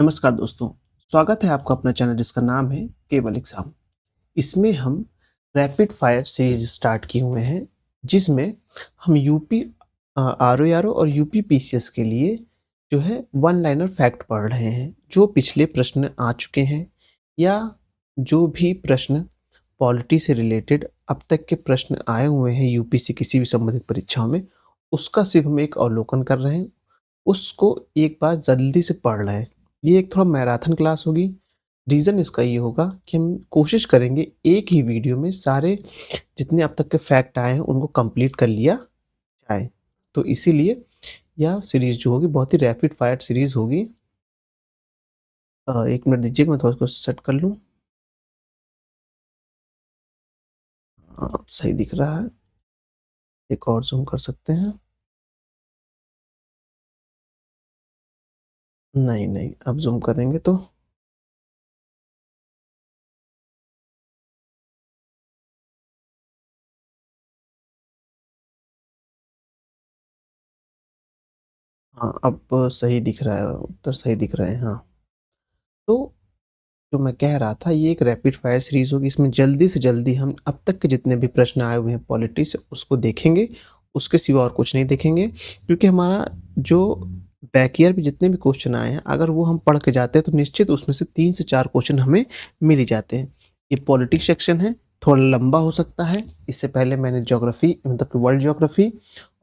नमस्कार दोस्तों स्वागत है आपका अपना चैनल जिसका नाम है केवल एग्ज़ाम इसमें हम रैपिड फायर सीरीज स्टार्ट किए हुए हैं जिसमें हम यूपी आर ओ और यूपी पीसीएस के लिए जो है वन लाइनर फैक्ट पढ़ रहे हैं जो पिछले प्रश्न आ चुके हैं या जो भी प्रश्न पॉलिटी से रिलेटेड अब तक के प्रश्न आए हुए हैं यूपी से किसी भी संबंधित परीक्षाओं में उसका सिर्फ हम एक अवलोकन कर रहे हैं उसको एक बार जल्दी से पढ़ रहे हैं ये एक थोड़ा मैराथन क्लास होगी रीज़न इसका ये होगा कि हम कोशिश करेंगे एक ही वीडियो में सारे जितने अब तक के फैक्ट आए हैं उनको कंप्लीट कर लिया जाए तो इसीलिए यह सीरीज़ जो होगी बहुत ही रैपिड फायर सीरीज़ होगी एक मिनट दीजिए मैं थोड़ा उसको सेट कर लूँ सही दिख रहा है एक और जूम कर सकते हैं नहीं नहीं अब जूम करेंगे तो हाँ अब सही दिख रहा है उत्तर सही दिख रहे हैं हाँ तो जो मैं कह रहा था ये एक रैपिड फायर सीरीज़ होगी इसमें जल्दी से जल्दी हम अब तक के जितने भी प्रश्न आए हुए हैं पॉलिटिक्स उसको देखेंगे उसके सिवा और कुछ नहीं देखेंगे क्योंकि हमारा जो बैक ईयर भी जितने भी क्वेश्चन आए हैं अगर वो हम पढ़ के जाते हैं तो निश्चित उसमें से तीन से चार क्वेश्चन हमें मिल ही जाते हैं ये पॉलिटिक्स सेक्शन है थोड़ा लंबा हो सकता है इससे पहले मैंने जोग्राफ़ी मतलब कि वर्ल्ड ज्योग्राफी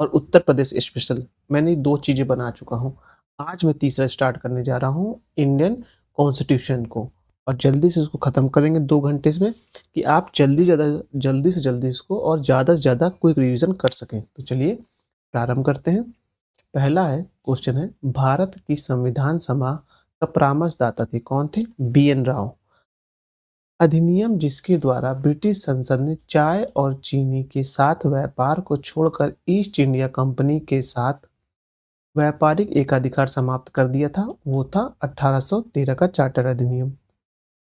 और उत्तर प्रदेश स्पेशल मैंने दो चीज़ें बना चुका हूँ आज मैं तीसरा स्टार्ट करने जा रहा हूँ इंडियन कॉन्स्टिट्यूशन को और जल्दी से इसको ख़त्म करेंगे दो घंटे में कि आप जल्दी ज़्यादा जल्दी से जल्दी इसको और ज़्यादा से ज़्यादा क्विक रिविज़न कर सकें तो चलिए प्रारंभ करते हैं पहला है क्वेश्चन है भारत की संविधान सभा का परामर्शदाता थे कौन थे बी एन राव अधिनियम जिसके द्वारा ब्रिटिश संसद ने चाय और चीनी के साथ व्यापार को छोड़कर ईस्ट इंडिया कंपनी के साथ व्यापारिक एकाधिकार समाप्त कर दिया था वो था 1813 का चार्टर अधिनियम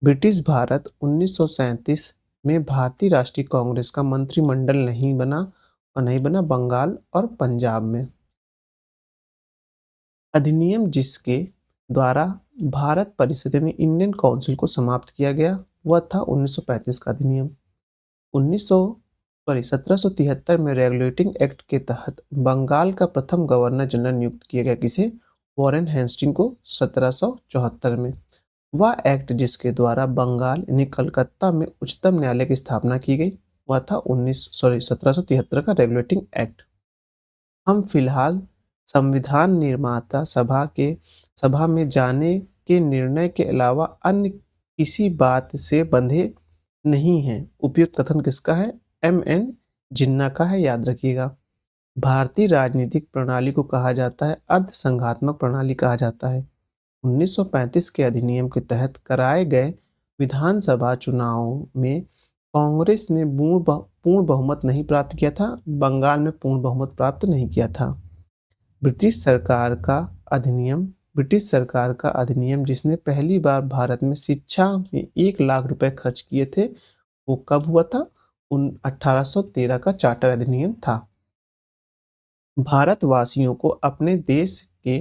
ब्रिटिश भारत उन्नीस में भारतीय राष्ट्रीय कांग्रेस का मंत्रिमंडल नहीं बना और नहीं बना बंगाल और पंजाब में अधिनियम जिसके द्वारा भारत परिषद में इंडियन काउंसिल को समाप्त किया गया वह था 1935 का अधिनियम 1900 सॉरी 1773 में रेगुलेटिंग एक्ट के तहत बंगाल का प्रथम गवर्नर जनरल नियुक्त किया गया किसे वॉरेन हैंस्टिंग को 1774 में वह एक्ट जिसके द्वारा बंगाल यानी कलकत्ता में उच्चतम न्यायालय की स्थापना की गई वह था उन्नीस सॉरी सत्रह का रेगुलेटिंग एक्ट हम फिलहाल संविधान निर्माता सभा के सभा में जाने के निर्णय के अलावा अन्य किसी बात से बंधे नहीं हैं उपयुक्त कथन किसका है एम एन जिन्ना का है याद रखिएगा भारतीय राजनीतिक प्रणाली को कहा जाता है अर्ध संघात्मक प्रणाली कहा जाता है 1935 के अधिनियम के तहत कराए गए विधानसभा चुनावों में कांग्रेस ने पूर्ण बहुमत नहीं प्राप्त किया था बंगाल में पूर्ण बहुमत प्राप्त नहीं किया था ब्रिटिश सरकार का अधिनियम ब्रिटिश सरकार का अधिनियम जिसने पहली बार भारत में शिक्षा में एक लाख रुपए खर्च किए थे वो कब हुआ था उन 1813 का चार्टर अधिनियम था भारतवासियों को अपने देश के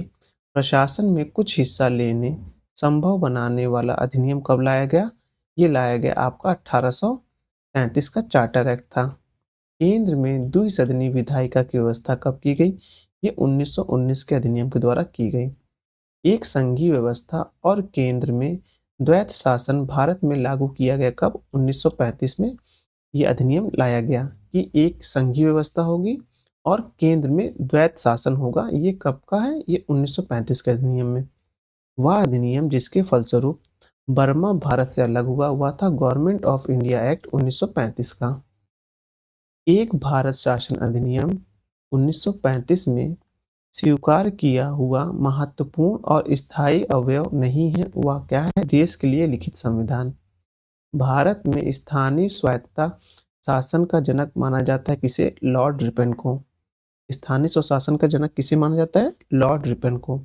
प्रशासन में कुछ हिस्सा लेने संभव बनाने वाला अधिनियम कब लाया गया ये लाया गया आपका 1837 का चार्टर एक्ट था केंद्र में सदनी विधायिका की व्यवस्था कब की गई ये 1919 के अधिनियम के द्वारा की गई एक संघीय व्यवस्था और केंद्र में द्वैत शासन भारत में लागू किया गया कब 1935 में ये अधिनियम लाया गया कि एक संघीय व्यवस्था होगी और केंद्र में द्वैत शासन होगा ये कब का है ये 1935 के अधिनियम में वह अधिनियम जिसके फलस्वरूप बर्मा भारत से अलग हुआ हुआ था गवर्नमेंट ऑफ इंडिया एक्ट 1935 का एक भारत शासन अधिनियम 1935 में स्वीकार किया हुआ महत्वपूर्ण और स्थायी अवयव नहीं है वह क्या है देश के लिए लिखित संविधान भारत में स्थानीय स्वायत्तता शासन का जनक माना जाता है किसे लॉर्ड रिपेन को स्थानीय स्वशासन का जनक किसे माना जाता है लॉर्ड रिपेन को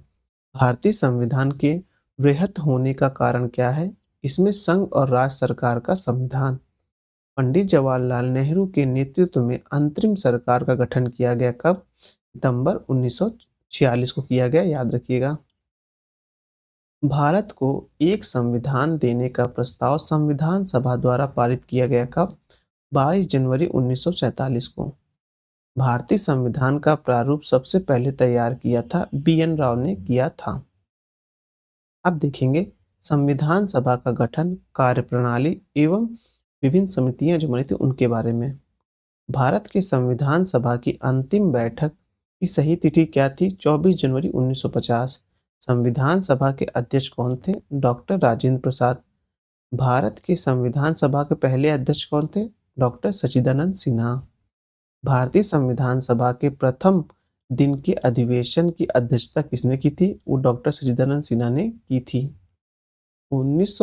भारतीय संविधान के वृहत होने का कारण क्या है इसमें संघ और राज्य सरकार का संविधान पंडित जवाहरलाल नेहरू के नेतृत्व में अंतरिम सरकार का गठन किया गया कब सितंबर 1946 को किया गया याद रखिएगा भारत को एक संविधान देने का प्रस्ताव संविधान सभा द्वारा पारित किया गया कब 22 जनवरी 1947 को भारतीय संविधान का प्रारूप सबसे पहले तैयार किया था बी एन राव ने किया था अब देखेंगे संविधान सभा का गठन कार्यप्रणाली एवं विभिन्न समितियां जो बनी थी उनके बारे में भारत के संविधान सभा की अंतिम बैठक की सही तिथि क्या थी 24 जनवरी 1950 संविधान सभा के अध्यक्ष कौन थे डॉक्टर राजेंद्र प्रसाद भारत के संविधान सभा के पहले अध्यक्ष कौन थे डॉक्टर सचिदानंद सिन्हा भारतीय संविधान सभा के प्रथम दिन के अधिवेशन की अध्यक्षता किसने की थी वो डॉक्टर सचिदानंद सिन्हा ने की थी उन्नीस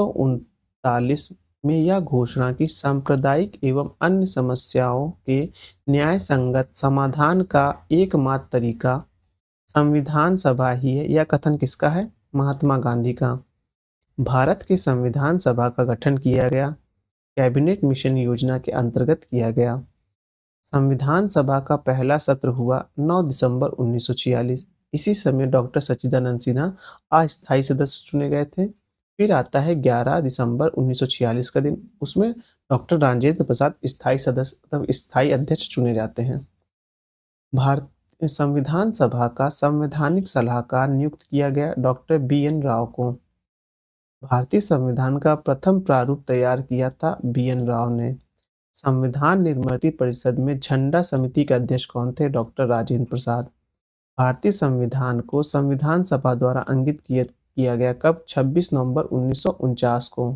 में यह घोषणा की सांप्रदायिक एवं अन्य समस्याओं के न्याय संगत समाधान का एकमात्र तरीका संविधान सभा ही है यह कथन किसका है महात्मा गांधी का भारत के संविधान सभा का गठन किया गया कैबिनेट मिशन योजना के अंतर्गत किया गया संविधान सभा का पहला सत्र हुआ 9 दिसंबर 1946 इसी समय डॉक्टर सचिदानंद सिन्हा अस्थायी सदस्य चुने गए थे फिर आता है 11 दिसंबर 1946 का दिन उसमें डॉक्टर राजेंद्र प्रसाद स्थायी सदस्य मतलब स्थायी अध्यक्ष चुने जाते हैं भारत संविधान सभा का संवैधानिक सलाहकार नियुक्त किया गया डॉक्टर बी एन राव को भारतीय संविधान का प्रथम प्रारूप तैयार किया था बी एन राव ने संविधान निर्मति परिषद में झंडा समिति के अध्यक्ष कौन थे डॉक्टर राजेंद्र प्रसाद भारतीय संविधान को संविधान सभा द्वारा अंकित किया गया कब 26 नवंबर उन्नीस को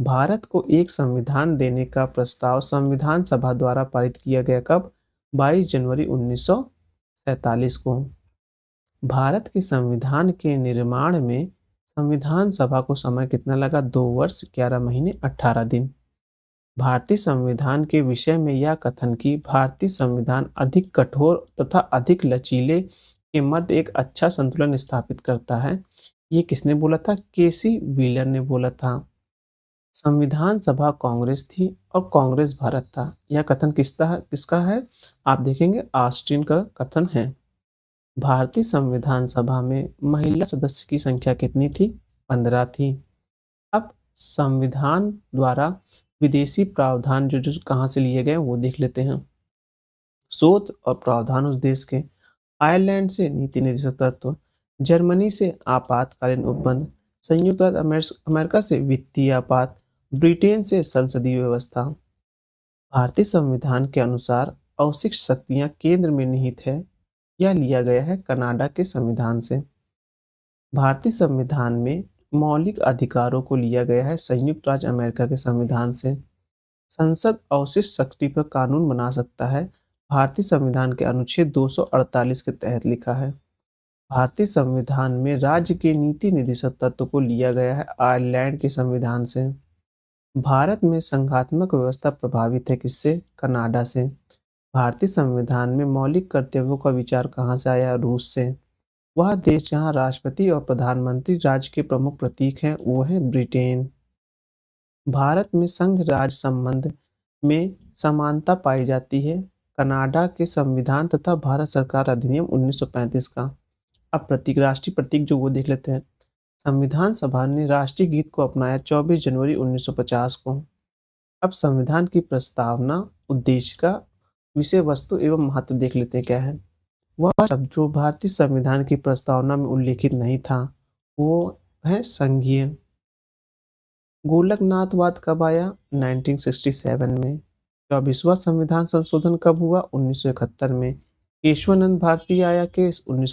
भारत को एक संविधान देने का प्रस्ताव संविधान सभा द्वारा पारित किया गया कब 22 जनवरी उन्नीस को भारत के संविधान के निर्माण में संविधान सभा को समय कितना लगा दो वर्ष ग्यारह महीने अट्ठारह दिन भारतीय संविधान के विषय में यह कथन कि भारतीय संविधान अधिक कठोर तथा अधिक लचीले के मध्य एक अच्छा संतुलन स्थापित करता है ये किसने बोला था केसी व्हीलर ने बोला था संविधान सभा कांग्रेस थी और कांग्रेस भारत था यह कथन किसका किसका है आप देखेंगे आस्टिन का कथन है भारतीय संविधान सभा में महिला सदस्य की संख्या कितनी थी पंद्रह थी अब संविधान द्वारा विदेशी प्रावधान जो जो कहाँ से लिए गए वो देख लेते हैं शोध और प्रावधान उस देश के आयरलैंड से नीति निर्देशक तत्व जर्मनी से आपातकालीन उपबंध संयुक्त राज्य अमेरिका से वित्तीय आपात ब्रिटेन से संसदीय व्यवस्था भारतीय संविधान के अनुसार अवशिष्ट शक्तियां केंद्र में निहित है या लिया गया है कनाडा के संविधान से भारतीय संविधान में मौलिक अधिकारों को लिया गया है संयुक्त राज्य अमेरिका के संविधान से संसद अवशिष्ट शक्ति पर कानून बना सकता है भारतीय संविधान के अनुच्छेद 248 के तहत लिखा है भारतीय संविधान में राज्य के नीति निर्देशक तत्व को लिया गया है आयरलैंड के संविधान से भारत में संघात्मक व्यवस्था प्रभावित है किससे कनाडा से भारतीय संविधान में मौलिक कर्तव्यों का विचार कहाँ से आया रूस से वह देश जहाँ राष्ट्रपति और प्रधानमंत्री राज्य के प्रमुख प्रतीक हैं वो है ब्रिटेन भारत में संघ राज संबंध में समानता पाई जाती है कनाडा के संविधान तथा भारत सरकार अधिनियम 1935 का अब प्रतीक राष्ट्रीय प्रतीक जो वो देख लेते हैं संविधान सभा ने राष्ट्रीय गीत को अपनाया 24 जनवरी 1950 को अब संविधान की प्रस्तावना उद्देश्य का विषय वस्तु एवं महत्व देख लेते हैं क्या है वह शब्द जो भारतीय संविधान की प्रस्तावना में उल्लेखित नहीं था वो है संघीय गोलकनाथवाद कब आया 1967 में चौबीसवा संविधान संशोधन कब हुआ 1971 में केशवानंद भारती आया केस उन्नीस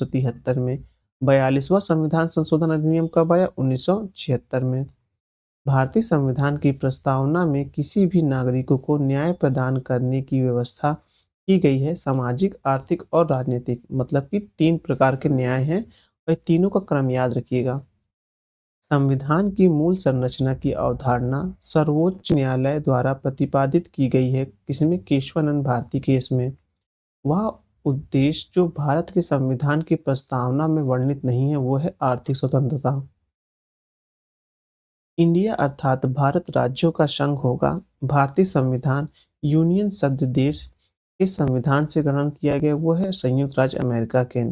में बयालीसवा संविधान संशोधन अधिनियम कब आया उन्नीस में भारतीय संविधान की प्रस्तावना में किसी भी नागरिकों को न्याय प्रदान करने की व्यवस्था की गई है सामाजिक आर्थिक और राजनीतिक मतलब कि तीन प्रकार के न्याय हैं और तीनों का क्रम याद रखिएगा संविधान की मूल संरचना की अवधारणा सर्वोच्च न्यायालय द्वारा प्रतिपादित की गई है किसमें केशवानंद भारती केस में वह उद्देश्य जो भारत के संविधान की प्रस्तावना में वर्णित नहीं है वो है आर्थिक स्वतंत्रता इंडिया अर्थात भारत राज्यों का संघ होगा भारतीय संविधान यूनियन शब्द देश के संविधान से ग्रहण किया गया वो है संयुक्त राज्य अमेरिका के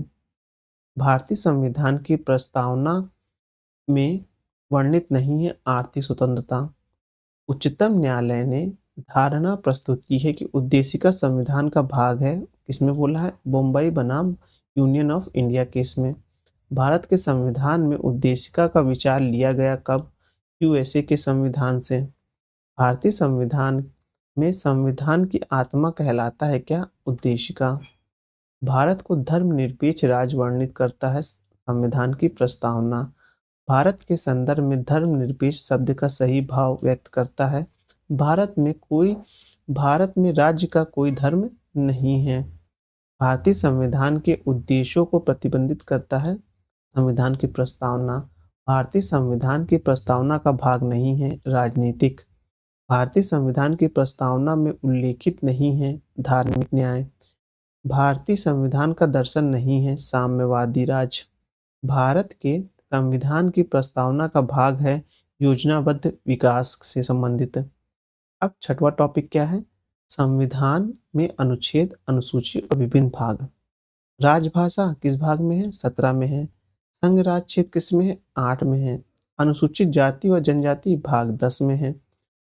भारतीय संविधान की प्रस्तावना में वर्णित नहीं है आर्थिक स्वतंत्रता उच्चतम न्यायालय ने धारणा प्रस्तुत की है कि उद्देशिका संविधान का भाग है किसमें बोला है बम्बई बनाम यूनियन ऑफ इंडिया केस में भारत के संविधान में उद्देशिका का विचार लिया गया कब यूएसए के संविधान से भारतीय संविधान में संविधान की आत्मा कहलाता है क्या उद्देशिका भारत को धर्मनिरपेक्ष राज्य वर्णित करता है संविधान की प्रस्तावना भारत के संदर्भ में धर्मनिरपेक्ष शब्द का सही भाव व्यक्त करता है भारत में कोई भारत में राज्य का कोई धर्म नहीं है भारतीय संविधान के उद्देश्यों को प्रतिबंधित करता है संविधान की प्रस्तावना भारतीय संविधान की प्रस्तावना का भाग नहीं है राजनीतिक भारतीय संविधान की प्रस्तावना में उल्लेखित नहीं है धार्मिक न्याय भारतीय संविधान का दर्शन नहीं है साम्यवादी राज भारत के संविधान की प्रस्तावना का भाग है योजनाबद्ध विकास से संबंधित अब छठवा टॉपिक क्या है संविधान में अनुच्छेद अनुसूची और विभिन्न भाग राजभाषा किस भाग में है सत्रह में है संघ राज क्षेत्र किस में है आठ में है अनुसूचित जाति व जनजाति भाग दस में है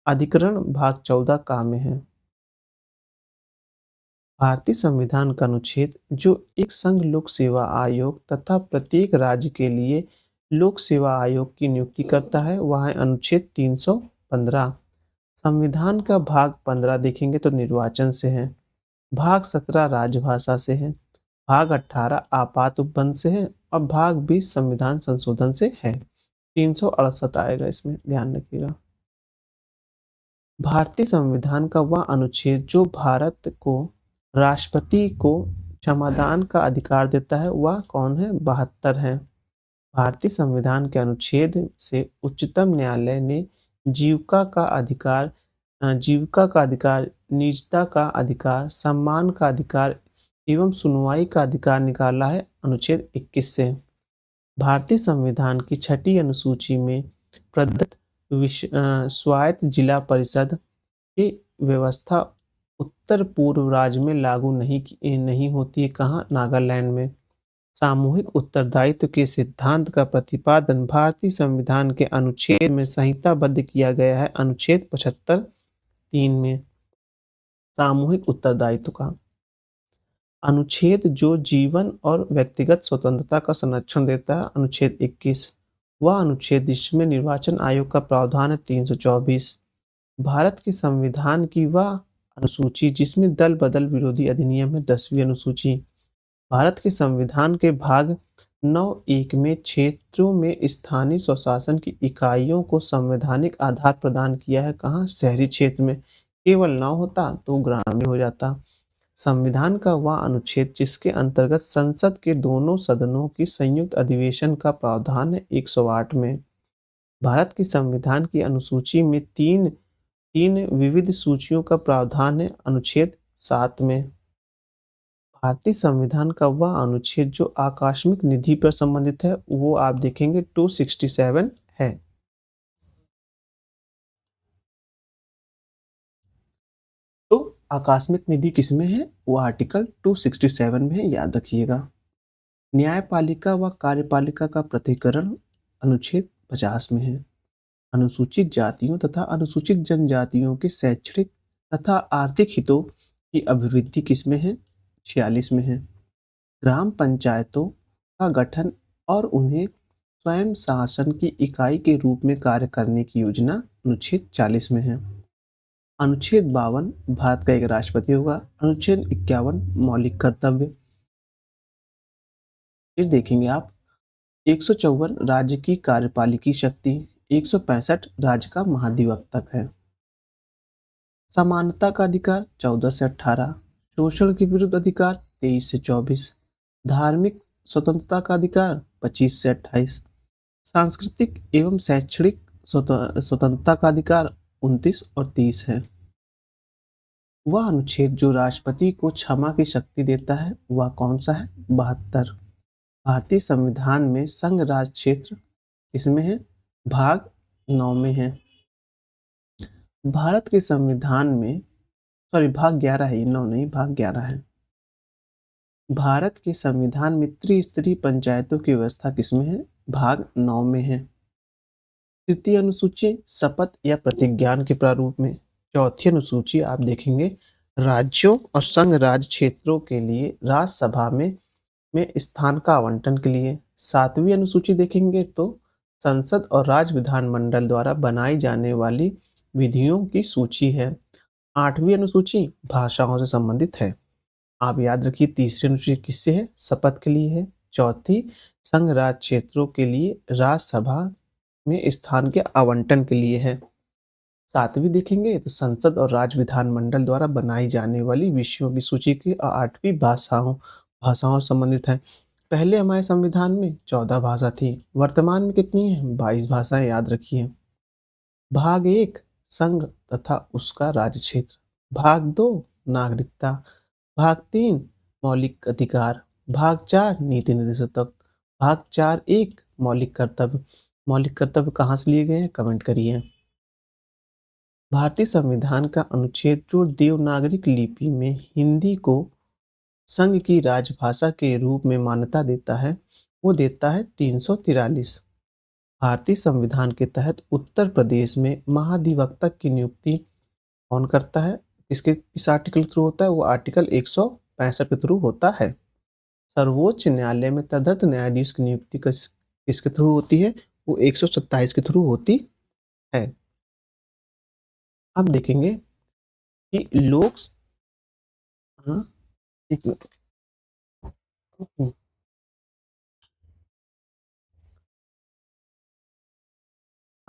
अधिकरण भाग चौदह का में है भारतीय संविधान का अनुच्छेद जो एक संघ लोक सेवा आयोग तथा प्रत्येक राज्य के लिए लोक सेवा आयोग की नियुक्ति करता है वह है अनुच्छेद पंद्रह संविधान का भाग पंद्रह देखेंगे तो निर्वाचन से है भाग सत्रह राजभाषा से है भाग अट्ठारह आपात उपबंध से है और भाग बीस संविधान संशोधन से है तीन सौ अड़सठ आएगा इसमें ध्यान रखिएगा भारतीय संविधान का वह अनुच्छेद जो भारत को राष्ट्रपति को क्षमादान का अधिकार देता है वह कौन है बहत्तर है भारतीय संविधान के अनुच्छेद से उच्चतम न्यायालय ने जीविका का अधिकार जीविका का अधिकार निजता का अधिकार सम्मान का अधिकार एवं सुनवाई का अधिकार निकाला है अनुच्छेद 21 से भारतीय संविधान की छठी अनुसूची में प्रदत्त स्वायत्त जिला परिषद की व्यवस्था उत्तर पूर्व राज्य में लागू नहीं नहीं होती है कहाँ नागालैंड में सामूहिक उत्तरदायित्व के सिद्धांत का प्रतिपादन भारतीय संविधान के अनुच्छेद में संहिताबद्ध किया गया है अनुच्छेद पचहत्तर तीन में सामूहिक उत्तरदायित्व का अनुच्छेद जो जीवन और व्यक्तिगत स्वतंत्रता का संरक्षण देता है अनुच्छेद 21 वह अनुच्छेद जिसमें निर्वाचन आयोग का प्रावधान है 324 भारत के संविधान की वह अनुसूची जिसमें दल बदल विरोधी अधिनियम है दसवीं अनुसूची भारत के संविधान के भाग नौ एक में क्षेत्रों में स्थानीय स्वशासन की इकाइयों को संवैधानिक आधार प्रदान किया है कहाँ शहरी क्षेत्र में केवल न होता तो ग्रामीण हो जाता संविधान का वह अनुच्छेद जिसके अंतर्गत संसद के दोनों सदनों की संयुक्त अधिवेशन का प्रावधान है आठ में भारत की संविधान की अनुसूची में तीन तीन विविध सूचियों का प्रावधान है अनुच्छेद सात में भारतीय संविधान का वह अनुच्छेद जो आकस्मिक निधि पर संबंधित है वो आप देखेंगे 267 है तो आकस्मिक निधि किसमें है वो आर्टिकल 267 में है याद रखिएगा न्यायपालिका व कार्यपालिका का प्रतिकरण अनुच्छेद 50 में है अनुसूचित जातियों तथा अनुसूचित जनजातियों के शैक्षणिक तथा आर्थिक हितों की अभिवृद्धि किसमें है छियालीस में है ग्राम पंचायतों का गठन और उन्हें स्वयं शासन की इकाई के रूप में कार्य करने की योजना अनुच्छेद चालीस में है अनुच्छेद बावन भारत का एक राष्ट्रपति होगा अनुच्छेद इक्यावन मौलिक कर्तव्य फिर देखेंगे आप एक राज्य की कार्यपालिकी शक्ति एक राज्य का महाधिवक्तक है समानता का अधिकार चौदह से अठारह शोषण के विरुद्ध अधिकार तेईस से चौबीस धार्मिक स्वतंत्रता का अधिकार पच्चीस से अट्ठाईस सांस्कृतिक एवं शैक्षणिक स्वतंत्रता का अधिकार उनतीस और तीस है वह अनुच्छेद जो राष्ट्रपति को क्षमा की शक्ति देता है वह कौन सा है बहत्तर भारतीय संविधान में संघ राज क्षेत्र इसमें है भाग नौ में है भारत के संविधान में सॉरी भाग ग्यारह है नौ नहीं भाग ग्यारह है भारत के संविधान में त्रिस्तरीय पंचायतों की व्यवस्था किसमें है भाग नौ में है तृतीय अनुसूची शपथ या प्रतिज्ञान के प्रारूप में चौथी अनुसूची आप देखेंगे राज्यों और संघ राज्य क्षेत्रों के लिए राज्यसभा में में स्थान का आवंटन के लिए सातवीं अनुसूची देखेंगे तो संसद और राज्य विधानमंडल द्वारा बनाई जाने वाली विधियों की सूची है आठवीं अनुसूची भाषाओं से संबंधित है आप याद रखिए तीसरी अनुसूची किससे है शपथ के लिए है चौथी संघ राज्य क्षेत्रों के लिए राज्यसभा में स्थान के आवंटन के लिए है सातवीं देखेंगे तो संसद और राज्य विधानमंडल द्वारा बनाई जाने वाली विषयों की सूची की आठवीं भाषाओं भाषाओं संबंधित है पहले हमारे संविधान में चौदह भाषा थी वर्तमान में कितनी है बाईस भाषाएं याद रखिए भाग एक संघ तथा उसका राज्य क्षेत्र भाग दो नागरिकता भाग तीन मौलिक अधिकार भाग चार नीति निर्देशक भाग चार एक मौलिक कर्तव्य मौलिक कर्तव्य कहाँ से लिए गए हैं कमेंट करिए भारतीय संविधान का अनुच्छेद जो देवनागरिक लिपि में हिंदी को संघ की राजभाषा के रूप में मान्यता देता है वो देता है तीन सौ तिरालीस भारतीय संविधान के तहत उत्तर प्रदेश में महाधिवक्ता की नियुक्ति कौन करता है इसके किस आर्टिकल थ्रू होता है वो आर्टिकल एक के थ्रू होता है सर्वोच्च न्यायालय में तदर्थ न्यायाधीश की नियुक्ति किसके थ्रू होती है वो एक के थ्रू होती है अब देखेंगे कि लोक हाँ एक मिनट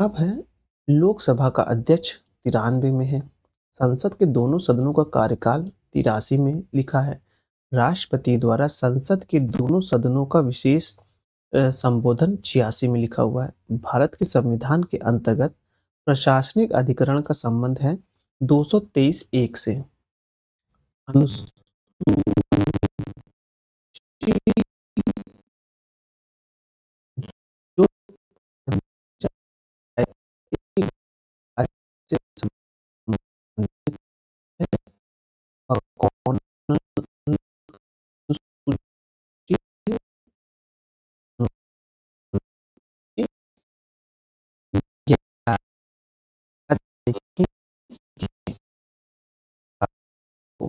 अब है लोकसभा का अध्यक्ष तिरानवे में है संसद के दोनों सदनों का कार्यकाल तिरासी में लिखा है राष्ट्रपति द्वारा संसद के दोनों सदनों का विशेष संबोधन छियासी में लिखा हुआ है भारत के संविधान के अंतर्गत प्रशासनिक अधिकरण का संबंध है 223 एक से अनुसूची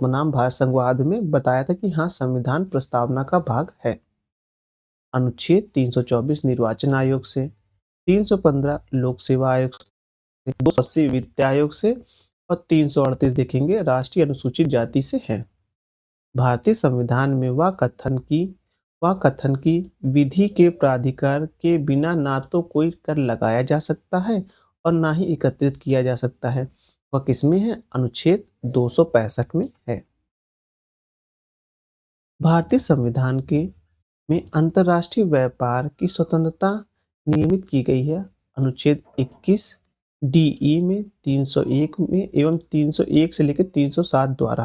नाम भारत संघवाद में बताया था कि हाँ संविधान प्रस्तावना का भाग है अनुच्छेद 324 निर्वाचन आयोग से 315 लोक सेवा आयोग से दो अस्सी वित्त आयोग से और तीन देखेंगे राष्ट्रीय अनुसूचित जाति से है भारतीय संविधान में वह कथन की वह कथन की विधि के प्राधिकार के बिना ना तो कोई कर लगाया जा सकता है और ना ही एकत्रित किया जा सकता है वह किसमें है अनुच्छेद दो में है भारतीय संविधान के में अंतर्राष्ट्रीय व्यापार की स्वतंत्रता नियमित की गई है अनुच्छेद 21 डी ई e में 301 में एवं 301 से लेकर 307 द्वारा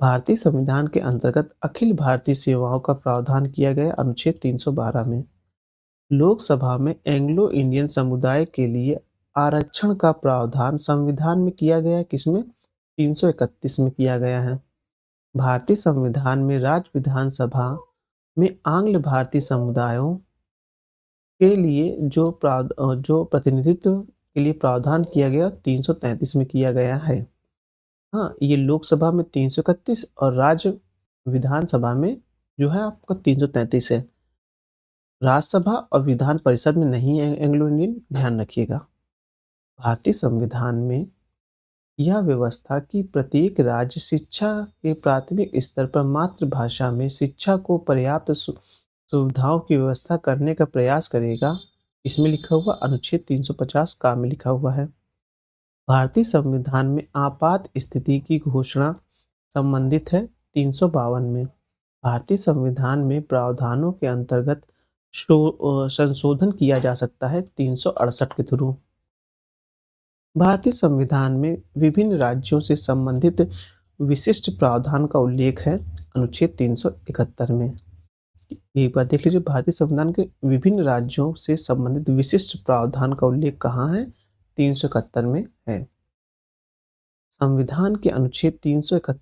भारतीय संविधान के अंतर्गत अखिल भारतीय सेवाओं का प्रावधान किया गया अनुच्छेद 312 में लोकसभा में एंग्लो इंडियन समुदाय के लिए आरक्षण का प्रावधान संविधान में किया गया किसमें 331 में किया गया है भारतीय संविधान में राज्य विधानसभा में आंग्ल भारतीय समुदायों के लिए जो जो प्रतिनिधित्व के लिए प्रावधान किया गया 333 में किया गया है हाँ ये लोकसभा में इकतीस और राज्य विधानसभा में जो है आपका 333 है राज्यसभा और विधान परिषद में नहीं है एंग्लो इंडियन ध्यान रखिएगा भारतीय संविधान में यह व्यवस्था कि प्रत्येक राज्य शिक्षा के प्राथमिक स्तर पर मातृभाषा में शिक्षा को पर्याप्त सुविधाओं की व्यवस्था करने का प्रयास करेगा इसमें लिखा हुआ अनुच्छेद 350 का में लिखा हुआ है भारतीय संविधान में आपात स्थिति की घोषणा संबंधित है तीन में भारतीय संविधान में प्रावधानों के अंतर्गत संशोधन किया जा सकता है तीन के थ्रू भारतीय संविधान में विभिन्न राज्यों से संबंधित विशिष्ट प्रावधान का उल्लेख है अनुच्छेद तीन में एक बार देख लीजिए भारतीय संविधान के विभिन्न राज्यों से संबंधित विशिष्ट प्रावधान का उल्लेख कहाँ है तीन में है संविधान के अनुच्छेद तीन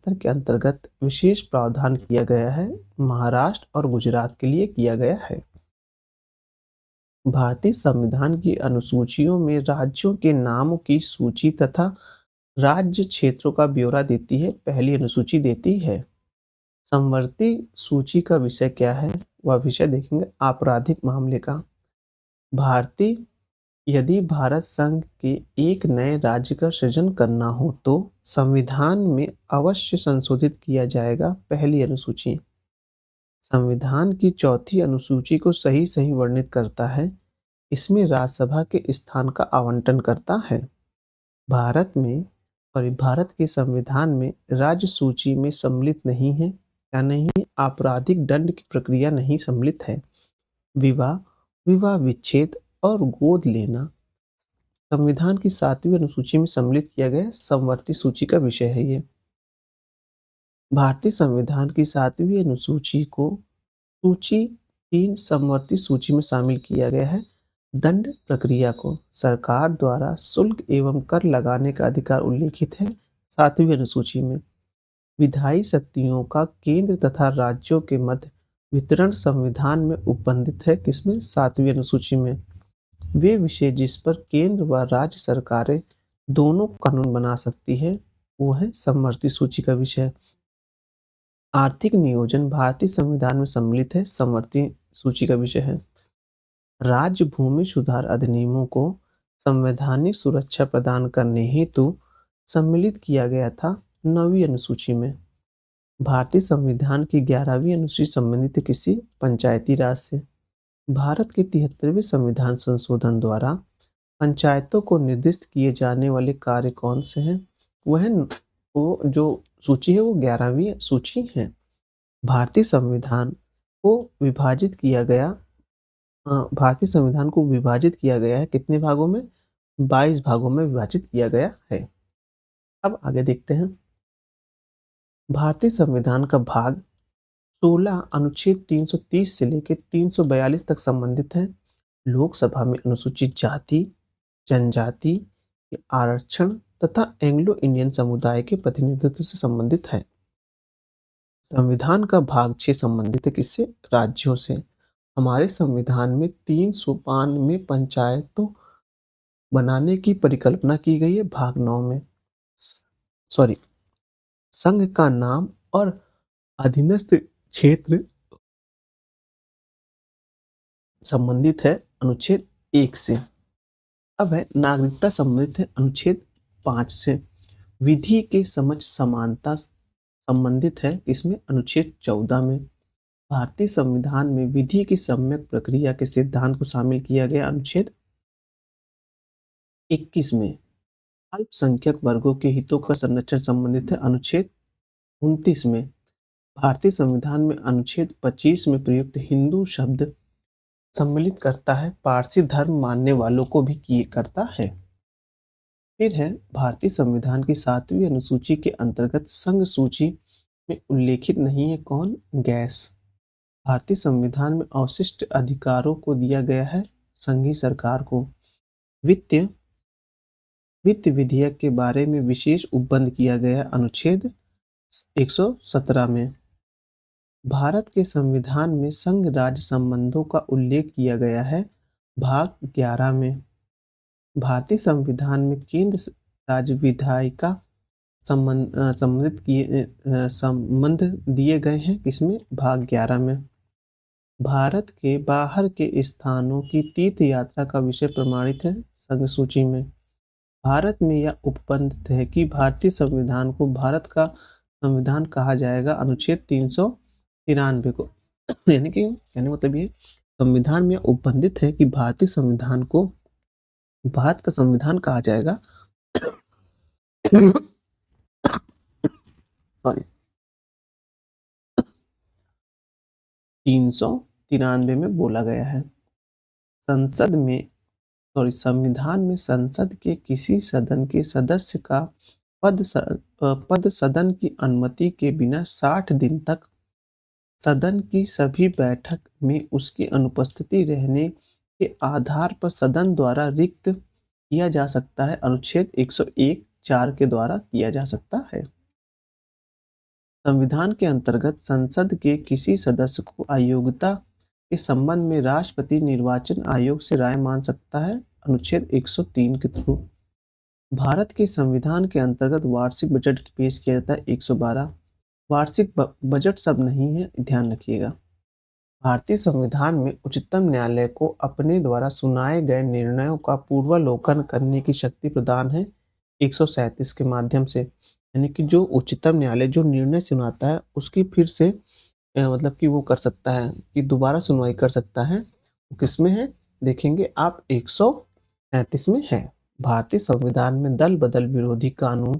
के अंतर्गत विशेष प्रावधान किया गया है महाराष्ट्र और गुजरात के लिए किया गया है भारतीय संविधान की अनुसूचियों में राज्यों के नामों की सूची तथा राज्य क्षेत्रों का ब्यौरा देती है पहली अनुसूची देती है समवर्ती सूची का विषय क्या है वह विषय देखेंगे आपराधिक मामले का भारतीय यदि भारत संघ के एक नए राज्य का सृजन करना हो तो संविधान में अवश्य संशोधित किया जाएगा पहली अनुसूची संविधान की चौथी अनुसूची को सही सही वर्णित करता है इसमें राज्यसभा के स्थान का आवंटन करता है भारत में और भारत के संविधान में राज्य सूची में सम्मिलित नहीं है या नहीं आपराधिक दंड की प्रक्रिया नहीं सम्मिलित है विवाह विवाह विच्छेद और गोद लेना संविधान की सातवीं अनुसूची में सम्मिलित किया गया समवर्ती सूची का विषय है ये भारतीय संविधान की सातवीं अनुसूची को सूची तीन समवर्ती सूची में शामिल किया गया है दंड प्रक्रिया को सरकार द्वारा शुल्क एवं कर लगाने का अधिकार उल्लेखित है सातवीं अनुसूची में विधायी शक्तियों का केंद्र तथा राज्यों के मध्य वितरण संविधान में उपबंधित है किसमें सातवीं अनुसूची में वे विषय जिस पर केंद्र व राज्य सरकारें दोनों कानून बना सकती है वो है समवर्ती सूची का विषय आर्थिक नियोजन भारतीय संविधान में सम्मिलित है समवर्ती सूची का विषय है राज्य भूमि सुधार अधिनियमों को संवैधानिक सुरक्षा प्रदान करने हेतु सम्मिलित किया गया था नौवीं अनुसूची में भारतीय संविधान की ग्यारहवीं अनुसूची संबंधित किसी पंचायती राज से भारत के तिहत्तरवें संविधान संशोधन द्वारा पंचायतों को निर्दिष्ट किए जाने वाले कार्य कौन से हैं वह वो जो सूची है वो ग्यारहवीं सूची है भारतीय संविधान को विभाजित किया गया भारतीय संविधान को विभाजित किया गया है कितने भागों में बाईस भागों में विभाजित किया गया है अब आगे देखते हैं भारतीय संविधान का भाग 16 अनुच्छेद 330 से लेकर 342 तक संबंधित है लोकसभा में अनुसूचित जाति जनजाति के आरक्षण तथा एंग्लो इंडियन समुदाय के प्रतिनिधित्व से संबंधित है संविधान का भाग छः संबंधित है किससे राज्यों से हमारे संविधान में तीन सौ में पंचायतों बनाने की परिकल्पना की गई है भाग नौ में सॉरी संघ का नाम और अधीनस्थ क्षेत्र संबंधित है अनुच्छेद एक से अब है नागरिकता संबंधित है अनुच्छेद पांच से विधि के समझ समानता संबंधित है इसमें अनुच्छेद चौदह में भारतीय संविधान में विधि की सम्यक प्रक्रिया के सिद्धांत को शामिल किया गया अनुच्छेद 21 में अल्पसंख्यक वर्गों के हितों का संरक्षण संबंधित है अनुच्छेद उनतीस में भारतीय संविधान में अनुच्छेद 25 में प्रयुक्त हिंदू शब्द सम्मिलित करता है पारसी धर्म मानने वालों को भी किए करता है फिर है भारतीय संविधान की सातवीं अनुसूची के अंतर्गत संघ सूची में उल्लेखित नहीं है कौन गैस भारतीय संविधान में अवशिष्ट अधिकारों को दिया गया है संघीय सरकार को वित्तीय वित्त विधेयक के बारे में विशेष उपबंध किया गया अनुच्छेद 117 में भारत के संविधान में संघ राज्य संबंधों का उल्लेख किया गया है भाग 11 में भारतीय संविधान में केंद्र राज्य विधायिका संबंध संबंधित किए संबंध दिए गए हैं किसमें भाग 11 में भारत के बाहर के स्थानों की तीर्थ यात्रा का विषय प्रमाणित है संघ सूची में भारत में यह उपबंध है कि भारतीय संविधान को भारत का संविधान कहा जाएगा अनुच्छेद तीन सौ तिरानवे को यानी कि यानी मतलब ये संविधान में उपबंधित है कि भारतीय संविधान को भारत का संविधान कहा जाएगा तीन सौ तिरानवे में बोला गया है संसद में सॉरी संविधान में संसद के किसी सदन के सदस्य का पद पद सदन की अनुमति के बिना 60 दिन तक सदन की सभी बैठक में उसकी अनुपस्थिति रहने के आधार पर सदन द्वारा रिक्त किया जा सकता है अनुच्छेद 101 चार के द्वारा किया जा सकता है संविधान के अंतर्गत संसद के किसी सदस्य को अयोग्यता इस संबंध में राष्ट्रपति निर्वाचन आयोग से राय मान सकता है अनुच्छेद 103 के थ्रू भारत के संविधान के अंतर्गत वार्षिक बजट पेश किया जाता है 112 वार्षिक बजट सब नहीं है ध्यान रखिएगा भारतीय संविधान में उच्चतम न्यायालय को अपने द्वारा सुनाए गए निर्णयों का पूर्वालोकन करने की शक्ति प्रदान है एक के माध्यम से यानी कि जो उच्चतम न्यायालय जो निर्णय सुनाता है उसकी फिर से मतलब कि वो कर सकता है कि दोबारा सुनवाई कर सकता है वो किस में है देखेंगे आप एक में है भारतीय संविधान में दल बदल विरोधी कानून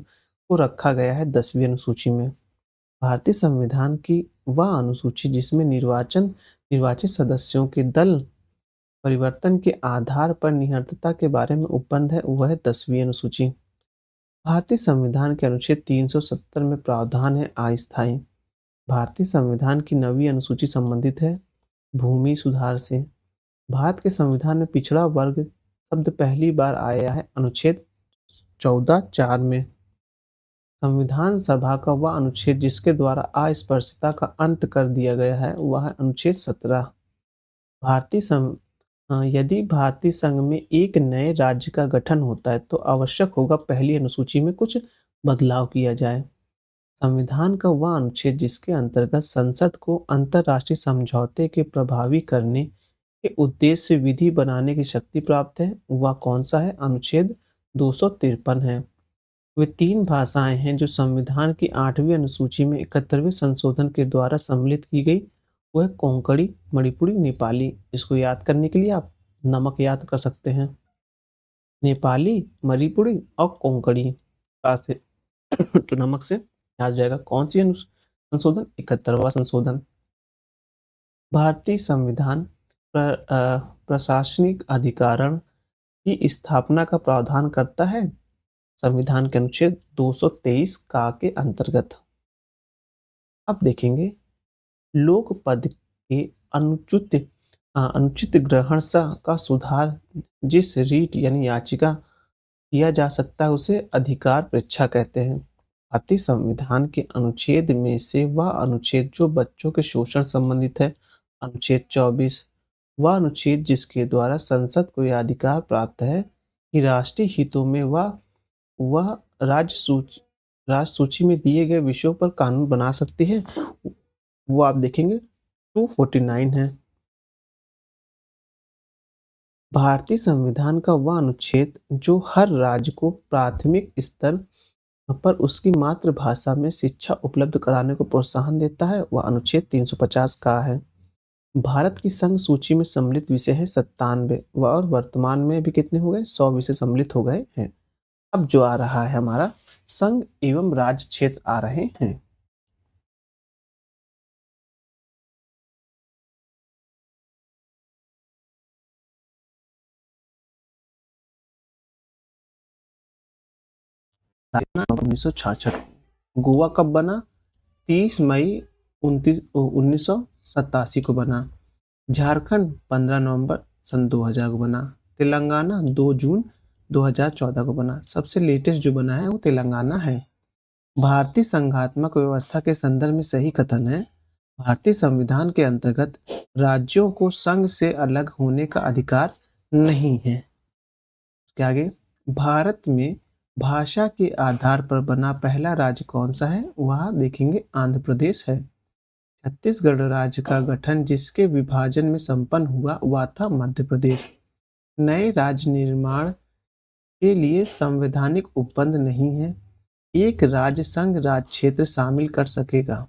को रखा गया है दसवीं अनुसूची में भारतीय संविधान की वह अनुसूची जिसमें निर्वाचन निर्वाचित सदस्यों के दल परिवर्तन के आधार पर निहतता के बारे में उपबंध है वह दसवीं अनुसूची भारतीय संविधान के अनुच्छेद 370 में प्रावधान है अस्थायी भारतीय संविधान की नवी अनुसूची संबंधित है भूमि सुधार से भारत के संविधान में पिछड़ा वर्ग शब्द पहली बार आया है अनुच्छेद चौदह चार में संविधान सभा का वह अनुच्छेद जिसके द्वारा अस्पर्शता का अंत कर दिया गया है वह है अनुच्छेद सत्रह भारतीय सं यदि भारतीय संघ में एक नए राज्य का गठन होता है तो आवश्यक होगा पहली अनुसूची में कुछ बदलाव किया जाए संविधान का वह अनुच्छेद जिसके अंतर्गत संसद को अंतर्राष्ट्रीय समझौते के प्रभावी करने के उद्देश्य से विधि बनाने की शक्ति प्राप्त है वह कौन सा है अनुच्छेद दो है वे तीन भाषाएं हैं जो संविधान की आठवीं अनुसूची में इकहत्तरवें संशोधन के द्वारा सम्मिलित की गई वह है कोंकणी मणिपुरी नेपाली इसको याद करने के लिए आप नमक याद कर सकते हैं नेपाली मणिपुरी और कोंकणी से तो नमक से आ जाएगा कौन सी संशोधन इकहत्तरवा संशोधन भारतीय संविधान प्र, प्रशासनिक अधिकारण की स्थापना का प्रावधान करता है संविधान के अनुच्छेद 223 का के अंतर्गत अब देखेंगे लोक पद के अनुचित अनुचित ग्रहण सा का सुधार जिस रीट यानी याचिका किया जा सकता है उसे अधिकार परीक्षा कहते हैं अति संविधान के अनुच्छेद में से वह अनुच्छेद जो बच्चों के शोषण संबंधित है अनुच्छेद 24 वह अनुच्छेद जिसके द्वारा संसद को यह अधिकार प्राप्त है कि राष्ट्रीय हितों में वह वह राज्य सूची राज्य सूची में दिए गए विषयों पर कानून बना सकती है वो आप देखेंगे 249 है भारतीय संविधान का वह अनुच्छेद जो हर राज्य को प्राथमिक स्तर पर उसकी मातृभाषा में शिक्षा उपलब्ध कराने को प्रोत्साहन देता है वह अनुच्छेद 350 का है भारत की संघ सूची में सम्मिलित विषय है सत्तानवे व और वर्तमान में भी कितने हो गए सौ विषय सम्मिलित हो गए हैं अब जो आ रहा है हमारा संघ एवं राज्य क्षेत्र आ रहे हैं उन्नीस सौ छाछठ को गोवा कब बना तीस मई उनतीस उन्नीस सौ सतासी को बना झारखंड पंद्रह नवंबर सन 2000 को बना तेलंगाना दो जून 2014 को बना सबसे लेटेस्ट जो बना है वो तेलंगाना है भारतीय संघात्मक व्यवस्था के संदर्भ में सही कथन है भारतीय संविधान के अंतर्गत राज्यों को संघ से अलग होने का अधिकार नहीं है क्या आगे भारत में भाषा के आधार पर बना पहला राज्य कौन सा है वह देखेंगे आंध्र प्रदेश है छत्तीसगढ़ राज्य का गठन जिसके विभाजन में संपन्न हुआ वह था मध्य प्रदेश नए राज्य निर्माण के लिए संवैधानिक उपबंध नहीं है एक राज्य संघ राज्य क्षेत्र शामिल कर सकेगा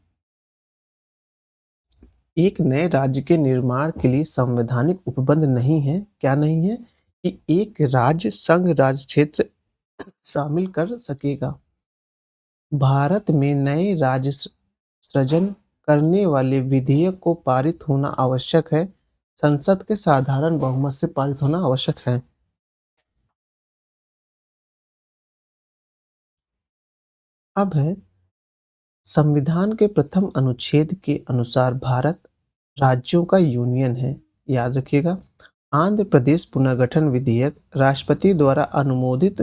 एक नए राज्य के निर्माण के लिए संवैधानिक उपबंध नहीं है क्या नहीं है कि एक राज्य संघ राज्य क्षेत्र शामिल कर सकेगा भारत में नए राज्य सृजन करने वाले विधेयक को पारित होना आवश्यक है संसद के साधारण बहुमत से पारित होना आवश्यक है अब है संविधान के प्रथम अनुच्छेद के अनुसार भारत राज्यों का यूनियन है याद रखिएगा आंध्र प्रदेश पुनर्गठन विधेयक राष्ट्रपति द्वारा अनुमोदित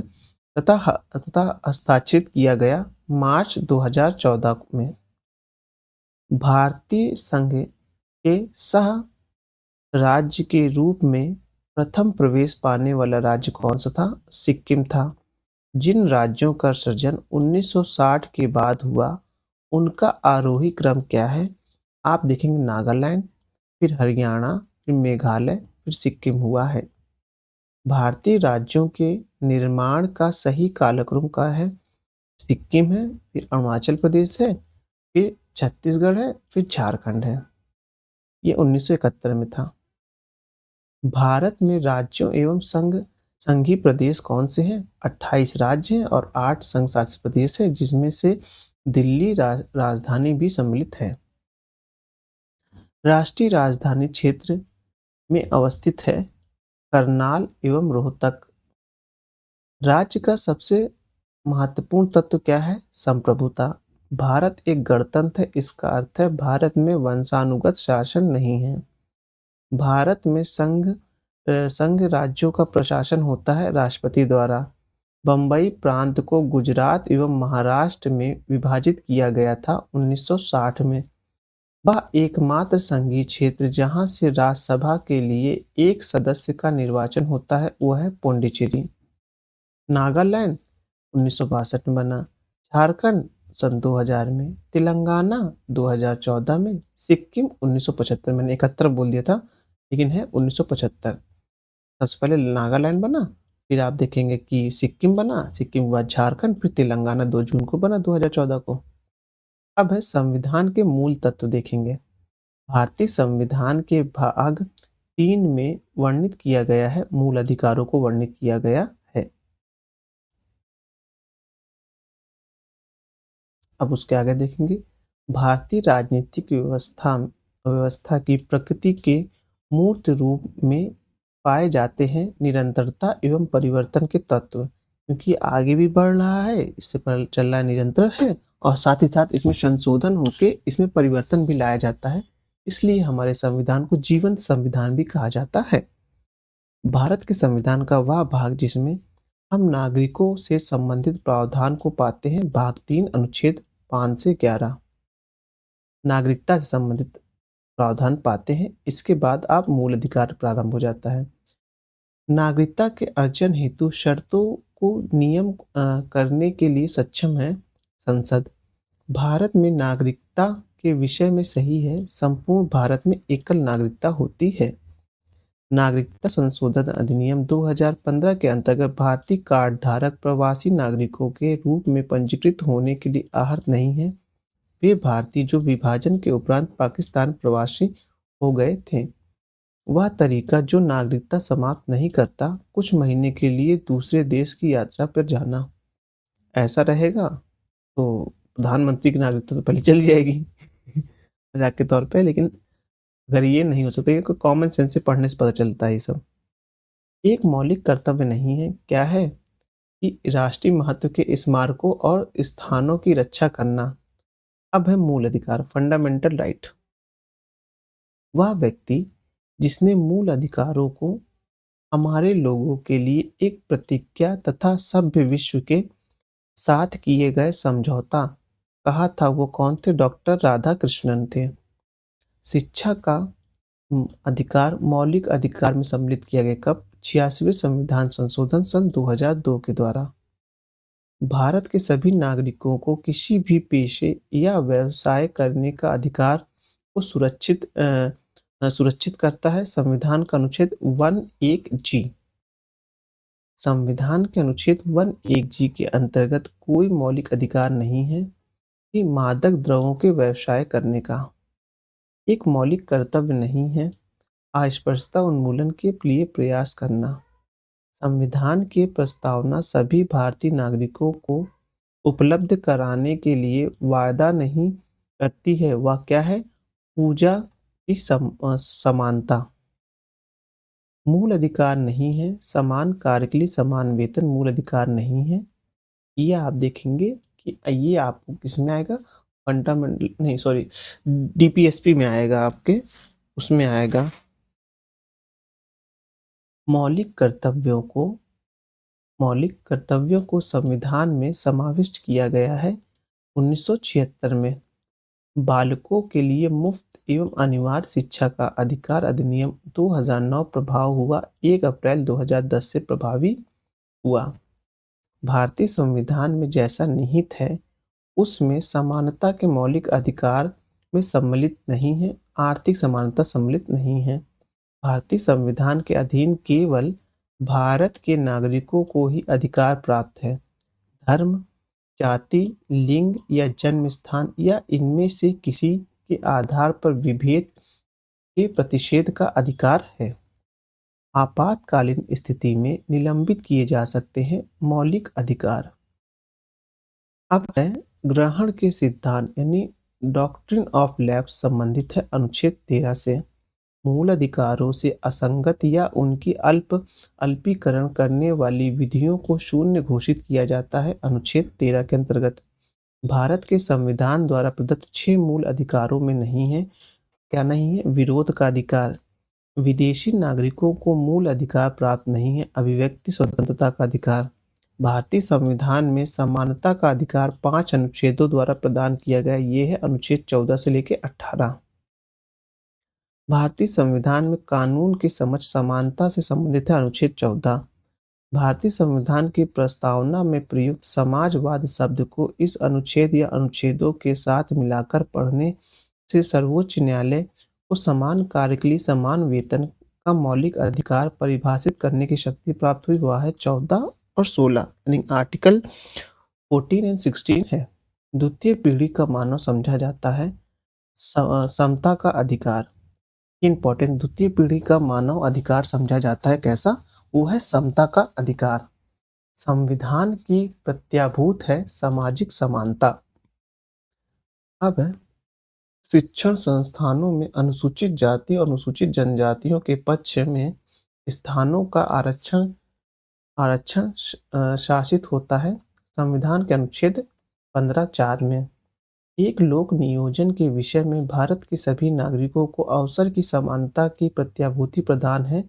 तथा तथा हस्ताक्षरित किया गया मार्च 2014 में भारतीय संघ के सह राज्य के रूप में प्रथम प्रवेश पाने वाला राज्य कौन सा था सिक्किम था जिन राज्यों का सृजन 1960 के बाद हुआ उनका आरोही क्रम क्या है आप देखेंगे नागालैंड फिर हरियाणा फिर मेघालय फिर सिक्किम हुआ है भारतीय राज्यों के निर्माण का सही कालक्रम का है सिक्किम है फिर अरुणाचल प्रदेश है फिर छत्तीसगढ़ है फिर झारखंड है ये 1971 में था भारत में राज्यों एवं संघ संघीय प्रदेश कौन से हैं 28 राज्य हैं और 8 संघ शासित प्रदेश हैं जिसमें से दिल्ली रा, राजधानी भी सम्मिलित है राष्ट्रीय राजधानी क्षेत्र में अवस्थित है करनाल एवं रोहतक राज्य का सबसे महत्वपूर्ण तत्व क्या है संप्रभुता भारत एक गणतंत्र है इसका अर्थ है भारत में वंशानुगत शासन नहीं है भारत में संघ संघ राज्यों का प्रशासन होता है राष्ट्रपति द्वारा बम्बई प्रांत को गुजरात एवं महाराष्ट्र में विभाजित किया गया था 1960 में वह एकमात्र संघीय क्षेत्र जहां से राज्यसभा के लिए एक सदस्य का निर्वाचन होता है वह है पुंडिचेरी नागालैंड उन्नीस में बना झारखंड सन 2000 में तेलंगाना 2014 में सिक्किम 1975 मैंने इकहत्तर बोल दिया था लेकिन है 1975 सबसे पहले नागालैंड बना फिर आप देखेंगे कि सिक्किम बना सिक्किम के बाद झारखंड फिर तेलंगाना 2 जून को बना 2014 को अब है संविधान के मूल तत्व देखेंगे भारतीय संविधान के भाग तीन में वर्णित किया गया है मूल अधिकारों को वर्णित किया गया है अब उसके आगे देखेंगे भारतीय राजनीतिक व्यवस्था व्यवस्था की प्रकृति के मूर्त रूप में पाए जाते हैं निरंतरता एवं परिवर्तन के तत्व क्योंकि आगे भी बढ़ रहा है इससे चल रहा निरंतर है और साथ ही साथ इसमें संशोधन होकर इसमें परिवर्तन भी लाया जाता है इसलिए हमारे संविधान को जीवंत संविधान भी कहा जाता है भारत के संविधान का वह भाग जिसमें हम नागरिकों से संबंधित प्रावधान को पाते हैं भाग तीन अनुच्छेद पाँच से ग्यारह नागरिकता से संबंधित प्रावधान पाते हैं इसके बाद आप मूल अधिकार प्रारंभ हो जाता है नागरिकता के अर्जन हेतु शर्तों को नियम करने के लिए सक्षम है संसद भारत में नागरिकता के विषय में सही है संपूर्ण भारत में एकल नागरिकता होती है नागरिकता संशोधन अधिनियम 2015 के अंतर्गत भारतीय कार्ड धारक प्रवासी नागरिकों के रूप में पंजीकृत होने के लिए आहत नहीं है वे भारतीय जो विभाजन के उपरांत पाकिस्तान प्रवासी हो गए थे वह तरीका जो नागरिकता समाप्त नहीं करता कुछ महीने के लिए दूसरे देश की यात्रा पर जाना ऐसा रहेगा तो प्रधानमंत्री की नागरिकता तो पहले चली जाएगी मजाक के तौर पे लेकिन अगर ये नहीं हो सकता क्योंकि कॉमन सेंस से पढ़ने से पता चलता है ये सब एक मौलिक कर्तव्य नहीं है क्या है कि राष्ट्रीय महत्व के स्मारकों और स्थानों की रक्षा करना अब है मूल अधिकार फंडामेंटल राइट वह व्यक्ति जिसने मूल अधिकारों को हमारे लोगों के लिए एक प्रतिज्ञा तथा सभ्य विश्व के साथ किए गए समझौता कहा था वो कौन थे डॉक्टर राधा कृष्णन थे शिक्षा का अधिकार मौलिक अधिकार में सम्मिलित किया गया कब छियासीवें संविधान संशोधन सन 2002 के द्वारा भारत के सभी नागरिकों को किसी भी पेशे या व्यवसाय करने का अधिकार को सुरक्षित सुरक्षित करता है संविधान का अनुच्छेद वन एक जी संविधान के अनुच्छेद वन एक जी के अंतर्गत कोई मौलिक अधिकार नहीं है कि मादक द्रवों के व्यवसाय करने का एक मौलिक कर्तव्य नहीं है अस्पृश्यता उन्मूलन के लिए प्रयास करना संविधान के प्रस्तावना सभी भारतीय नागरिकों को उपलब्ध कराने के लिए वायदा नहीं करती है वह क्या है पूजा की सम, समानता मूल अधिकार नहीं है समान कार्य के लिए समान वेतन मूल अधिकार नहीं है ये आप देखेंगे कि ये आपको किस में आएगा फंडामेंटल नहीं सॉरी डीपीएसपी में आएगा आपके उसमें आएगा मौलिक कर्तव्यों को मौलिक कर्तव्यों को संविधान में समाविष्ट किया गया है 1976 में बालकों के लिए मुफ्त एवं अनिवार्य शिक्षा का अधिकार अधिनियम 2009 प्रभाव हुआ 1 अप्रैल 2010 से प्रभावी हुआ भारतीय संविधान में जैसा निहित है उसमें समानता के मौलिक अधिकार में सम्मिलित नहीं है आर्थिक समानता सम्मिलित नहीं है भारतीय संविधान के अधीन केवल भारत के नागरिकों को ही अधिकार प्राप्त है धर्म जाति लिंग या जन्म स्थान या इनमें से किसी के आधार पर विभेद के प्रतिषेध का अधिकार है आपातकालीन स्थिति में निलंबित किए जा सकते हैं मौलिक अधिकार अब है ग्रहण के सिद्धांत यानी डॉक्ट्रिन ऑफ लैब्स संबंधित है अनुच्छेद तेरह से मूल अधिकारों से असंगत या उनकी अल्प अल्पीकरण करने वाली विधियों को शून्य घोषित किया जाता है अनुच्छेद तेरह के अंतर्गत भारत के संविधान द्वारा प्रदत्त छह मूल अधिकारों में नहीं है क्या नहीं है विरोध का अधिकार विदेशी नागरिकों को मूल अधिकार प्राप्त नहीं है अभिव्यक्ति स्वतंत्रता का अधिकार भारतीय संविधान में समानता का अधिकार पांच अनुच्छेदों द्वारा प्रदान किया गया ये है अनुच्छेद चौदह से लेकर अठारह भारतीय संविधान में कानून की समझ समानता से संबंधित है अनुच्छेद चौदह भारतीय संविधान की प्रस्तावना में प्रयुक्त समाजवाद शब्द को इस अनुच्छेद या अनुच्छेदों के साथ मिलाकर पढ़ने से सर्वोच्च न्यायालय को समान कार्य के लिए समान वेतन का मौलिक अधिकार परिभाषित करने की शक्ति प्राप्त हुई हुआ है चौदह और सोलह यानी आर्टिकल फोर्टीन एंड सिक्सटीन है द्वितीय पीढ़ी का मानव समझा जाता है समता का अधिकार इंपॉर्टेंट द्वितीय पीढ़ी का मानव अधिकार समझा जाता है कैसा वो है समता का अधिकार संविधान की प्रत्याभूत है सामाजिक समानता अब शिक्षण संस्थानों में अनुसूचित जाति और अनुसूचित जनजातियों के पक्ष में स्थानों का आरक्षण आरक्षण शासित होता है संविधान के अनुच्छेद पंद्रह चार में एक लोक नियोजन के विषय में भारत के सभी नागरिकों को अवसर की समानता की प्रत्याभूति प्रदान है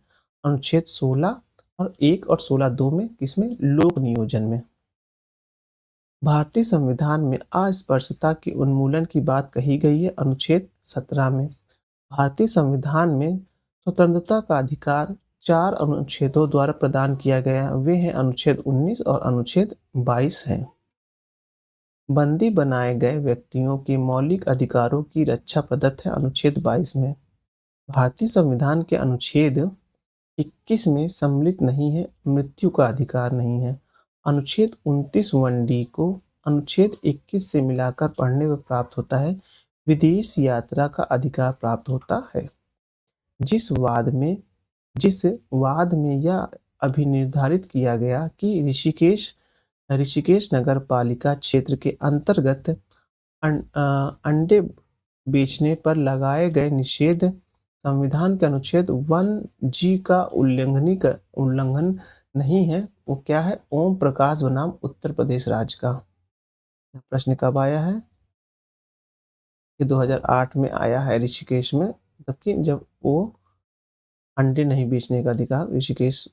अनुच्छेद सोलह और एक और सोलह दो में किसमें लोक नियोजन में भारतीय संविधान में अस्पर्शता के उन्मूलन की बात कही गई है अनुच्छेद सत्रह में भारतीय संविधान में स्वतंत्रता का अधिकार चार अनुच्छेदों द्वारा प्रदान किया गया है वे हैं अनुच्छेद 19 और अनुच्छेद 22 हैं बंदी बनाए गए व्यक्तियों के मौलिक अधिकारों की रक्षा प्रदत्त है अनुच्छेद 22 में भारतीय संविधान के अनुच्छेद 21 में सम्मिलित नहीं है मृत्यु का अधिकार नहीं है अनुच्छेद उनतीस वन डी को अनुच्छेद 21 से मिलाकर पढ़ने पर प्राप्त होता है विदेश यात्रा का अधिकार प्राप्त होता है जिस वाद में जिस वाद में यह अभी निर्धारित किया गया कि ऋषिकेश ऋषिकेश नगर पालिका क्षेत्र के अंतर्गत अं, अंडे बेचने पर लगाए गए निषेध संविधान के अनुच्छेद वन जी का उल्लंघनी उल्लंघन नहीं है वो क्या है ओम प्रकाश बनाम उत्तर प्रदेश राज्य का प्रश्न कब आया है हजार 2008 में आया है ऋषिकेश में जबकि जब वो अंडे नहीं बेचने का अधिकार ऋषिकेश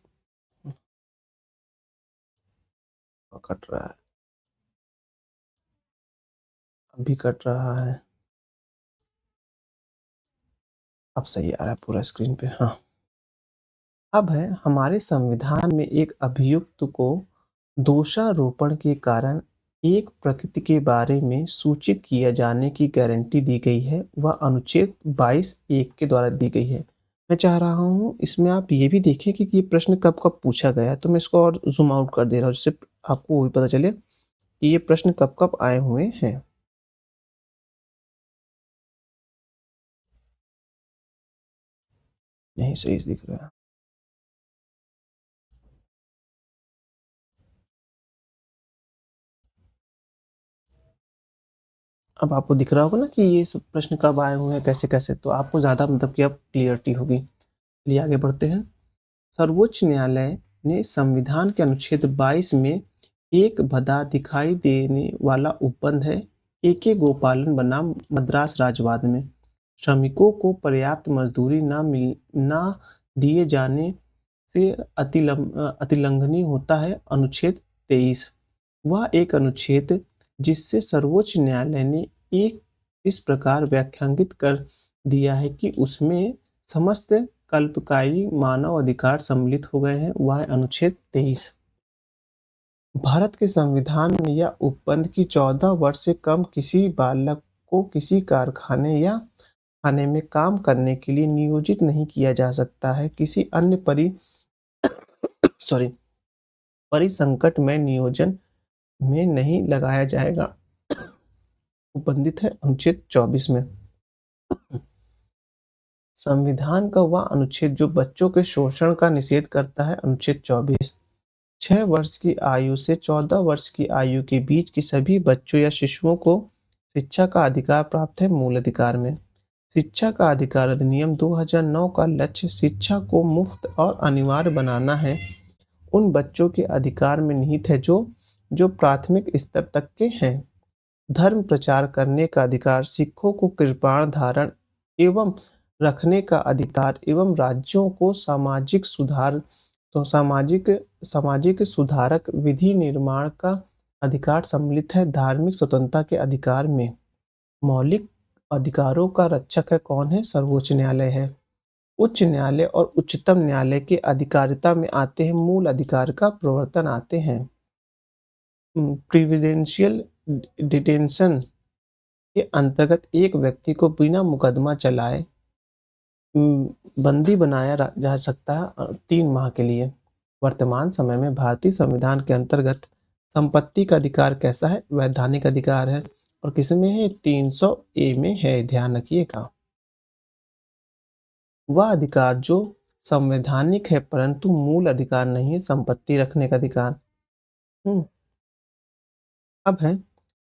कट रहा है अभी कट रहा है अब सही आ रहा है पूरा स्क्रीन पे हाँ अब है हमारे संविधान में एक अभियुक्त को दोषारोपण के कारण एक प्रकृति के बारे में सूचित किया जाने की गारंटी दी गई है वह अनुच्छेद 22 एक के द्वारा दी गई है मैं चाह रहा हूँ इसमें आप ये भी देखें कि ये प्रश्न कब कब पूछा गया तो मैं इसको और जूम आउट कर दे रहा हूँ जिससे आपको वो पता चले कि ये प्रश्न कब कब आए हुए हैं नहीं सही दिख रहा है अब आपको दिख रहा होगा ना कि ये सब प्रश्न कब आए हुए हैं कैसे कैसे तो आपको ज़्यादा मतलब कि अब क्लियरिटी होगी चलिए आगे बढ़ते हैं सर्वोच्च न्यायालय ने संविधान के अनुच्छेद 22 में एक भदा दिखाई देने वाला उपबंध है ए के गोपालन बनाम मद्रास राजवाद में श्रमिकों को पर्याप्त मजदूरी ना मिल ना दिए जाने से अतिलंघनीय होता है अनुच्छेद 23 वह एक अनुच्छेद जिससे सर्वोच्च न्यायालय ने एक इस प्रकार व्याख्यांकित कर दिया है कि उसमें समस्त कल्पकारी मानव अधिकार सम्मिलित हो गए हैं वह अनुच्छेद तेईस भारत के संविधान में यह उपबंध की चौदह वर्ष से कम किसी बालक को किसी कारखाने या खाने में काम करने के लिए नियोजित नहीं किया जा सकता है किसी अन्य परि सॉरी परिसंकट में नियोजन में नहीं लगाया जाएगा उपबंधित है अनुच्छेद 24 में संविधान का वह अनुच्छेद जो बच्चों के शोषण का निषेध करता है अनुच्छेद 24 छह वर्ष की आयु से चौदह वर्ष की आयु के बीच की सभी बच्चों या शिशुओं को शिक्षा का अधिकार प्राप्त है मूल अधिकार में शिक्षा का अधिकार अधिनियम 2009 का लक्ष्य शिक्षा को मुफ्त और अनिवार्य बनाना है उन बच्चों के अधिकार में निहित है जो जो प्राथमिक स्तर तक के हैं धर्म प्रचार करने का अधिकार सिखों को कृपाण धारण एवं रखने का अधिकार एवं राज्यों को सामाजिक सुधार तो सामाजिक सामाजिक सुधारक विधि निर्माण का अधिकार सम्मिलित है धार्मिक स्वतंत्रता के अधिकार में मौलिक अधिकारों का रक्षक है कौन है सर्वोच्च न्यायालय है उच्च न्यायालय और उच्चतम न्यायालय के अधिकारिता में आते हैं मूल अधिकार का प्रवर्तन आते हैं प्रिविडेंशियल डिटेंशन के अंतर्गत एक व्यक्ति को बिना मुकदमा चलाए बंदी बनाया जा सकता है तीन माह के लिए वर्तमान समय में भारतीय संविधान के अंतर्गत संपत्ति का अधिकार कैसा है वैधानिक अधिकार है और किस में है तीन सौ ए में है ध्यान रखिएगा वह अधिकार जो संवैधानिक है परंतु मूल अधिकार नहीं है संपत्ति रखने का अधिकार हम्म, अब है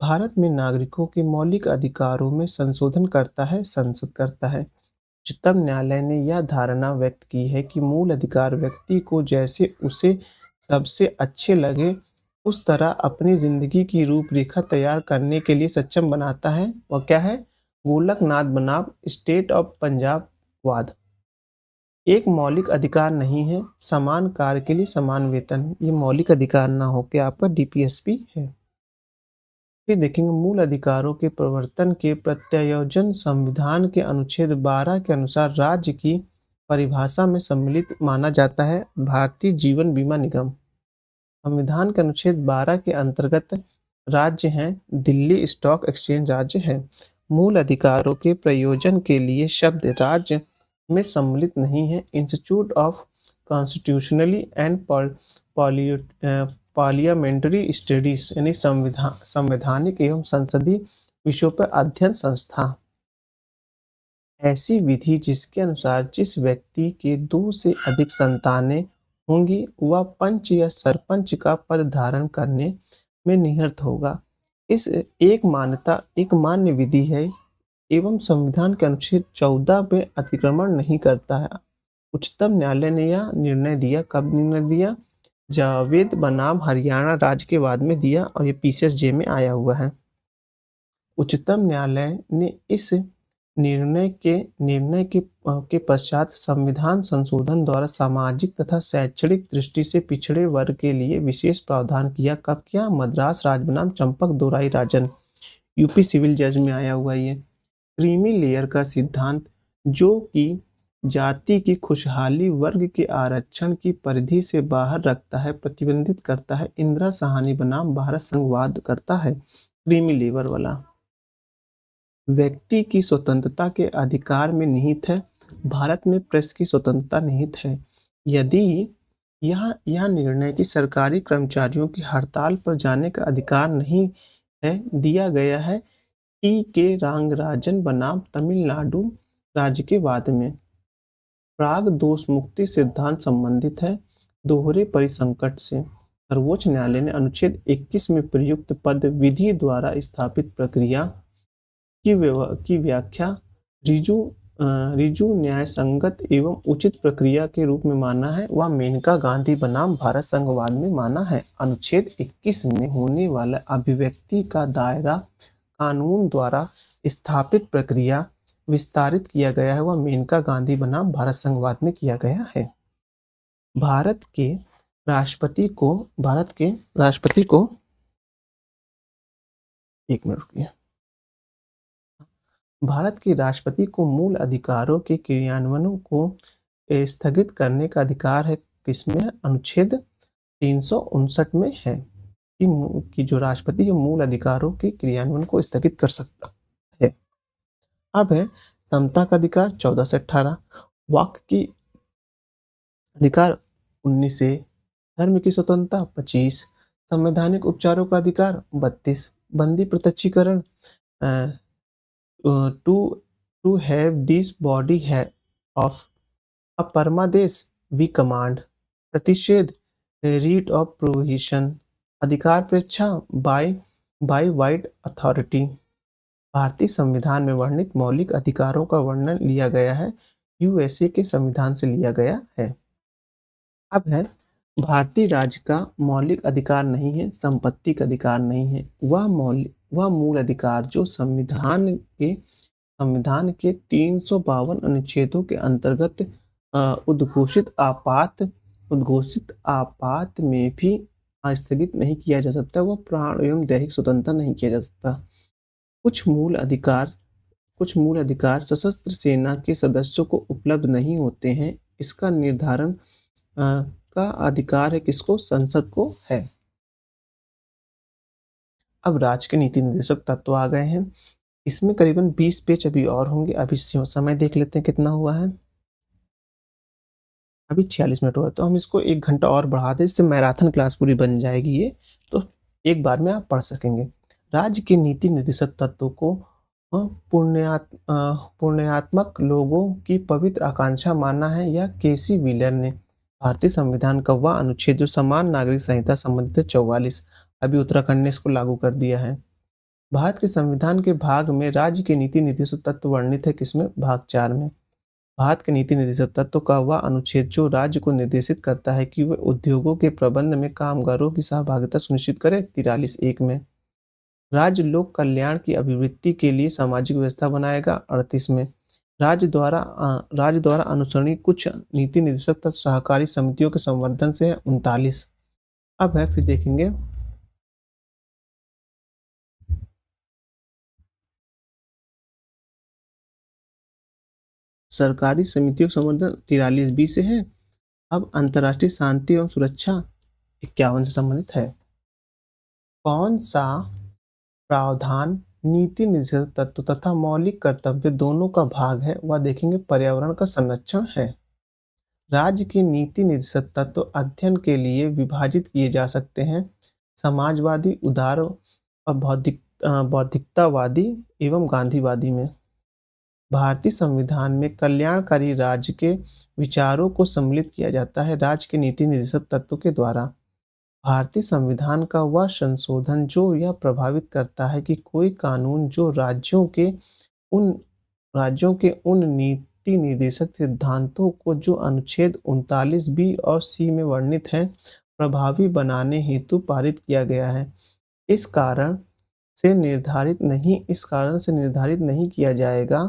भारत में नागरिकों के मौलिक अधिकारों में संशोधन करता है संसद करता है उच्चतम न्यायालय ने यह धारणा व्यक्त की है कि मूल अधिकार व्यक्ति को जैसे उसे सबसे अच्छे लगे उस तरह अपनी जिंदगी की रूपरेखा तैयार करने के लिए सक्षम बनाता है वह क्या है गोलकनाथ बनाम स्टेट ऑफ पंजाब वाद एक मौलिक अधिकार नहीं है समान कार्य के लिए समान वेतन ये मौलिक अधिकार ना हो के आपका डीपीएसपी है फिर देखेंगे मूल अधिकारों के प्रवर्तन के प्रत्यायोजन संविधान के अनुच्छेद 12 के अनुसार राज्य की परिभाषा में सम्मिलित माना जाता है भारतीय जीवन बीमा निगम संविधान के अनुच्छेद 12 के अंतर्गत राज्य हैं दिल्ली स्टॉक एक्सचेंज राज्य है मूल अधिकारों के प्रयोजन के लिए शब्द राज्य में सम्मिलित नहीं है institute of constitutionally and parliamentary studies यानी संविधान संवैधानिक एवं संसदीय विषयों पर अध्ययन संस्था ऐसी विधि जिसके अनुसार जिस व्यक्ति के दो से अधिक संतानें होंगी वह पंच या सरपंच का पद धारण करने में निहित होगा इस एक मान्यता एक मान्य विधि है एवं संविधान के अनुच्छेद चौदह पे अतिक्रमण नहीं करता है उच्चतम न्यायालय ने यह निर्णय दिया कब निर्णय दिया जावेद बनाम हरियाणा राज्य के बाद में दिया और ये पीसीएसजे में आया हुआ है उच्चतम न्यायालय ने इस निर्णय के निर्णय के के पश्चात संविधान संशोधन द्वारा सामाजिक तथा शैक्षणिक दृष्टि से पिछड़े वर्ग के लिए विशेष प्रावधान किया कब किया मद्रास राज बनाम चंपक दोराई राजन यूपी सिविल जज में आया हुआ ये क्रीमी लेयर का सिद्धांत जो कि जाति की खुशहाली वर्ग के आरक्षण की परिधि से बाहर रखता है प्रतिबंधित करता है इंदिरा सहानी बनाम भारत संघवाद करता है क्रीमी लेबर वाला व्यक्ति की स्वतंत्रता के अधिकार में निहित है भारत में प्रेस की स्वतंत्रता निहित है यदि यह यह निर्णय कि सरकारी कर्मचारियों की हड़ताल पर जाने का अधिकार नहीं है दिया गया है टी के रांगराजन बनाम तमिलनाडु राज्य के वाद में प्राग दोष मुक्ति सिद्धांत संबंधित है दोहरे परिसंकट से सर्वोच्च न्यायालय ने अनुच्छेद 21 में प्रयुक्त पद विधि द्वारा स्थापित प्रक्रिया की की व्याख्या रिजु रिजु न्याय संगत एवं उचित प्रक्रिया के रूप में माना है वह मेनका गांधी बनाम भारत संघवाद में माना है अनुच्छेद 21 में होने वाला अभिव्यक्ति का दायरा कानून द्वारा स्थापित प्रक्रिया विस्तारित किया गया है वह मेनका गांधी बनाम भारत संघवाद में किया गया है भारत के राष्ट्रपति को भारत के राष्ट्रपति को एक मिनट रुकिए भारत के राष्ट्रपति को मूल अधिकारों के क्रियान्वयनों को स्थगित करने का अधिकार है किसमें अनुच्छेद तीन में है कि, कि जो राष्ट्रपति है मूल अधिकारों के क्रियान्वयन को स्थगित कर सकता अब है समता का अधिकार चौदह से अट्ठारह वाक की अधिकार उन्नीस से धर्म की स्वतंत्रता पच्चीस संवैधानिक उपचारों का अधिकार बत्तीस बंदी प्रत्यक्षीकरण to to have this body है ऑफ अ परमादेश वी कमांड प्रतिषेध रीट ऑफ प्रोविजन अधिकार प्रेक्षा बाय बाय वाइट अथॉरिटी भारतीय संविधान में वर्णित मौलिक अधिकारों का वर्णन लिया गया है यूएसए के संविधान से लिया गया है अब है भारतीय राज्य का मौलिक अधिकार नहीं है संपत्ति का अधिकार नहीं है वह मौलिक वह मूल अधिकार जो संविधान के संविधान के तीन अनुच्छेदों के अंतर्गत उद्घोषित आपात उद्घोषित आपात में भी स्थगित नहीं किया जा सकता वह प्राण एवं दैहिक स्वतंत्रता नहीं किया जा सकता कुछ मूल अधिकार कुछ मूल अधिकार सशस्त्र सेना के सदस्यों को उपलब्ध नहीं होते हैं इसका निर्धारण का अधिकार है किसको संसद को है अब राज्य के नीति निर्देशक तत्व आ गए हैं इसमें करीबन 20 पेज अभी और होंगे अभी समय देख लेते हैं कितना हुआ है अभी छियालीस मिनट हुआ तो हम इसको एक घंटा और बढ़ा दें इससे मैराथन क्लास पूरी बन जाएगी ये तो एक बार में आप पढ़ सकेंगे राज्य के नीति निर्देशक तत्वों को पुण्यात्म पुण्यात्मक लोगों की पवित्र आकांक्षा माना है या केसी व्हीलर ने भारतीय संविधान का वह अनुच्छेद जो समान नागरिक संहिता संबंधित चौवालीस अभी उत्तराखंड ने इसको लागू कर दिया है भारत के संविधान के भाग में राज्य के नीति निर्देशक तत्व वर्णित है किसमें भाग चार में भारत के नीति निर्देशक तत्व का वह अनुच्छेद जो राज्य को निर्देशित करता है कि वह उद्योगों के प्रबंध में कामगारों की सहभागिता सुनिश्चित करे तिरालीस एक में राज्य लोक कल्याण की अभिवृत्ति के लिए सामाजिक व्यवस्था बनाएगा अड़तीस में राज्य द्वारा राज्य द्वारा अनुसरणीय कुछ नीति निर्देशक तथा सहकारी समितियों के संवर्धन से है उनतालीस अब है फिर देखेंगे सरकारी समितियों के संवर्धन तिरालीस बी से है अब अंतर्राष्ट्रीय शांति एवं सुरक्षा इक्यावन से संबंधित है कौन सा प्रावधान नीति निर्देश तत्व तथा मौलिक कर्तव्य दोनों का भाग है वह देखेंगे पर्यावरण का संरक्षण है राज्य के नीति निर्देशक तत्व अध्ययन के लिए विभाजित किए जा सकते हैं समाजवादी उदार और बौद्धिक बौद्धिकतावादी एवं गांधीवादी में भारतीय संविधान में कल्याणकारी राज्य के विचारों को सम्मिलित किया जाता है राज्य के नीति निर्देशक तत्व के द्वारा भारतीय संविधान का वह संशोधन जो यह प्रभावित करता है कि कोई कानून जो राज्यों के उन राज्यों के उन नीति निर्देशक सिद्धांतों को जो अनुच्छेद उनतालीस बी और सी में वर्णित हैं प्रभावी बनाने हेतु पारित किया गया है इस कारण से निर्धारित नहीं इस कारण से निर्धारित नहीं किया जाएगा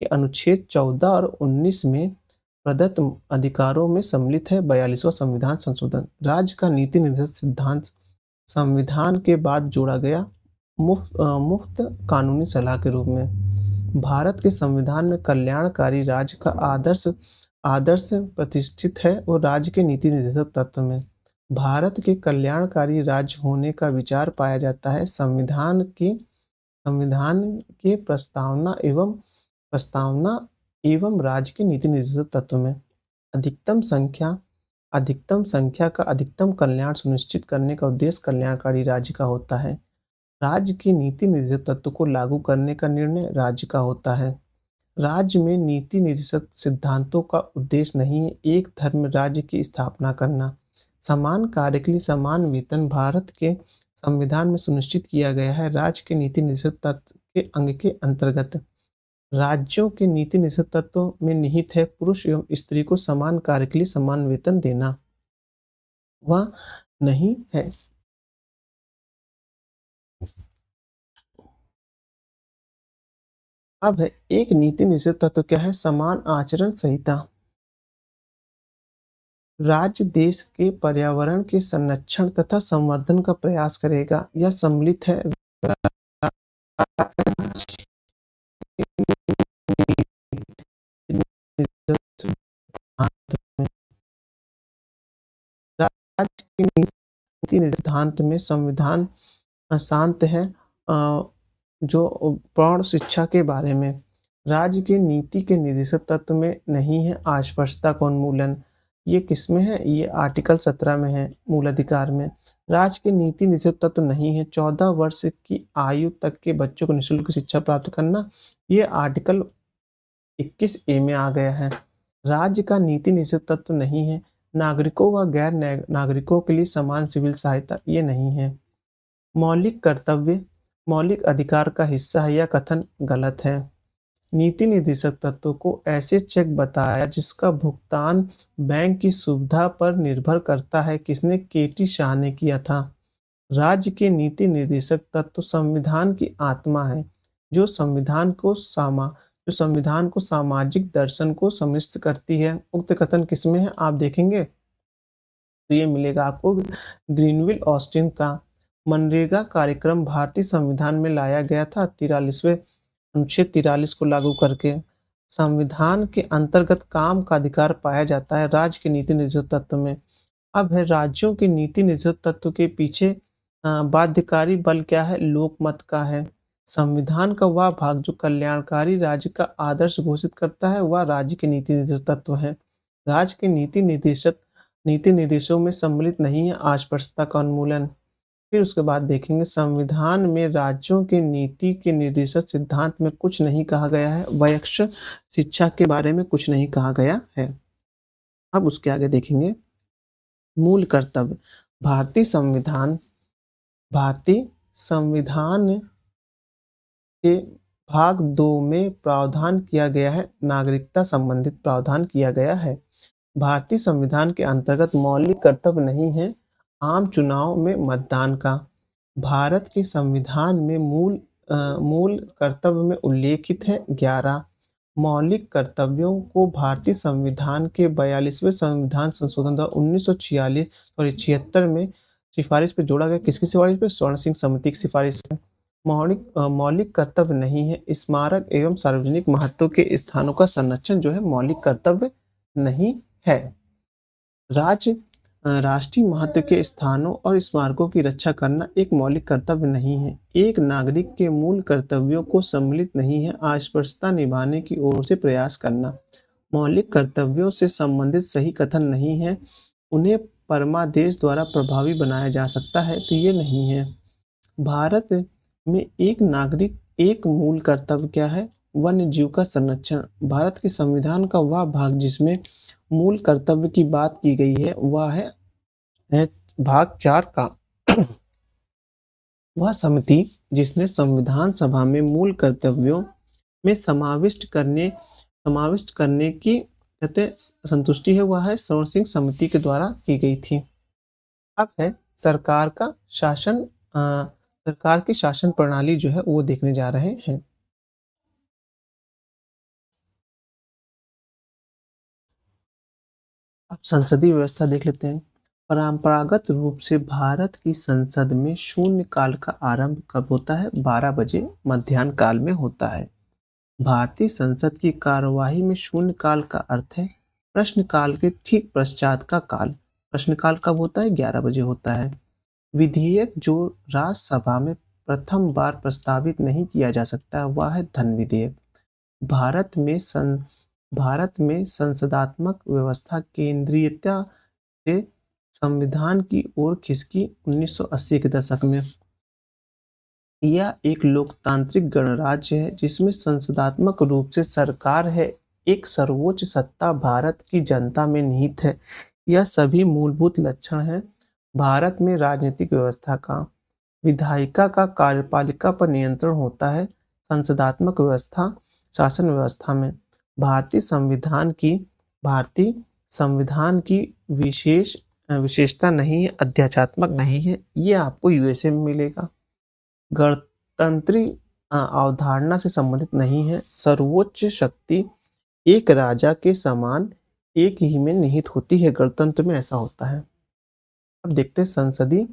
कि अनुच्छेद 14 और 19 में प्रदत्त अधिकारों में सम्मिलित है बयालीसवां संविधान संशोधन राज्य का नीति निर्देश सिद्धांत संविधान के बाद जोड़ा गया मुफ्त आ, मुफ्त कानूनी सलाह के रूप में भारत के संविधान में कल्याणकारी राज्य का आदर्श आदर्श प्रतिष्ठित है और राज्य के नीति निर्देशक तत्व में भारत के कल्याणकारी राज्य होने का विचार पाया जाता है संविधान की संविधान के प्रस्तावना एवं प्रस्तावना एवं राज्य के नीति निर्देशक तत्व में अधिकतम संख्या अधिकतम संख्या का अधिकतम कल्याण सुनिश्चित करने का उद्देश्य कल्याणकारी राज्य का होता है राज्य के नीति निर्देशक तत्व को लागू करने का निर्णय राज्य का होता है राज्य में नीति निर्देशक सिद्धांतों का उद्देश्य नहीं है एक धर्म राज्य की स्थापना करना समान कार्य के लिए समान वेतन भारत के संविधान में सुनिश्चित किया गया है राज्य के नीति निर्देशक तत्व के अंग के अंतर्गत राज्यों के नीति निषेध तत्व में निहित है पुरुष एवं स्त्री को समान कार्य के लिए समान वेतन देना वह नहीं है अब है एक नीति निषेध तत्व क्या है समान आचरण संहिता राज्य देश के पर्यावरण के संरक्षण तथा संवर्धन का प्रयास करेगा यह सम्मिलित है राज्य नीति सिद्धांत में संविधान शांत है जो प्रौण शिक्षा के बारे में राज्य के नीति के निर्देशक तत्व में नहीं है आस्पर्शता का उन्मूलन ये किस में है ये आर्टिकल सत्रह में है मूलाधिकार में राज्य के नीति निषेध तत्व तो नहीं है चौदह वर्ष की आयु तक के बच्चों को निःशुल्क शिक्षा प्राप्त करना ये आर्टिकल इक्कीस ए में आ गया है राज्य का नीति निषेध तत्व तो नहीं है नागरिकों व गैर नागरिकों के लिए समान सिविल सहायता ये नहीं है मौलिक कर्तव्य मौलिक अधिकार का हिस्सा है यह कथन गलत है नीति निदेशक तत्व को ऐसे चेक बताया जिसका भुगतान बैंक की सुविधा पर निर्भर करता है किसने के टी शाह ने किया था राज्य के नीति निर्देशक तत्व संविधान की आत्मा है जो संविधान को सामा जो संविधान को सामाजिक दर्शन को समिष्ट करती है उक्त कथन किसमें है आप देखेंगे तो ये मिलेगा आपको ग्रीनविल ऑस्टिन का मनरेगा कार्यक्रम भारतीय संविधान में लाया गया था तिरालीसवें अनुच्छेद तिरालीस को लागू करके संविधान के अंतर्गत काम का अधिकार पाया जाता है राज्य के नीति निर्देश तत्व में अब है राज्यों के नीति निर्देश तत्व के पीछे बाध्यकारी बल क्या है लोकमत का है संविधान का वह भाग जो कल्याणकारी राज्य का आदर्श घोषित करता है वह राज्य के नीति निर्देश तत्व है राज्य के नीति निर्देशक नीति निर्देशों में सम्मिलित नहीं है आस्पर्शता का उन्मूलन फिर उसके बाद देखेंगे संविधान में राज्यों के नीति के निर्देशक सिद्धांत में कुछ नहीं कहा गया है वयक्ष शिक्षा के बारे में कुछ नहीं कहा गया है अब उसके आगे देखेंगे मूल कर्तव्य भारतीय संविधान भारतीय संविधान के भाग दो में प्रावधान किया गया है नागरिकता संबंधित प्रावधान किया गया है भारतीय संविधान के अंतर्गत मौलिक कर्तव्य नहीं है आम चुनाव में मतदान का भारत के संविधान में मूल आ, मूल कर्तव्य में उल्लेखित है ग्यारह मौलिक कर्तव्यों को भारतीय संविधान के बयालीसवें संविधान संशोधन द्वारा उन्नीस सौ छियालीस और छिहत्तर में सिफारिश पर जोड़ा गया किसकी सिफारिश पर स्वर्ण सिंह समिति की सिफारिश है मौलिक मौलिक कर्तव्य नहीं है स्मारक एवं सार्वजनिक महत्व के स्थानों का संरक्षण जो है मौलिक कर्तव्य नहीं है राज्य राष्ट्रीय महत्व के स्थानों और स्मारकों की रक्षा करना एक मौलिक कर्तव्य नहीं है एक नागरिक के मूल कर्तव्यों को सम्मिलित नहीं है अस्पृश्यता निभाने की ओर से प्रयास करना मौलिक कर्तव्यों से संबंधित सही कथन नहीं है उन्हें परमादेश द्वारा प्रभावी बनाया जा सकता है तो ये नहीं है भारत में एक नागरिक एक मूल कर्तव्य क्या है वन्य जीव का संरक्षण भारत के संविधान का वह भाग जिसमें मूल कर्तव्य की बात की गई है वह है, भाग चार का वह समिति जिसने संविधान सभा में मूल कर्तव्यों में समाविष्ट करने समाविष्ट करने की संतुष्टि है वह है श्रवण सिंह समिति के द्वारा की गई थी अब है सरकार का शासन आ, सरकार की शासन प्रणाली जो है वो देखने जा रहे हैं संसदीय व्यवस्था देख लेते हैं परंपरागत रूप से भारत की संसद में शून्य काल का आरंभ कब होता है 12 बजे मध्यान्ह काल में होता है भारतीय संसद की कार्यवाही में शून्य काल का अर्थ है प्रश्नकाल के ठीक पश्चात का काल प्रश्नकाल कब होता है 11 बजे होता है विधेयक जो राज्यसभा में प्रथम बार प्रस्तावित नहीं किया जा सकता वह है धन विधेयक भारत में सन भारत में संसदात्मक व्यवस्था केंद्रीयता से संविधान की ओर खिसकी 1980 के दशक में यह एक लोकतांत्रिक गणराज्य है जिसमें संसदात्मक रूप से सरकार है एक सर्वोच्च सत्ता भारत की जनता में निहित है यह सभी मूलभूत लक्षण हैं भारत में राजनीतिक व्यवस्था का विधायिका का कार्यपालिका पर नियंत्रण होता है संसदात्मक व्यवस्था शासन व्यवस्था में भारतीय संविधान की भारतीय संविधान की विशेष विशेषता नहीं है अध्याचात्मक नहीं है ये आपको यूएसए में मिलेगा गणतंत्री अवधारणा से संबंधित नहीं है सर्वोच्च शक्ति एक राजा के समान एक ही में निहित होती है गणतंत्र में ऐसा होता है अब देखते हैं संसदीय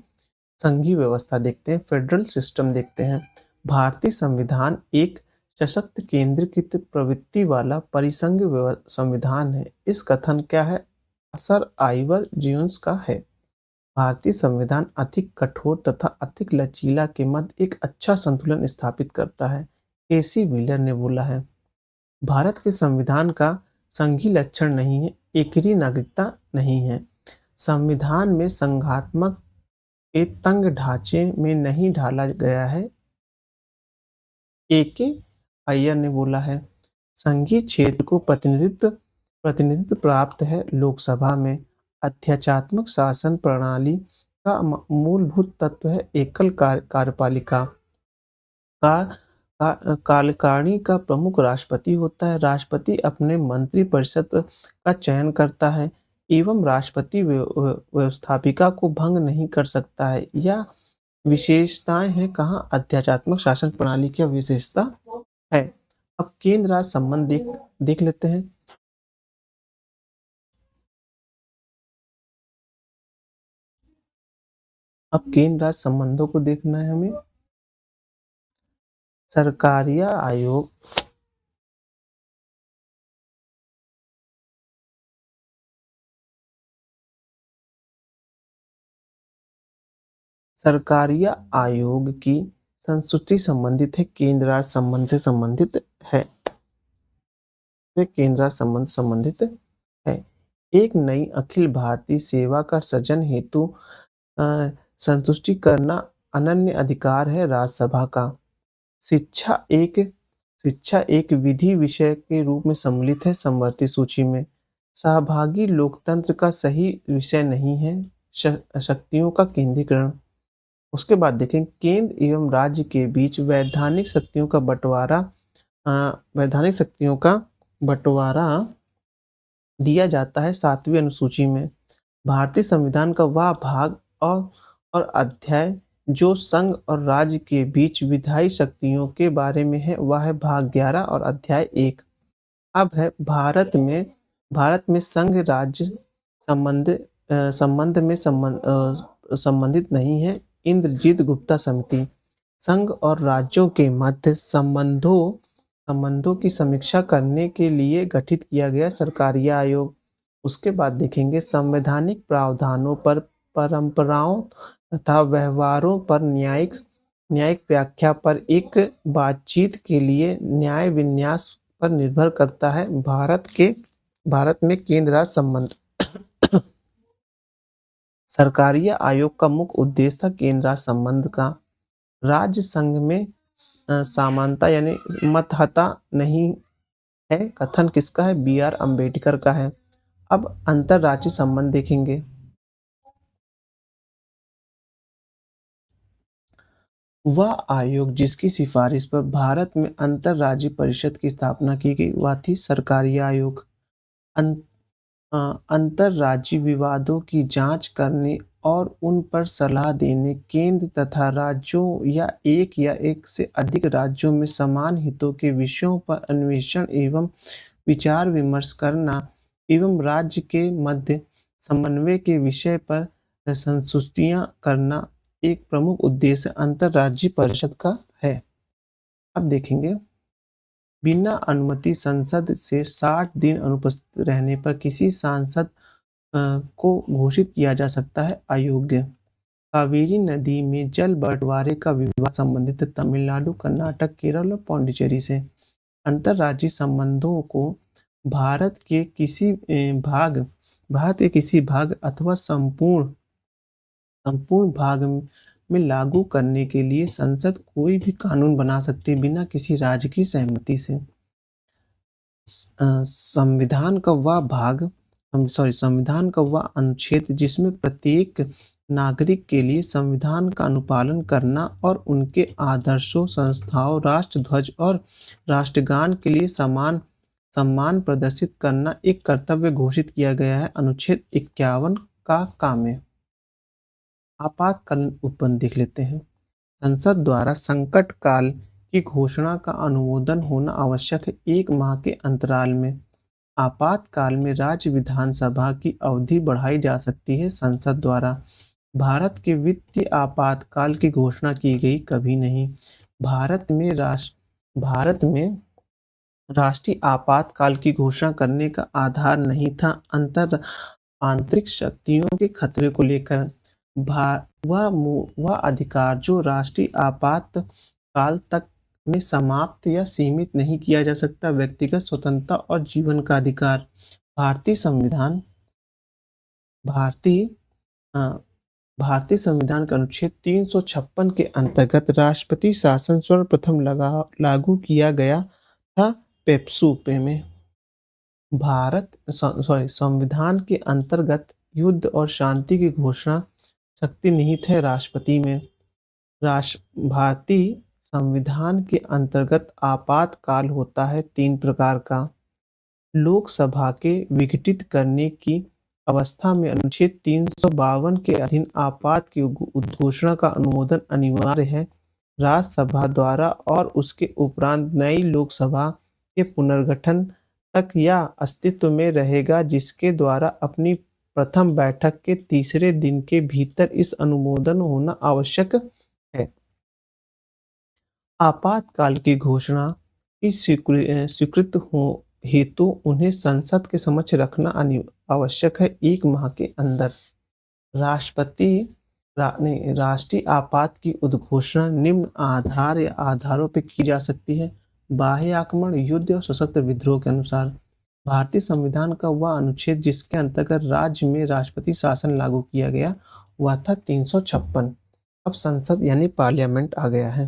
संघीय व्यवस्था देखते हैं फेडरल सिस्टम देखते हैं भारतीय संविधान एक सशक्त केंद्रीकृत प्रवृत्ति वाला परिसंघ संविधान है इस कथन क्या है असर आइवर जीवंस का है भारतीय संविधान अधिक कठोर तथा अधिक लचीला के मध्य एक अच्छा संतुलन स्थापित करता है ए सी व्हीलर ने बोला है भारत के संविधान का संघी लक्षण नहीं है एक नागरिकता नहीं है संविधान में संघात्मक तंग ढांचे में नहीं ढाला गया है एक अय्यर ने बोला है संघीय क्षेत्र को प्रतिनिधित्व प्रतिनिधित्व प्राप्त है लोकसभा में अध्यक्षात्मक शासन प्रणाली का मूलभूत तत्व है एकल कार, कार्यपालिका का, का कालकारिणी का प्रमुख राष्ट्रपति होता है राष्ट्रपति अपने मंत्री परिषद का चयन करता है एवं राष्ट्रपति व्यवस्थापिका को भंग नहीं कर सकता है या विशेषताएं हैं कहाँ अत्याचात्मक शासन प्रणाली की विशेषता है अब केंद्र राज्य संबंध देख देख लेते हैं अब केंद्र राज्य संबंधों को देखना है हमें सरकारिया आयोग सरकारिया आयोग की संस्कृति संबंधित है केंद्र राज संबंध से संबंधित है केंद्र राज संबंध संबंधित है एक नई अखिल भारतीय सेवा का सृजन हेतु संतुष्टि करना अनन्य अधिकार है राज्यसभा का शिक्षा एक शिक्षा एक विधि विषय के रूप में सम्मिलित है समवर्ती सूची में सहभागी लोकतंत्र का सही विषय नहीं है शक्तियों का केंद्रीकरण उसके बाद देखें केंद्र एवं राज्य के बीच वैधानिक शक्तियों का बंटवारा वैधानिक शक्तियों का बंटवारा दिया जाता है सातवीं अनुसूची में भारतीय संविधान का वह भाग और और अध्याय जो संघ और राज्य के बीच विधायी शक्तियों के बारे में है वह है भाग ग्यारह और अध्याय एक अब है भारत में भारत में संघ राज्य संबंध संबंध में संबंध संबंधित नहीं है इंद्रजीत गुप्ता समिति संघ और राज्यों के मध्य संबंधों संबंधों की समीक्षा करने के लिए गठित किया गया सरकारी आयोग उसके बाद देखेंगे संवैधानिक प्रावधानों पर परंपराओं तथा व्यवहारों पर न्यायिक न्यायिक व्याख्या पर एक बातचीत के लिए न्याय विन्यास पर निर्भर करता है भारत के भारत में केंद्र राज्य संबंध सरकारी आयोग का मुख्य उद्देश्य था केंद्र राज्य संबंध का राज्य संघ में समानता यानी मतहता नहीं है कथन किसका है बी आर अम्बेडकर का है अब अंतरराज्य संबंध देखेंगे वह आयोग जिसकी सिफारिश पर भारत में अंतर्राज्य परिषद की स्थापना की गई वह थी सरकारी आयोग अंत हाँ, अंतर्राज्यीय विवादों की जांच करने और उन पर सलाह देने केंद्र तथा राज्यों या एक या एक से अधिक राज्यों में समान हितों के विषयों पर अन्वेषण एवं विचार विमर्श करना एवं राज्य के मध्य समन्वय के विषय पर संतुष्टियाँ करना एक प्रमुख उद्देश्य अंतर्राज्यीय परिषद का है अब देखेंगे बिना अनुमति संसद से 60 दिन अनुपस्थित रहने पर किसी सांसद को घोषित किया जा सकता है अयोग्य कावेरी नदी में जल बंटवारे का विवाद संबंधित तमिलनाडु कर्नाटक केरल और पौंडिचेरी से अंतर्राज्यीय संबंधों को भारत के किसी भाग भारत के किसी भाग अथवा संपूर्ण संपूर्ण भाग में लागू करने के लिए संसद कोई भी कानून बना सकती बिना किसी राज्य की सहमति से संविधान का वह भाग सॉरी संविधान का वह अनुच्छेद जिसमें प्रत्येक नागरिक के लिए संविधान का अनुपालन करना और उनके आदर्शों संस्थाओं राष्ट्र ध्वज और राष्ट्रगान के लिए समान सम्मान प्रदर्शित करना एक कर्तव्य घोषित किया गया है अनुच्छेद इक्यावन का काम है आपातकालीन उपबंध देख लेते हैं संसद द्वारा संकट काल की घोषणा का अनुमोदन होना आवश्यक है एक माह के अंतराल में आपातकाल में राज्य विधानसभा की अवधि बढ़ाई जा सकती है संसद द्वारा भारत के वित्तीय आपातकाल की घोषणा की गई कभी नहीं भारत में राष्ट्र भारत में राष्ट्रीय आपातकाल की घोषणा करने का आधार नहीं था अंतर आंतरिक शक्तियों के खतरे को लेकर वह वह अधिकार जो राष्ट्रीय आपात काल तक में समाप्त या सीमित नहीं किया जा सकता व्यक्तिगत स्वतंत्रता और जीवन का अधिकार भारतीय संविधान भारतीय भारतीय संविधान का अनुच्छेद 356 के अंतर्गत राष्ट्रपति शासन सर्वप्रथम लगा लागू किया गया था पेप्सूपे में भारत सॉरी संविधान के अंतर्गत युद्ध और शांति की घोषणा शक्ति निहित है राष्ट्रपति में राष्ट्र भारतीय संविधान के अंतर्गत आपातकाल होता है तीन प्रकार का लोकसभा के विघटित करने की अवस्था में अनुच्छेद तीन के अधीन आपात की उद्घोषणा का अनुमोदन अनिवार्य है राज्यसभा द्वारा और उसके उपरांत नई लोकसभा के पुनर्गठन तक या अस्तित्व में रहेगा जिसके द्वारा अपनी प्रथम बैठक के तीसरे दिन के भीतर इस अनुमोदन होना आवश्यक है आपातकाल की घोषणा इस स्वीकृत हो हेतु तो उन्हें संसद के समक्ष रखना आवश्यक है एक माह के अंदर राष्ट्रपति रा, राष्ट्रीय आपात की उद्घोषणा निम्न आधार या आधारों पर की जा सकती है बाह्य आक्रमण युद्ध और सशस्त्र विद्रोह के अनुसार भारतीय संविधान का वह अनुच्छेद जिसके अंतर्गत राज्य में राष्ट्रपति शासन लागू किया गया वह था तीन अब संसद यानी पार्लियामेंट आ गया है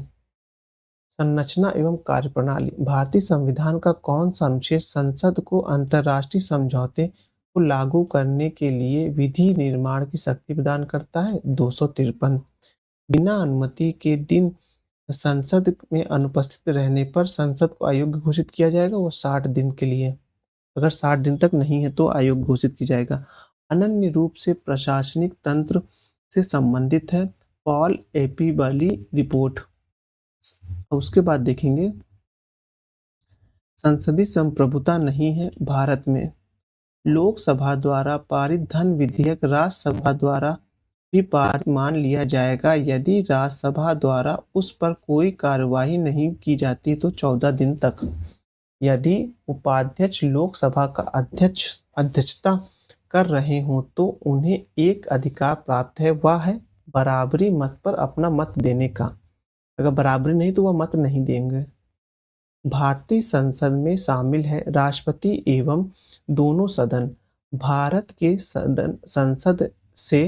संरचना एवं कार्यप्रणाली भारतीय संविधान का कौन सा अनुच्छेद संसद को अंतर्राष्ट्रीय समझौते को लागू करने के लिए विधि निर्माण की शक्ति प्रदान करता है दो बिना अनुमति के दिन संसद में अनुपस्थित रहने पर संसद को अयोग्य घोषित किया जाएगा वो साठ दिन के लिए अगर साठ दिन तक नहीं है तो आयोग घोषित किया जाएगा अनन्य रूप से प्रशासनिक तंत्र से संबंधित है पॉल एपी वाली रिपोर्ट उसके बाद देखेंगे संसदीय संप्रभुता नहीं है भारत में लोकसभा द्वारा पारित धन विधेयक राज्यसभा द्वारा भी पारित मान लिया जाएगा यदि राज्यसभा द्वारा उस पर कोई कार्यवाही नहीं की जाती तो चौदह दिन तक यदि उपाध्यक्ष लोकसभा का अध्यक्ष अध्यक्षता कर रहे हों तो उन्हें एक अधिकार प्राप्त है वह है बराबरी मत पर अपना मत देने का अगर बराबरी नहीं तो वह मत नहीं देंगे भारतीय संसद में शामिल है राष्ट्रपति एवं दोनों सदन भारत के सदन संसद से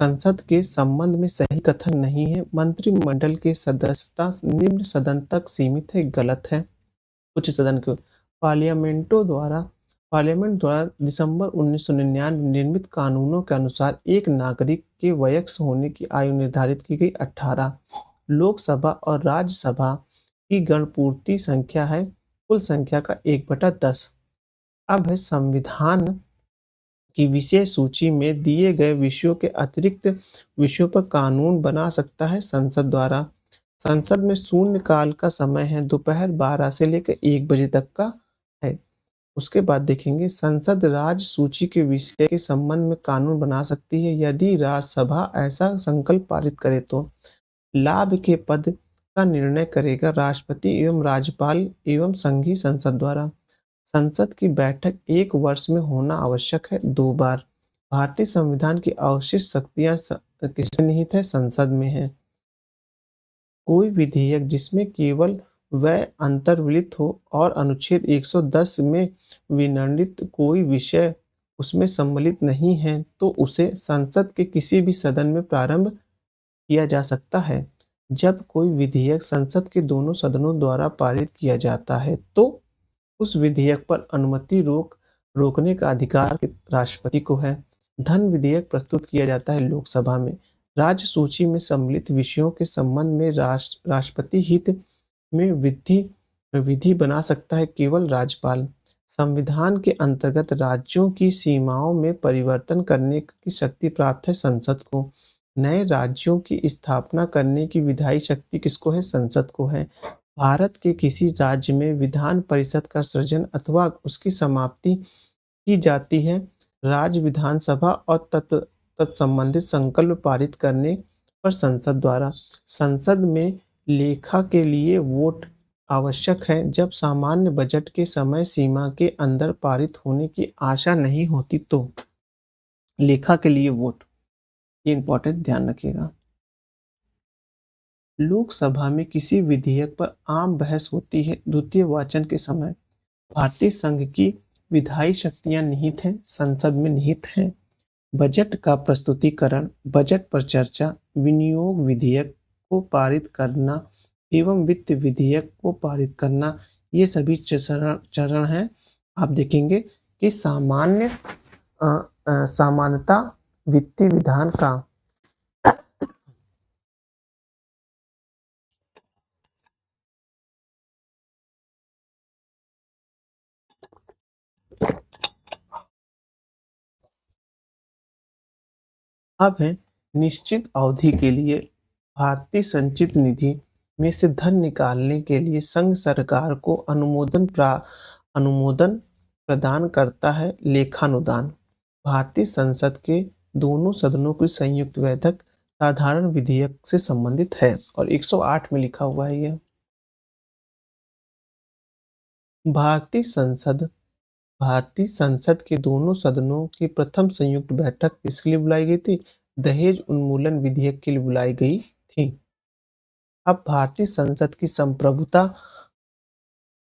संसद के संबंध में सही कथन नहीं है मंत्रिमंडल के सदस्यता निम्न सदन तक सीमित है गलत है उच्च सदन के पार्लियामेंटो द्वारा पार्लियामेंट द्वारा दिसंबर उन्नीस निर्मित कानूनों के अनुसार एक नागरिक के वयक्स होने की आयु निर्धारित की गई 18 लोकसभा और राज्यसभा की गणपूर्ति संख्या है कुल संख्या का एक बटा दस अब है संविधान की विशेष सूची में दिए गए विषयों के अतिरिक्त विषयों पर कानून बना सकता है संसद द्वारा संसद में शून्यकाल का समय है दोपहर बारह से लेकर एक बजे तक का है उसके बाद देखेंगे संसद राज सूची के विषय के संबंध में कानून बना सकती है यदि राज्यसभा ऐसा संकल्प पारित करे तो लाभ के पद का निर्णय करेगा राष्ट्रपति एवं राज्यपाल एवं संघीय संसद द्वारा संसद की बैठक एक वर्ष में होना आवश्यक है दो बार भारतीय संविधान की अवशिष्ट शक्तियां निहित है संसद में है कोई विधेयक जिसमें केवल वह अंतर्विलित हो और अनुच्छेद 110 में विनिर्णित कोई विषय उसमें सम्मिलित नहीं है तो उसे संसद के किसी भी सदन में प्रारंभ किया जा सकता है जब कोई विधेयक संसद के दोनों सदनों द्वारा पारित किया जाता है तो उस विधेयक पर अनुमति रोक रोकने का अधिकार राष्ट्रपति को है धन विधेयक प्रस्तुत किया जाता है लोकसभा में राज्य सूची में सम्मिलित विषयों के संबंध में राष्ट्र राष्ट्रपति हित में विधि विधि बना सकता है केवल राज्यपाल संविधान के अंतर्गत राज्यों की सीमाओं में परिवर्तन करने की शक्ति प्राप्त है संसद को नए राज्यों की स्थापना करने की विधायी शक्ति किसको है संसद को है भारत के किसी राज्य में विधान परिषद का सृजन अथवा उसकी समाप्ति की जाती है राज्य विधानसभा और तत् तत्संबंधित संकल्प पारित करने पर संसद द्वारा संसद में लेखा के लिए वोट आवश्यक है जब सामान्य बजट के समय सीमा के अंदर पारित होने की आशा नहीं होती तो लेखा के लिए वोट ये इंपॉर्टेंट ध्यान रखिएगा लोकसभा में किसी विधेयक पर आम बहस होती है द्वितीय वाचन के समय भारतीय संघ की विधायी शक्तियां निहित हैं संसद में निहित हैं बजट का प्रस्तुतिकरण बजट पर चर्चा विनियोग विधेयक को पारित करना एवं वित्त विधेयक को पारित करना ये सभी चरण हैं आप देखेंगे कि सामान्य सामान्यता वित्तीय विधान का अब है निश्चित अवधि के लिए भारतीय संचित निधि में से धन निकालने के लिए संघ सरकार को अनुमोदन प्रा अनुमोदन प्रदान करता है लेखानुदान भारतीय संसद के दोनों सदनों की संयुक्त वैधक साधारण विधेयक से संबंधित है और 108 में लिखा हुआ है यह भारतीय संसद भारतीय संसद के दोनों सदनों की प्रथम संयुक्त बैठक इसके लिए बुलाई गई थी दहेज उन्मूलन विधेयक के लिए बुलाई गई थी अब भारतीय संसद की संप्रभुता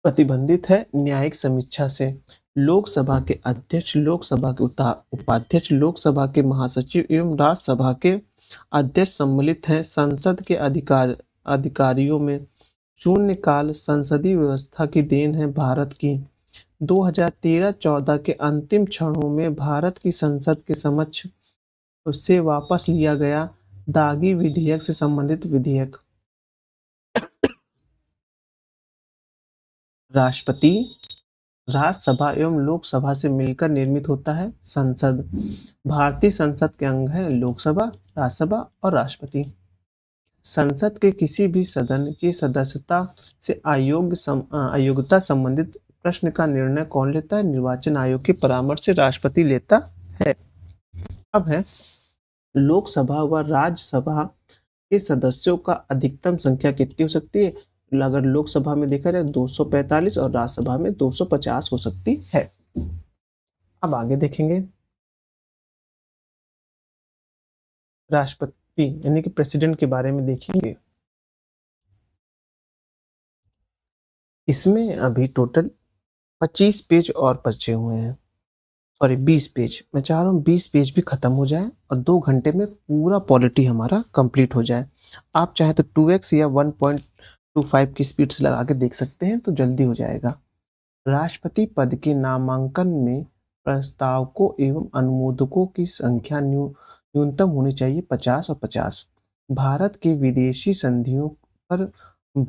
प्रतिबंधित है न्यायिक समीक्षा से लोकसभा के अध्यक्ष लोकसभा के उपाध्यक्ष लोकसभा के महासचिव एवं राज्यसभा के अध्यक्ष सम्मिलित हैं संसद के अधिकार अधिकारियों में शून्यकाल संसदीय व्यवस्था की देन है भारत की 2013-14 के अंतिम क्षणों में भारत की संसद के समक्ष उससे वापस लिया गया दागी विधेयक से संबंधित विधेयक राष्ट्रपति राज्यसभा एवं लोकसभा से मिलकर निर्मित होता है संसद भारतीय संसद के अंग है लोकसभा राज्यसभा और राष्ट्रपति संसद के किसी भी सदन की सदस्यता से आयोग सम, आयोग्यता संबंधित प्रश्न का निर्णय कौन लेता है निर्वाचन आयोग के परामर्श से राष्ट्रपति लेता है अब है लोकसभा व राज्यसभा के सदस्यों का अधिकतम संख्या कितनी हो सकती है अगर लोकसभा में देखा जाए 245 और राज्यसभा में 250 हो सकती है अब आगे देखेंगे राष्ट्रपति यानी कि प्रेसिडेंट के बारे में देखेंगे इसमें अभी टोटल पच्चीस पेज और बचे हुए हैं सॉरी बीस पेज मैं चाह रहा हूँ बीस पेज भी ख़त्म हो जाए और दो घंटे में पूरा पॉलिटी हमारा कंप्लीट हो जाए आप चाहे तो टू एक्स या वन पॉइंट टू फाइव की स्पीड से लगा के देख सकते हैं तो जल्दी हो जाएगा राष्ट्रपति पद के नामांकन में प्रस्तावकों एवं अनुमोदकों की संख्या न्यूनतम होनी चाहिए पचास और पचास भारत के विदेशी संधियों पर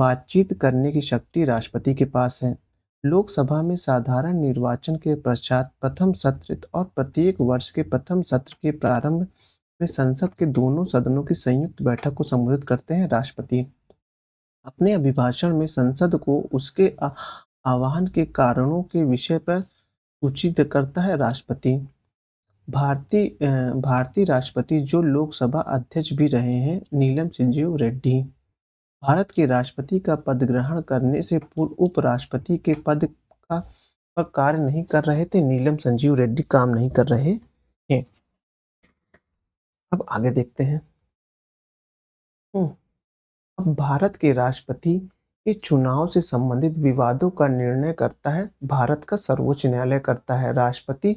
बातचीत करने की शक्ति राष्ट्रपति के पास है लोकसभा में साधारण निर्वाचन के पश्चात प्रथम सत्र और प्रत्येक वर्ष के प्रथम सत्र के प्रारंभ में संसद के दोनों सदनों की संयुक्त बैठक को संबोधित करते हैं राष्ट्रपति अपने अभिभाषण में संसद को उसके आह्वान के कारणों के विषय पर सूचित करता है राष्ट्रपति भारतीय भारतीय राष्ट्रपति जो लोकसभा अध्यक्ष भी रहे हैं नीलम संजीव रेड्डी भारत के राष्ट्रपति का पद ग्रहण करने से पूर्व उपराष्ट्रपति के पद का पर कार्य नहीं कर रहे थे नीलम संजीव रेड्डी काम नहीं कर रहे हैं अब आगे देखते हैं हम्म, अब भारत के राष्ट्रपति के चुनाव से संबंधित विवादों का निर्णय करता है भारत का सर्वोच्च न्यायालय करता है राष्ट्रपति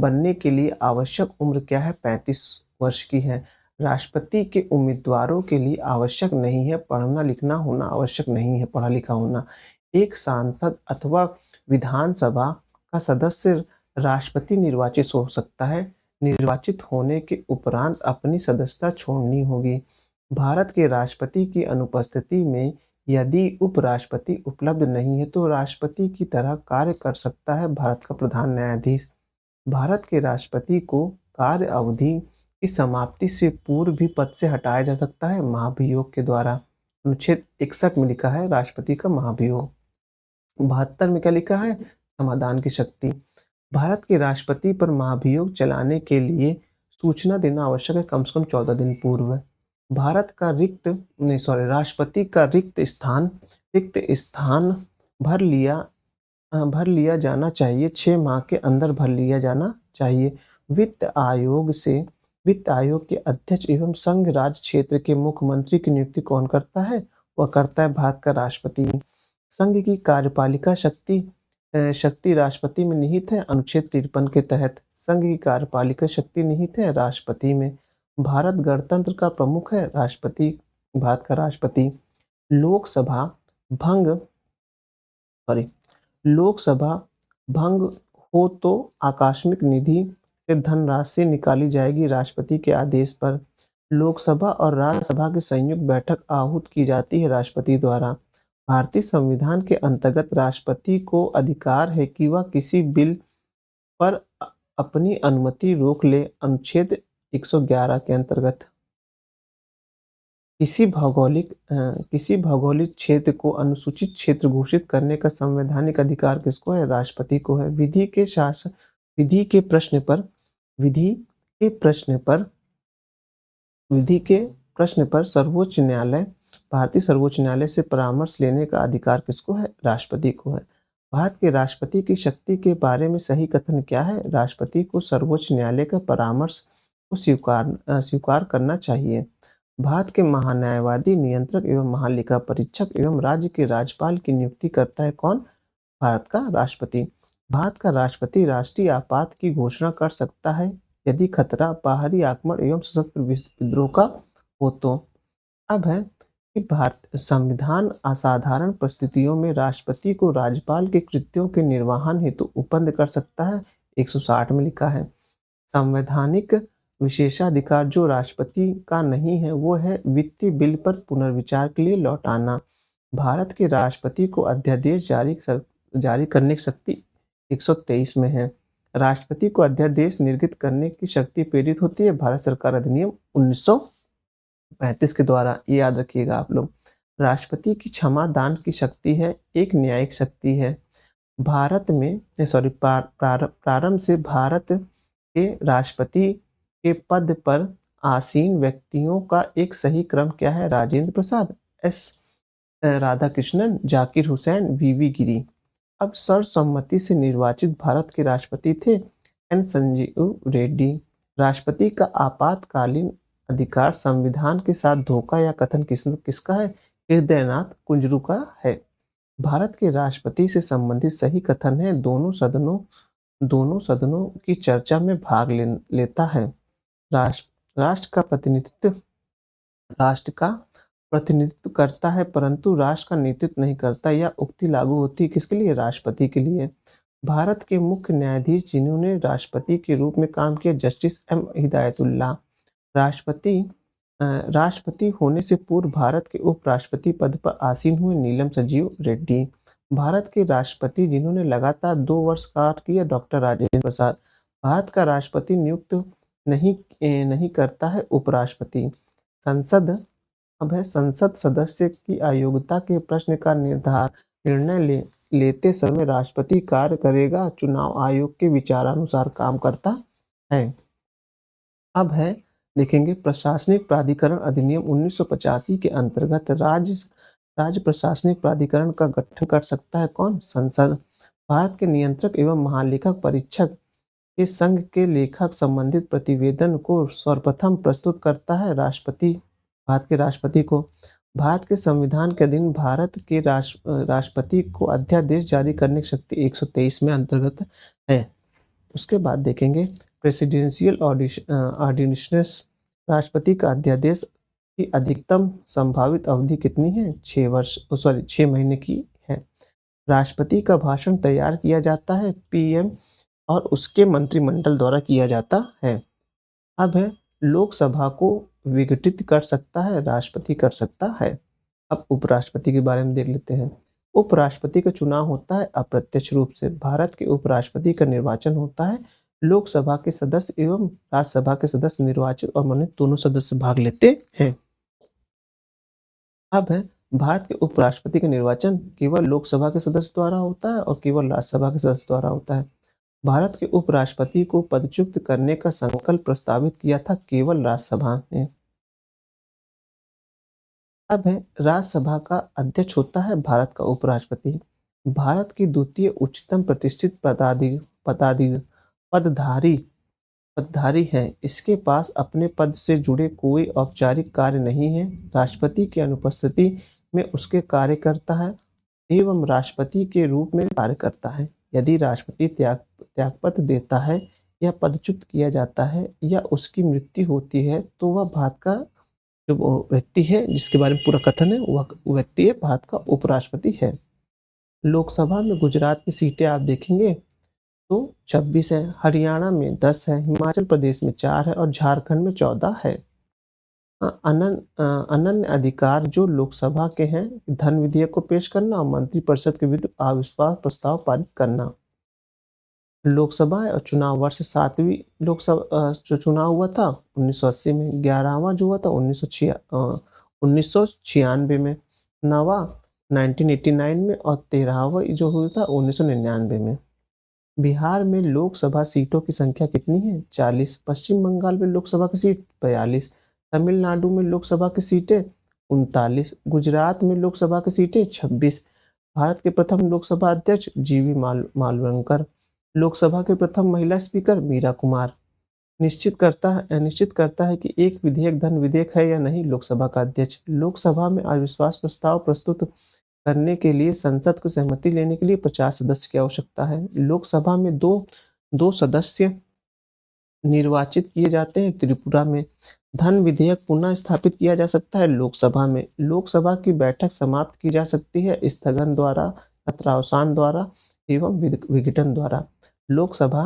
बनने के लिए आवश्यक उम्र क्या है पैंतीस वर्ष की है राष्ट्रपति के उम्मीदवारों के लिए आवश्यक नहीं है पढ़ना लिखना होना आवश्यक नहीं है पढ़ा लिखा होना एक सांसद अथवा विधानसभा का सदस्य राष्ट्रपति निर्वाचित हो सकता है निर्वाचित होने के उपरांत अपनी सदस्यता छोड़नी होगी भारत के राष्ट्रपति की अनुपस्थिति में यदि उपराष्ट्रपति उपलब्ध नहीं है तो राष्ट्रपति की तरह कार्य कर सकता है भारत का प्रधान न्यायाधीश भारत के राष्ट्रपति को कार्य अवधि इस समाप्ति से पूर्व भी पद से हटाया जा सकता है महाभियोग के द्वारा अनुच्छेद इकसठ में लिखा है राष्ट्रपति का महाभियोग बहत्तर में क्या लिखा है समाधान की शक्ति भारत के राष्ट्रपति पर महाभियोग चलाने के लिए सूचना देना आवश्यक है कम से कम चौदह दिन पूर्व भारत का रिक्त नहीं सॉरी राष्ट्रपति का रिक्त स्थान रिक्त स्थान भर लिया भर लिया जाना चाहिए छः माह के अंदर भर लिया जाना चाहिए वित्त आयोग से वित्त आयोग के अध्यक्ष एवं संघ राज्य क्षेत्र के मुख्यमंत्री की नियुक्ति कौन करता है वह करता है भारत का राष्ट्रपति संघ की कार्यपालिका शक्ति शक्ति राष्ट्रपति में निहित है अनुच्छेद तिरपन के तहत संघ की कार्यपालिका शक्ति निहित है राष्ट्रपति में भारत गणतंत्र का प्रमुख है राष्ट्रपति भारत का राष्ट्रपति लोकसभा भंग सॉरी लोकसभा भंग हो तो आकस्मिक निधि से धनराशि निकाली जाएगी राष्ट्रपति के आदेश पर लोकसभा और राज्यसभा की संयुक्त बैठक आहूत की जाती है राष्ट्रपति द्वारा भारतीय संविधान के अंतर्गत राष्ट्रपति को अधिकार है कि वह किसी बिल पर अपनी अनुमति रोक ले अनुच्छेद 111 के अंतर्गत किसी भौगोलिक किसी भौगोलिक क्षेत्र को अनुसूचित क्षेत्र घोषित करने का संवैधानिक अधिकार किसको है राष्ट्रपति को है विधि के शासन विधि के प्रश्न पर विधि के प्रश्न पर विधि के प्रश्न पर सर्वोच्च न्यायालय भारतीय सर्वोच्च न्यायालय से परामर्श लेने का अधिकार किसको है राष्ट्रपति को है भारत के राष्ट्रपति की शक्ति के बारे में सही कथन क्या है राष्ट्रपति को सर्वोच्च न्यायालय का परामर्श को स्वीकार स्वीकार करना चाहिए भारत के महान्यायवादी नियंत्रक एवं महालेखा परीक्षक एवं राज्य के राज्यपाल की नियुक्ति करता है कौन भारत का राष्ट्रपति भारत का राष्ट्रपति राष्ट्रीय आपात की घोषणा कर सकता है यदि खतरा बाहरी आक्रमण एवं सशस्त्र विद्रोह का हो तो अब है कि भारत संविधान असाधारण परिस्थितियों में राष्ट्रपति को राज्यपाल के कृत्यों के निर्वहन हेतु उपबंध कर सकता है 160 में लिखा है संवैधानिक विशेषाधिकार जो राष्ट्रपति का नहीं है वो है वित्तीय बिल पर पुनर्विचार के लिए लौटाना भारत के राष्ट्रपति को अध्यादेश जारी जारी करने की शक्ति 123 में है राष्ट्रपति को अध्यादेश निर्गत करने की शक्ति प्रेरित होती है भारत सरकार अधिनियम 1935 के द्वारा ये याद रखिएगा आप लोग राष्ट्रपति की क्षमा दान की शक्ति है एक न्यायिक शक्ति है भारत में सॉरी प्रारंभ से भारत के राष्ट्रपति के पद पर आसीन व्यक्तियों का एक सही क्रम क्या है Rajendra Prasad S Radha Krishnan Zakir Hussain V V Giri अब सर्वसम्मति से निर्वाचित भारत के राष्ट्रपति थे एन संजीव रेड्डी राष्ट्रपति का आपातकालीन अधिकार संविधान के साथ धोखा या कथन किस किसका है हृदयनाथ कुंजरू का है भारत के राष्ट्रपति से संबंधित सही कथन है दोनों सदनों दोनों सदनों की चर्चा में भाग ले, लेता है राष्ट्र राष्ट्र का प्रतिनिधित्व राष्ट्र का प्रतिनिधित्व करता है परंतु राष्ट्र का नेतृत्व नहीं करता या उक्ति लागू होती किसके लिए राष्ट्रपति के लिए भारत के मुख्य न्यायाधीश जिन्होंने राष्ट्रपति के रूप में काम किया जस्टिस एम हिदायतुल्ला राष्ट्रपति राष्ट्रपति होने से पूर्व भारत के उपराष्ट्रपति पद पर आसीन हुए नीलम सजीव रेड्डी भारत के राष्ट्रपति जिन्होंने लगातार दो वर्ष कार्य किया डॉक्टर राजेंद्र प्रसाद भारत का राष्ट्रपति नियुक्त नहीं नहीं करता है उपराष्ट्रपति संसद अब है संसद सदस्य की अयोग्यता के प्रश्न का निर्धार निर्णय ले, लेते समय राष्ट्रपति कार्य करेगा चुनाव आयोग के विचारानुसार काम करता है अब है देखेंगे प्रशासनिक प्राधिकरण अधिनियम उन्नीस के अंतर्गत राज्य राज्य प्रशासनिक प्राधिकरण का गठन कर सकता है कौन संसद भारत के नियंत्रक एवं महालेखक परीक्षक के संघ के लेखक संबंधित प्रतिवेदन को सर्वप्रथम प्रस्तुत करता है राष्ट्रपति भारत के राष्ट्रपति को भारत के संविधान के अधीन भारत के राष्ट्र राष्ट्रपति को अध्यादेश जारी करने की शक्ति 123 में अंतर्गत है उसके बाद देखेंगे प्रेसिडेंशियल ऑर्डिनेशनस राष्ट्रपति का अध्यादेश की अधिकतम संभावित अवधि कितनी है छः वर्ष सॉरी छः महीने की है राष्ट्रपति का भाषण तैयार किया जाता है पीएम और उसके मंत्रिमंडल द्वारा किया जाता है अब है लोकसभा को विघटित कर सकता है राष्ट्रपति कर सकता है अब उपराष्ट्रपति के बारे में देख लेते हैं उपराष्ट्रपति का चुनाव होता है अप्रत्यक्ष रूप से भारत के उपराष्ट्रपति का निर्वाचन होता है लोकसभा के सदस्य एवं राज्यसभा के सदस्य निर्वाचित और मनोनीत दोनों सदस्य भाग लेते हैं अब है भारत के उपराष्ट्रपति का निर्वाचन केवल लोकसभा के सदस्य द्वारा होता है और केवल राज्यसभा के सदस्य द्वारा होता है भारत के उपराष्ट्रपति को पदच्युत करने का संकल्प प्रस्तावित किया था केवल राज्यसभा ने अब है राज्यसभा का अध्यक्ष होता है भारत का उपराष्ट्रपति भारत की द्वितीय उच्चतम प्रतिष्ठित पदाधि पदाधि पदधारी पदधारी है इसके पास अपने पद से जुड़े कोई औपचारिक कार्य नहीं है राष्ट्रपति की अनुपस्थिति में उसके कार्य करता है एवं राष्ट्रपति के रूप में कार्य करता है यदि राष्ट्रपति त्याग त्यागपत्र देता है या पदच्युत किया जाता है या उसकी मृत्यु होती है तो वह भारत का जो वो व्यक्ति है जिसके बारे में पूरा कथन है वह व्यक्ति है भारत का उपराष्ट्रपति है लोकसभा में गुजरात की सीटें आप देखेंगे तो 26 है हरियाणा में 10 है हिमाचल प्रदेश में चार है और झारखंड में चौदह है अनन अनन्य अधिकार जो लोकसभा के हैं धन विधेयक को पेश करना और मंत्रिपरिषद के विरुद्ध अविश्वास प्रस्ताव पारित करना लोकसभा और चुनाव वर्ष सातवीं लोकसभा जो चुनाव हुआ था 1980 में ग्यारहवा जो हुआ था उन्नीस सौ छियानवे में नवा 1989 में और तेरहवा जो हुआ था उन्नीस में बिहार में लोकसभा सीटों की संख्या कितनी है चालीस पश्चिम बंगाल में लोकसभा की सीट बयालीस तमिलनाडु में लोकसभा की सीटें उनतालीस गुजरात में लोकसभा की सीटें छब्बीस भारत के प्रथम लोकसभा अध्यक्ष जी वी माल मालवंकर लोकसभा के प्रथम महिला स्पीकर मीरा कुमार निश्चित करता है निश्चित करता है कि एक विधेयक धन विधेयक है या नहीं लोकसभा का अध्यक्ष लोकसभा में अविश्वास प्रस्ताव प्रस्तुत करने के लिए संसद को सहमति लेने के लिए पचास सदस्य की आवश्यकता है लोकसभा में दो दो सदस्य निर्वाचित किए जाते हैं त्रिपुरा में धन विधेयक पुनः स्थापित किया जा सकता है लोकसभा में लोकसभा की बैठक समाप्त की जा सकती है स्थगन द्वारा सत्रावसान द्वारा एवं विघटन द्वारा लोकसभा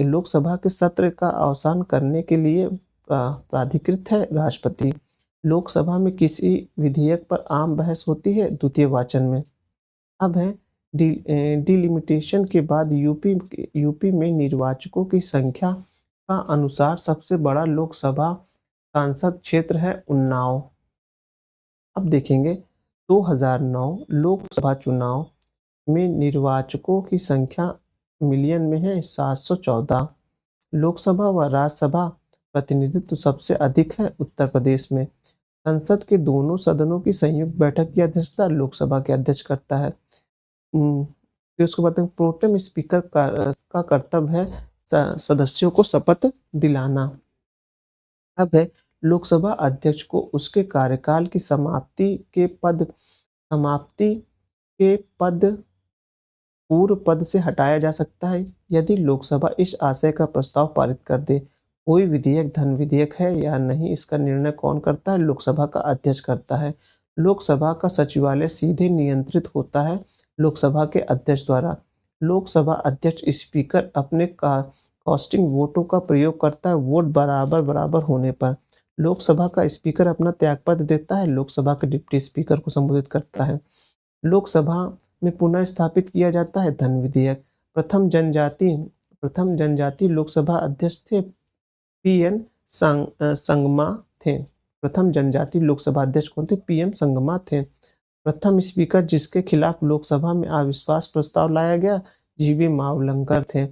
लोकसभा के सत्र का अवसान करने के लिए प्राधिकृत है राष्ट्रपति लोकसभा में किसी विधेयक पर आम बहस होती है द्वितीय वाचन में अब है डिलिमिटेशन के बाद यूपी यूपी में निर्वाचकों की संख्या का अनुसार सबसे बड़ा लोकसभा सांसद क्षेत्र है उन्नाव अब देखेंगे 2009 लोकसभा चुनाव में निर्वाचकों की संख्या मिलियन में है 714 लोकसभा व राज्यसभा प्रतिनिधित्व सबसे अधिक है उत्तर प्रदेश में संसद के दोनों सदनों की संयुक्त बैठक की अध्यक्षता लोकसभा के अध्यक्ष करता है फिर बताते हैं प्रोटेम स्पीकर का, का कर्तव्य है सदस्यों को शपथ दिलाना अब है लोकसभा अध्यक्ष को उसके कार्यकाल की समाप्ति के पद समाप्ति के पद पूर्व पद से हटाया जा सकता है यदि लोकसभा इस आशय का प्रस्ताव पारित कर दे कोई विधेयक धन विधेयक है या नहीं इसका निर्णय कौन करता है लोकसभा का अध्यक्ष करता है लोकसभा का सचिवालय सीधे नियंत्रित होता है लोकसभा के अध्यक्ष द्वारा लोकसभा अध्यक्ष स्पीकर अपने का कॉस्टिंग वोटों का प्रयोग करता है वोट बराबर बराबर होने पर लोकसभा का स्पीकर अपना त्यागपत्र देता है लोकसभा के डिप्टी स्पीकर को संबोधित करता है लोकसभा में पुनः स्थापित किया जाता है धन विधेयक प्रथम जनजाति प्रथम जनजाति लोकसभा अध्यक्ष थे पी एन संग, संगमा थे प्रथम जनजाति लोकसभा अध्यक्ष कौन थे पी एम संगमा थे प्रथम स्पीकर जिसके खिलाफ लोकसभा में अविश्वास प्रस्ताव लाया गया जीवी मावलंकर थे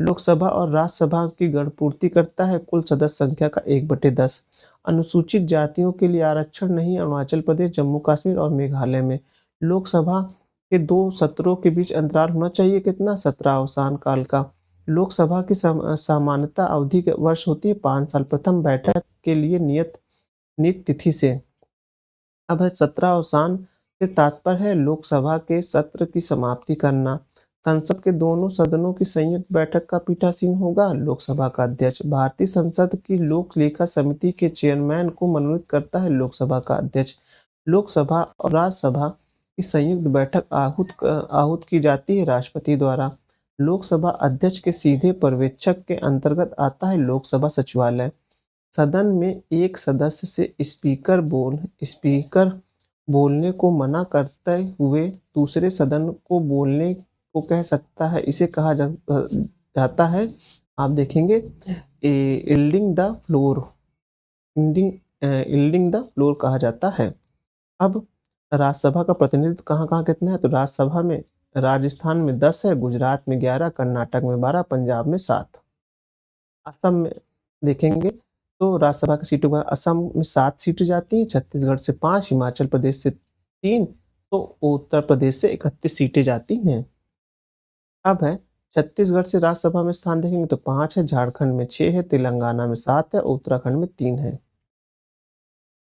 लोकसभा और राज्यसभा की गणपूर्ति करता है कुल सदस्य संख्या का एक बटे दस अनुसूचित जातियों के लिए आरक्षण नहीं अरुणाचल प्रदेश जम्मू कश्मीर और मेघालय में लोकसभा के दो सत्रों के बीच अंतराल होना चाहिए कितना सत्रह अवसान काल का लोकसभा की सामान्यता अवधि वर्ष होती है पाँच साल प्रथम बैठक के लिए नियत नियत तिथि से अब है अवसान से तात्पर्य है लोकसभा के सत्र की समाप्ति करना संसद के दोनों सदनों की संयुक्त बैठक का पीठासीन होगा लोकसभा का अध्यक्ष भारतीय संसद की लोक लेखा समिति के चेयरमैन को मनोनीत करता है लोकसभा का अध्यक्ष लोकसभा और राज्यसभा की संयुक्त बैठक आहूत आहूत की जाती है राष्ट्रपति द्वारा लोकसभा अध्यक्ष के सीधे पर्यवेक्षक के अंतर्गत आता है लोकसभा सचिवालय सदन में एक सदस्य से स्पीकर बोल स्पीकर बोलने को मना करते हुए दूसरे सदन को बोलने को कह सकता है इसे कहा जा, जाता है आप देखेंगे yielding the floor yielding yielding the floor कहा जाता है अब राज्यसभा का प्रतिनिधित्व कहाँ कहाँ कितना है तो राज्यसभा में राजस्थान में दस है गुजरात में ग्यारह कर्नाटक में बारह पंजाब में सात असम में देखेंगे तो राज्यसभा की सीटों का असम में सात सीटें जाती हैं छत्तीसगढ़ से पाँच हिमाचल प्रदेश से तीन तो उत्तर प्रदेश से इकतीस सीटें जाती हैं अब है छत्तीसगढ़ से राज्यसभा में स्थान देखेंगे तो पाँच है झारखंड में छः है तेलंगाना में सात है उत्तराखंड में तीन है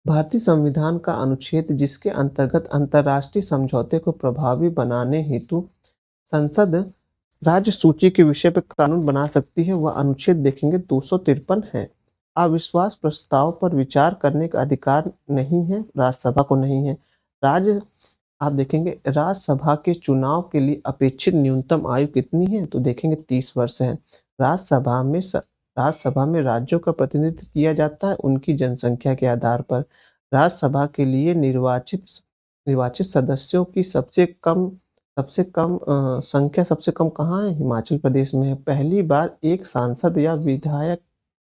भारतीय संविधान का अनुच्छेद जिसके अंतर्गत अंतर्राष्ट्रीय समझौते को प्रभावी बनाने हेतु संसद राज्य सूची के विषय पर कानून बना सकती है वह अनुच्छेद देखेंगे दो है अविश्वास प्रस्ताव पर विचार करने का अधिकार नहीं है राज्यसभा को नहीं है राज्य आप देखेंगे राज्यसभा के चुनाव के लिए अपेक्षित न्यूनतम आयु कितनी है तो देखेंगे तीस वर्ष है राज्यसभा में राज्यसभा में राज्यों का प्रतिनिधित्व किया जाता है उनकी जनसंख्या के आधार पर राज्यसभा के लिए निर्वाचित निर्वाचित सदस्यों की सबसे कम सबसे कम आ, संख्या सबसे कम कहाँ है हिमाचल प्रदेश में है पहली बार एक सांसद या विधायक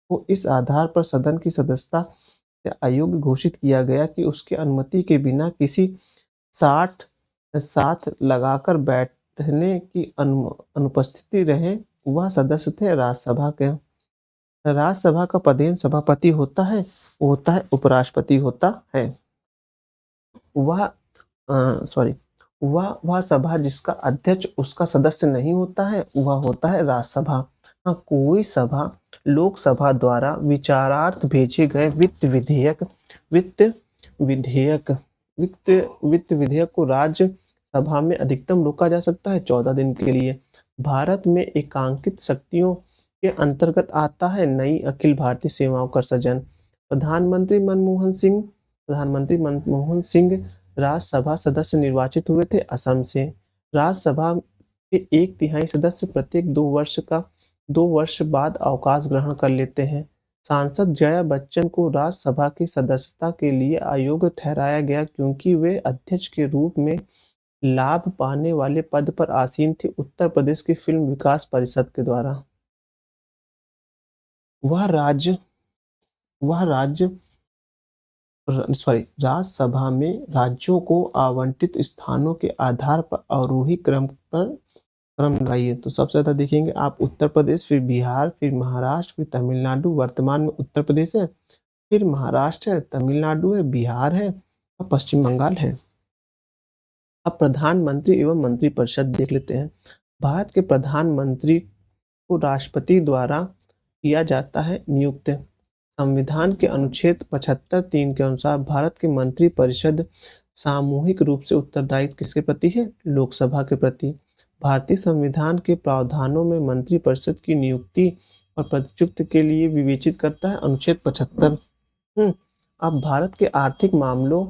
को इस आधार पर सदन की सदस्यता आयोग अयोग्य घोषित किया गया कि उसके अनुमति के बिना किसी साठ साथ लगाकर बैठने की अनु, अनुपस्थिति रहे वह सदस्य थे राज्यसभा के राज्यसभा का पदेन सभापति होता है वो होता है उपराष्ट्रपति होता है वह सॉरी वह वह सभा जिसका अध्यक्ष उसका सदस्य नहीं होता है वह होता है राज्यसभा हाँ कोई सभा लोकसभा द्वारा विचारार्थ भेजे गए वित्त विधेयक वित्त विधेयक वित्त वित्त विधेयक को राज्य सभा में अधिकतम रोका जा सकता है चौदह दिन के लिए भारत में एकांकित शक्तियों के अंतर्गत आता है नई अखिल भारतीय सेवाओं का सृजन प्रधानमंत्री मनमोहन सिंह प्रधानमंत्री मनमोहन सिंह राज्यसभा सदस्य निर्वाचित हुए थे असम से राज्यसभा के एक तिहाई सदस्य प्रत्येक दो वर्ष का दो वर्ष बाद अवकाश ग्रहण कर लेते हैं सांसद जया बच्चन को राज्यसभा की सदस्यता के लिए अयोग्य ठहराया गया क्योंकि वे अध्यक्ष के रूप में लाभ पाने वाले पद पर आसीन थे उत्तर प्रदेश की फिल्म विकास परिषद के द्वारा वह राज्य वह राज्य सॉरी राज्यसभा में राज्यों को आवंटित स्थानों के आधार पर अवरोही क्रम पर क्रम लगाइए तो सबसे ज़्यादा देखेंगे आप उत्तर प्रदेश फिर बिहार फिर महाराष्ट्र फिर तमिलनाडु वर्तमान में उत्तर प्रदेश है फिर महाराष्ट्र है तमिलनाडु है बिहार है और पश्चिम बंगाल है अब प्रधानमंत्री एवं मंत्रिपरिषद देख लेते हैं भारत के प्रधानमंत्री को राष्ट्रपति द्वारा किया जाता है नियुक्त संविधान के अनुच्छेद पचहत्तर तीन के अनुसार भारत के मंत्री परिषद सामूहिक रूप से उत्तरदायित्व किसके प्रति है लोकसभा के प्रति भारतीय संविधान के प्रावधानों में मंत्री परिषद की नियुक्ति और प्रतिचुक्त के लिए विवेचित करता है अनुच्छेद पचहत्तर हम्म, अब भारत के आर्थिक मामलों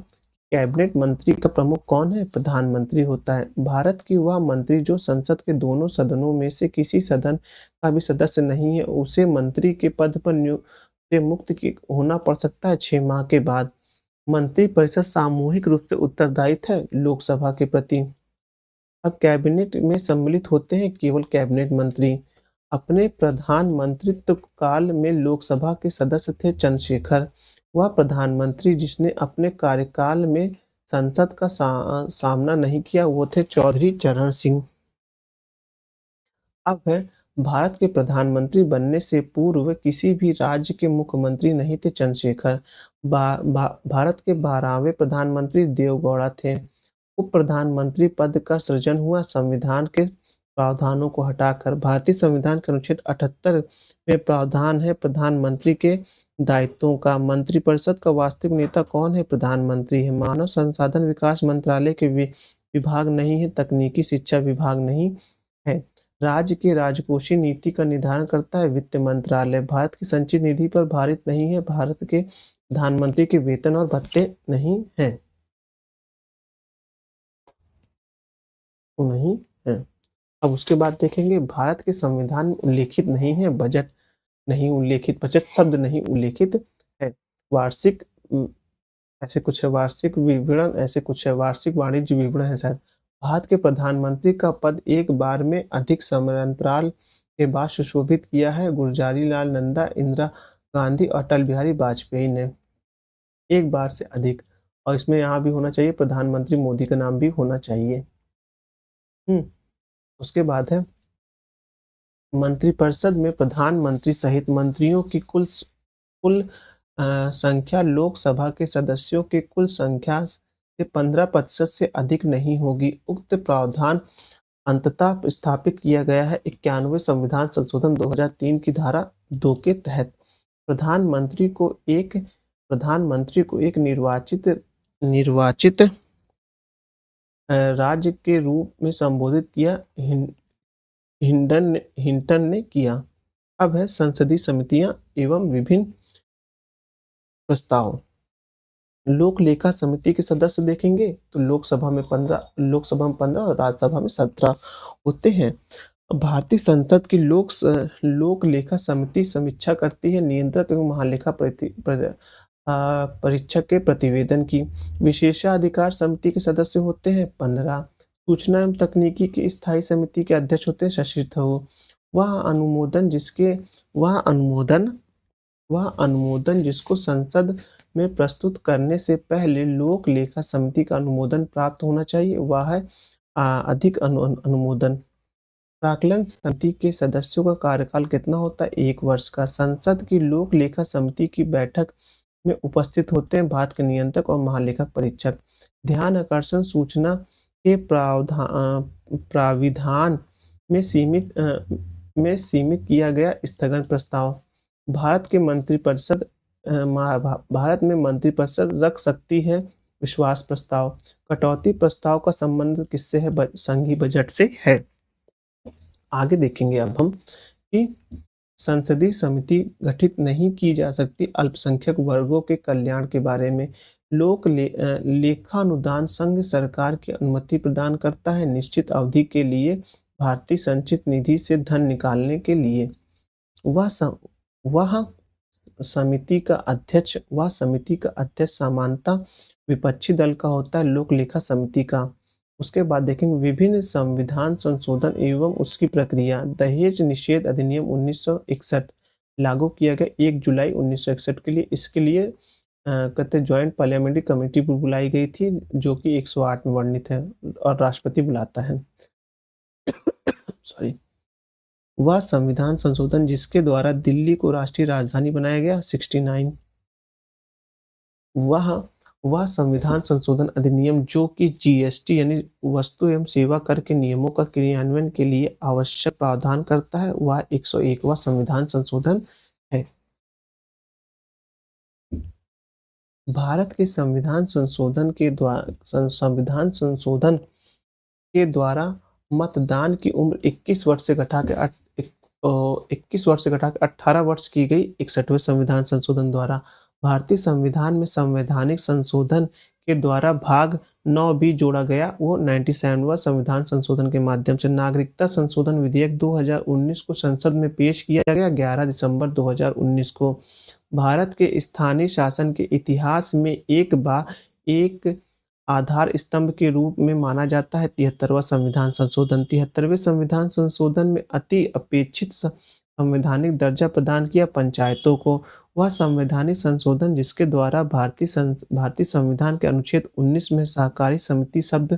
कैबिनेट मंत्री का प्रमुख कौन है प्रधानमंत्री होता है भारत की वह मंत्री जो संसद के दोनों सदनों में से किसी सदन का भी सदस्य नहीं है उसे मंत्री के पद पर से मुक्त की होना पड़ सकता है छह माह के बाद मंत्री परिषद सामूहिक रूप से उत्तरदायित्व है लोकसभा के प्रति अब कैबिनेट में सम्मिलित होते हैं केवल कैबिनेट मंत्री अपने प्रधानमंत्रित्व काल में लोकसभा के सदस्य थे चंद्रशेखर वह प्रधानमंत्री जिसने अपने कार्यकाल में संसद का सा, सामना नहीं किया वो थे चौधरी चरण सिंह अब है भारत के प्रधानमंत्री बनने से पूर्व किसी भी राज्य के मुख्यमंत्री नहीं थे चंद्रशेखर भा, भा, भारत के बारहवें प्रधानमंत्री देवगौड़ा थे उप प्रधानमंत्री पद का सृजन हुआ संविधान के प्रावधानों को हटाकर भारतीय संविधान के अनुच्छेद 78 में प्रावधान है प्रधानमंत्री के दायित्वों का मंत्रिपरिषद का वास्तविक नेता कौन है प्रधानमंत्री है मानव संसाधन विकास मंत्रालय के विभाग नहीं है तकनीकी शिक्षा विभाग नहीं है राज्य के राजकोषीय नीति का निर्धारण करता है वित्त मंत्रालय भारत की संचित निधि पर भारित नहीं है भारत के प्रधानमंत्री के वेतन और भत्ते नहीं है नहीं है अब उसके बाद देखेंगे भारत के संविधान में उल्लेखित नहीं है बजट नहीं उल्लेखित बचत शब्द नहीं उल्लेखित है वार्षिक ऐसे कुछ है वार्षिक विवरण ऐसे कुछ है वार्षिक वाणिज्य विवरण है शायद भारत के प्रधानमंत्री का पद एक बार में अधिक अंतराल के बाद सुशोभित किया है गुरजारी लाल नंदा इंदिरा गांधी और अटल बिहारी वाजपेयी ने एक बार से अधिक और इसमें यहाँ भी होना चाहिए प्रधानमंत्री मोदी का नाम भी होना चाहिए हम्म उसके बाद है मंत्रिपरिषद में प्रधानमंत्री सहित मंत्रियों की कुल कुल संख्या लोकसभा के सदस्यों के कुल संख्या से पंद्रह प्रतिशत से अधिक नहीं होगी उक्त प्रावधान अंततः स्थापित किया गया है इक्यानवे संविधान संशोधन 2003 की धारा दो के तहत प्रधानमंत्री को एक प्रधानमंत्री को एक निर्वाचित निर्वाचित राज्य के रूप में संबोधित किया हिंडन ने हिंटन ने किया अब है संसदीय समितियां एवं विभिन्न प्रस्ताव लोक लेखा समिति के सदस्य देखेंगे तो लोकसभा में पंद्रह लोकसभा में पंद्रह और राज्यसभा में सत्रह होते हैं भारतीय संसद की लोक लोक लेखा समिति समीक्षा करती है नियंत्रक एवं महालेखा परीक्षक के प्रतिवेदन की विशेषाधिकार समिति के सदस्य होते हैं पंद्रह सूचना एवं तकनीकी की स्थायी समिति के अध्यक्ष होते शशि थरूर वह अनुमोदन जिसके वह अनुमोदन वह अनुमोदन जिसको संसद में प्रस्तुत करने से पहले लोक लेखा समिति का अनुमोदन प्राप्त होना चाहिए वह है अधिक अनु, अनुमोदन प्राकलन समिति के सदस्यों का कार्यकाल कितना होता है एक वर्ष का संसद की लोक लेखा समिति की बैठक में उपस्थित होते हैं भारत के नियंत्रक और महालेखक परीक्षक ध्यान आकर्षण सूचना के प्रावधान प्राविधान में सीमित में सीमित किया गया स्थगन प्रस्ताव भारत के मंत्रिपरिषद भारत में मंत्रिपरिषद रख सकती है विश्वास प्रस्ताव कटौती प्रस्ताव का संबंध किससे है संघीय बजट से है आगे देखेंगे अब हम कि संसदीय समिति गठित नहीं की जा सकती अल्पसंख्यक वर्गों के कल्याण के बारे में लोक ले, लेखा अनुदान संघ सरकार की अनुमति प्रदान करता है निश्चित अवधि के लिए भारतीय संचित निधि से धन निकालने के लिए वह वह समिति का अध्यक्ष वह समिति का अध्यक्ष सामान्यतः विपक्षी दल का होता है लोक लेखा समिति का उसके बाद देखेंगे विभिन्न संविधान संशोधन एवं उसकी प्रक्रिया दहेज निषेध अधिनियम 1961 लागू किया गया 1 जुलाई 1961 के लिए इसके लिए कहते ज्वाइंट पार्लियामेंट्री कमेटी बुलाई गई थी जो कि 108 में वर्णित है और राष्ट्रपति बुलाता है सॉरी वह संविधान संशोधन जिसके द्वारा दिल्ली को राष्ट्रीय राजधानी बनाया गया 69 वह वह संविधान संशोधन अधिनियम जो कि जीएसटी यानी वस्तु एवं सेवा कर के नियमों का क्रियान्वयन के लिए आवश्यक प्रावधान करता है वह 101वां संविधान संशोधन भारत के संविधान संशोधन के द्वारा संविधान संशोधन के द्वारा मतदान की उम्र 21 वर्ष से घटाकर इक्कीस वर्ष से घटाकर 18 वर्ष की गई इकसठवें संविधान संशोधन द्वारा भारतीय संविधान में संवैधानिक संशोधन के द्वारा भाग नौ भी जोड़ा गया वो नाइन्टी सेवनवा संविधान संशोधन के माध्यम से नागरिकता संशोधन विधेयक 2019 को संसद में पेश किया गया 11 दिसंबर 2019 को भारत के स्थानीय शासन के इतिहास में एक बार एक आधार स्तंभ के रूप में माना जाता है तिहत्तरवा संविधान संशोधन तिहत्तरवें संविधान संशोधन में अति अपेक्षित संवैधानिक दर्जा प्रदान किया पंचायतों को वह संवैधानिक संशोधन जिसके द्वारा भारतीय सं, भारतीय संविधान के अनुच्छेद 19 में सहकारी समिति शब्द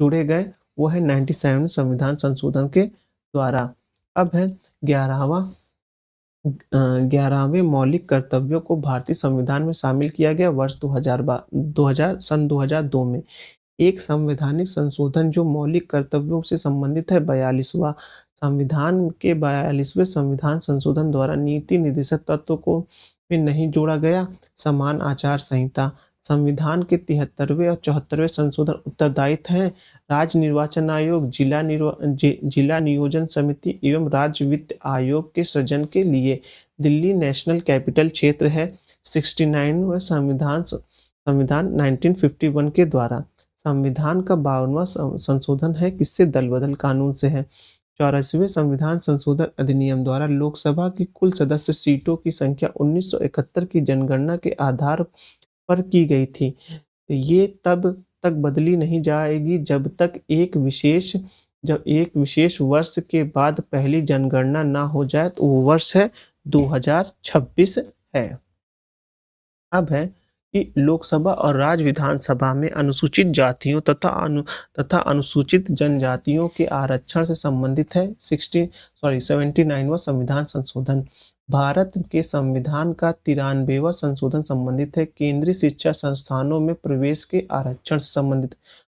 जुड़े गए वह है नाइन्टी संविधान संशोधन के द्वारा अब है ग्यारहवा ग्यारहवें मौलिक कर्तव्यों को भारतीय संविधान में शामिल किया गया वर्ष 2000 हजार सन 2002 में एक संवैधानिक संशोधन जो मौलिक कर्तव्यों से संबंधित है बयालीसवा संविधान के बयालीसवें संविधान संशोधन द्वारा नीति निर्देशक तत्व को में नहीं जोड़ा गया समान आचार संहिता संविधान के तिहत्तरवें और चौहत्तरवें संशोधन उत्तरदायित्व हैं राज्य निर्वाचन आयोग जिला निर्वा जिला नियोजन समिति एवं राज्य वित्त आयोग के सृजन के लिए दिल्ली नेशनल कैपिटल क्षेत्र है 69 व संविधान संविधान 1951 के द्वारा संविधान का बावनवा संशोधन है किससे दल बदल कानून से है चौरासीवें संविधान संशोधन अधिनियम द्वारा लोकसभा की कुल सदस्य सीटों की संख्या 1971 की जनगणना के आधार पर की गई थी ये तब तक बदली नहीं जाएगी जब तक एक विशेष जब एक विशेष वर्ष के बाद पहली जनगणना ना हो जाए तो वो वर्ष है 2026 है अब है कि लोकसभा और राज्य विधानसभा में अनुसूचित जातियों तथा अनु तथा अनुसूचित जनजातियों के आरक्षण से संबंधित है सिक्सटी सॉरी सेवेंटी नाइनवा संविधान संशोधन भारत के संविधान का तिरानवेवा संशोधन संबंधित है केंद्रीय शिक्षा संस्थानों में प्रवेश के आरक्षण संबंधित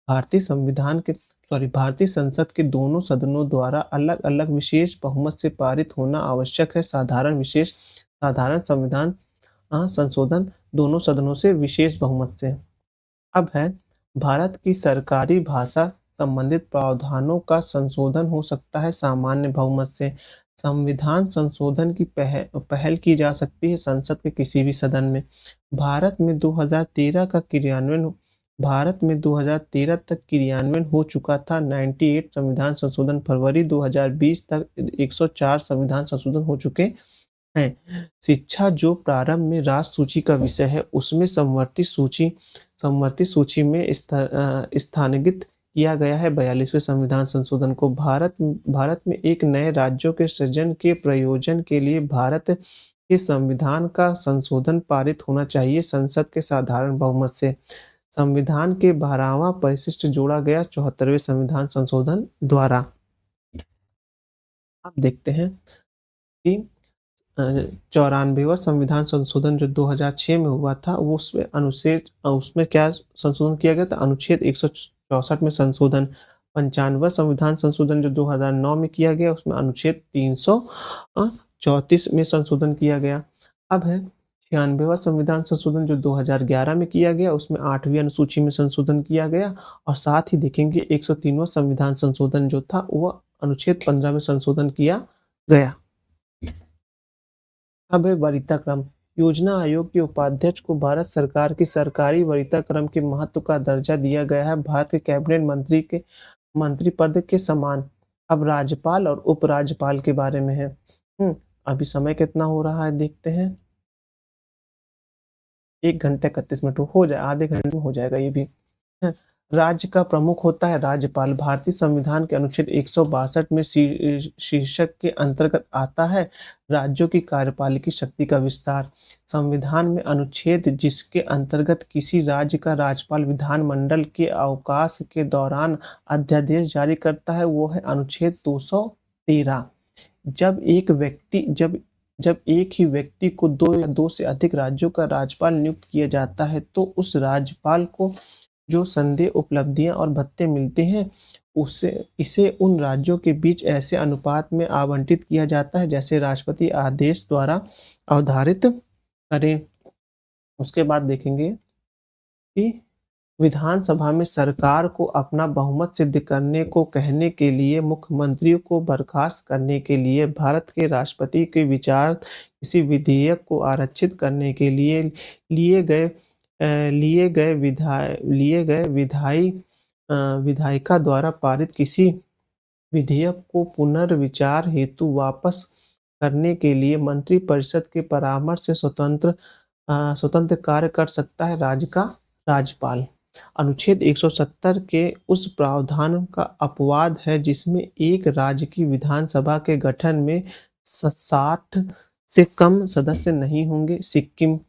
भारतीय संविधान के सॉरी भारतीय संसद के दोनों सदनों द्वारा अलग अलग विशेष बहुमत से पारित होना आवश्यक है साधारण विशेष साधारण संविधान हाँ, संशोधन दोनों सदनों से विशेष बहुमत से अब है भारत की सरकारी भाषा संबंधित प्रावधानों का संशोधन हो सकता है सामान्य बहुमत से संविधान संशोधन की पहल पहल की जा सकती है संसद के किसी भी सदन में भारत में 2013 का क्रियान्वयन भारत में 2013 तक क्रियान्वयन हो चुका था 98 संविधान संशोधन फरवरी 2020 तक 104 संविधान संशोधन हो चुके हैं शिक्षा जो प्रारंभ में राज सूची का विषय है उसमें संवर्तित सूची संवर्तित सूची में इस्था, किया गया है बयालीसवें संविधान संशोधन को भारत भारत में एक नए राज्यों के सृजन के प्रयोजन के लिए भारत के संविधान का संशोधन पारित होना चाहिए संसद के साधारण बहुमत से संविधान के बारहवा परिशिष्ट जोड़ा गया चौहत्तरवें संविधान संशोधन द्वारा आप देखते हैं कि चौरानवेवा संविधान संशोधन जो 2006 में हुआ था वो उसमें अनुच्छेद उसमें क्या संशोधन किया गया था अनुच्छेद एक चौसठ में संशोधन पंचानवे संविधान संशोधन जो 2009 में किया गया उसमें अनुच्छेद तीन में संशोधन किया गया अब है छियानवेवा संविधान संशोधन जो 2011 में किया गया उसमें आठवीं अनुसूची में संशोधन किया गया और साथ ही देखेंगे 103वां संविधान संशोधन जो था वह अनुच्छेद 15 में संशोधन किया गया अब है वरीता क्रम योजना आयोग के उपाध्यक्ष को भारत सरकार की सरकारी वरीता क्रम के महत्व का दर्जा दिया गया है भारत के कैबिनेट मंत्री के मंत्री पद के समान अब राज्यपाल और उपराज्यपाल के बारे में है हम्म, अभी समय कितना हो रहा है देखते हैं एक घंटे इकतीस मिनट हो जाए आधे घंटे में हो जाएगा ये भी हाँ, राज्य का प्रमुख होता है राज्यपाल भारतीय संविधान के अनुच्छेद एक में शीर्षक के अंतर्गत आता है राज्यों की कार्यपालिकी शक्ति का विस्तार संविधान में अनुच्छेद जिसके अंतर्गत किसी राज्य का राज्यपाल विधानमंडल के अवकाश के दौरान अध्यादेश जारी करता है वो है अनुच्छेद 213 जब एक व्यक्ति जब जब एक ही व्यक्ति को दो या दो से अधिक राज्यों का राज्यपाल नियुक्त किया जाता है तो उस राज्यपाल को जो संदेह उपलब्धियां और भत्ते मिलते हैं उसे इसे उन राज्यों के बीच ऐसे अनुपात में आवंटित किया जाता है जैसे राष्ट्रपति आदेश द्वारा अवधारित करें उसके बाद देखेंगे कि विधानसभा में सरकार को अपना बहुमत सिद्ध करने को कहने के लिए मुख्यमंत्री को बर्खास्त करने के लिए भारत के राष्ट्रपति के विचार किसी विधेयक को आरक्षित करने के लिए लिए गए लिए गए विधाय लिए गए विधायी विधायिका द्वारा पारित किसी विधेयक को पुनर्विचार हेतु वापस करने के लिए मंत्रिपरिषद के परामर्श से स्वतंत्र स्वतंत्र कार्य कर सकता है राज्य का राज्यपाल अनुच्छेद 170 के उस प्रावधान का अपवाद है जिसमें एक राज्य की विधानसभा के गठन में साठ से कम सदस्य नहीं होंगे सिक्किम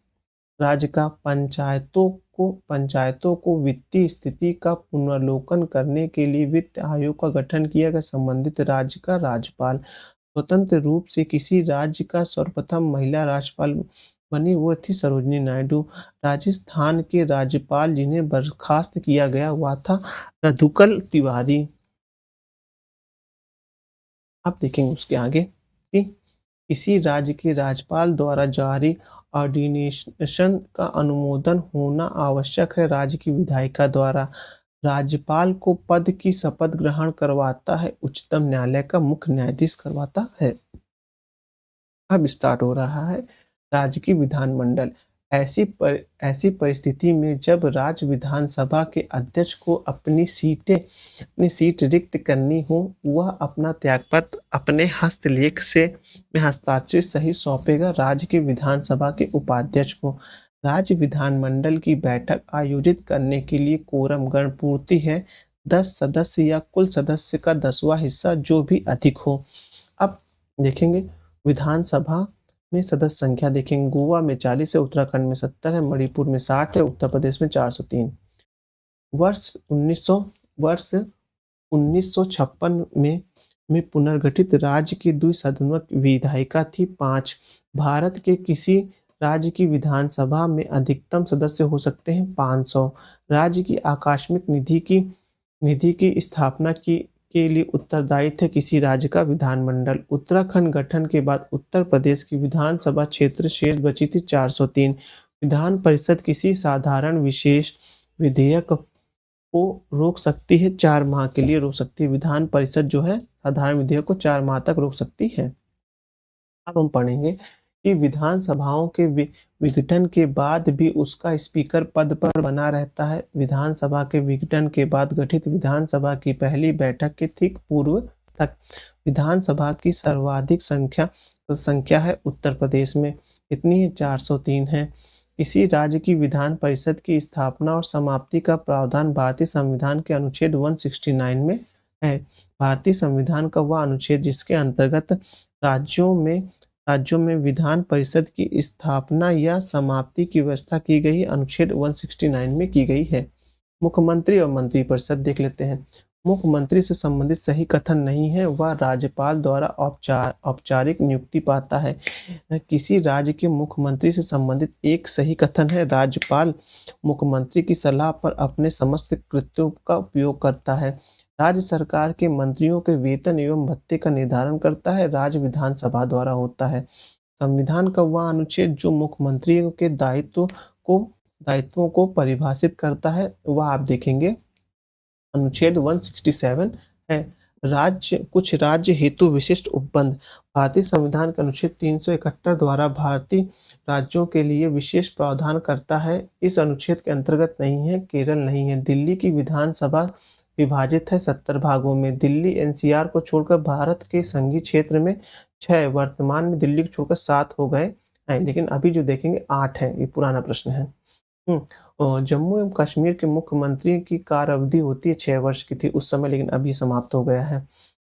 राज्य का पंचायतों को पंचायतों को वित्तीय स्थिति का पुनर्लोकन करने के लिए वित्त आयोग का गठन किया गया संबंधित राज्य का राज्यपाल स्वतंत्र रूप से किसी राज्य का सर्वप्रथम महिला राज्यपाल बनी वो थी सरोजनी नायडू राजस्थान के राज्यपाल जिन्हें बर्खास्त किया गया हुआ था रधुकल तिवारी आप देखेंगे उसके आगे कि इसी राज्य के राज्यपाल द्वारा जारी ऑर्डिनेशन का अनुमोदन होना आवश्यक है राज्य की विधायिका द्वारा राज्यपाल को पद की शपथ ग्रहण करवाता है उच्चतम न्यायालय का मुख्य न्यायाधीश करवाता है अब स्टार्ट हो रहा है राज्य की विधानमंडल ऐसी पर ऐसी परिस्थिति में जब राज्य विधानसभा के अध्यक्ष को अपनी सीटें अपनी सीट रिक्त करनी हो वह अपना त्यागपत्र अपने हस्तलेख से में हस्ताक्षर सही सौंपेगा राज्य के विधानसभा के उपाध्यक्ष को राज्य विधानमंडल की बैठक आयोजित करने के लिए कोरम गण पूर्ति है दस सदस्य या कुल सदस्य का दसवां हिस्सा जो भी अधिक हो अब देखेंगे विधानसभा में सदस्य संख्या देखें गोवा में चालीस है उत्तराखंड में सत्तर है मणिपुर में साठ है उत्तर प्रदेश में चार सौ तीन वर्ष उन्नीस सौ वर्ष उन्नीस सौ छप्पन में में पुनर्गठित राज्य की द्विसदनक विधायिका थी पाँच भारत के किसी राज्य की विधानसभा में अधिकतम सदस्य हो सकते हैं पाँच सौ राज्य की आकस्मिक निधि की निधि की स्थापना की के लिए उत्तरदायी थे किसी राज्य का विधानमंडल उत्तराखंड गठन के बाद उत्तर प्रदेश की विधानसभा क्षेत्र शेष बची थी 403 विधान परिषद किसी साधारण विशेष विधेयक को रोक सकती है चार माह के लिए रोक सकती है विधान परिषद जो है साधारण विधेयक को चार माह तक रोक सकती है अब हम पढ़ेंगे कि विधानसभाओं के विघटन के बाद भी उसका स्पीकर पद पर बना रहता है विधानसभा के विघटन के बाद गठित विधानसभा की पहली बैठक के ठीक पूर्व तक विधानसभा की सर्वाधिक संख्या तो संख्या है उत्तर प्रदेश में इतनी है 403 है इसी राज्य की विधान परिषद की स्थापना और समाप्ति का प्रावधान भारतीय संविधान के अनुच्छेद 169 में है भारतीय संविधान का वह अनुच्छेद जिसके अंतर्गत राज्यों में राज्यों में विधान परिषद की स्थापना या समाप्ति की व्यवस्था की गई अनुच्छेद 169 में की गई है मुख्यमंत्री और मंत्री परिषद देख लेते हैं मुख्यमंत्री से संबंधित सही कथन नहीं है वह राज्यपाल द्वारा औपचार औपचारिक नियुक्ति पाता है किसी राज्य के मुख्यमंत्री से संबंधित एक सही कथन है राज्यपाल मुख्यमंत्री की सलाह पर अपने समस्त कृत्यों का उपयोग करता है राज्य सरकार के मंत्रियों के वेतन एवं भत्ते का निर्धारण करता है राज्य विधानसभा द्वारा होता है संविधान का वह अनुच्छेद जो मुख्यमंत्री के दायित्व को दायित्वों को परिभाषित करता है वह आप देखेंगे अनुच्छेद 167 है राज्य कुछ राज्य हेतु विशिष्ट उपबंध भारतीय संविधान का अनुच्छेद 371 द्वारा भारतीय राज्यों के लिए विशेष प्रावधान करता है इस अनुच्छेद के अंतर्गत नहीं है केरल नहीं है दिल्ली की विधानसभा विभाजित है सत्तर भागों में दिल्ली एनसीआर को छोड़कर भारत के संघीय क्षेत्र में छः वर्तमान में दिल्ली को छोड़कर सात हो गए हैं लेकिन अभी जो देखेंगे आठ है ये पुराना प्रश्न है हम्म, जम्मू एवं कश्मीर के मुख्यमंत्री की कार अवधि होती है छः वर्ष की थी उस समय लेकिन अभी समाप्त हो गया है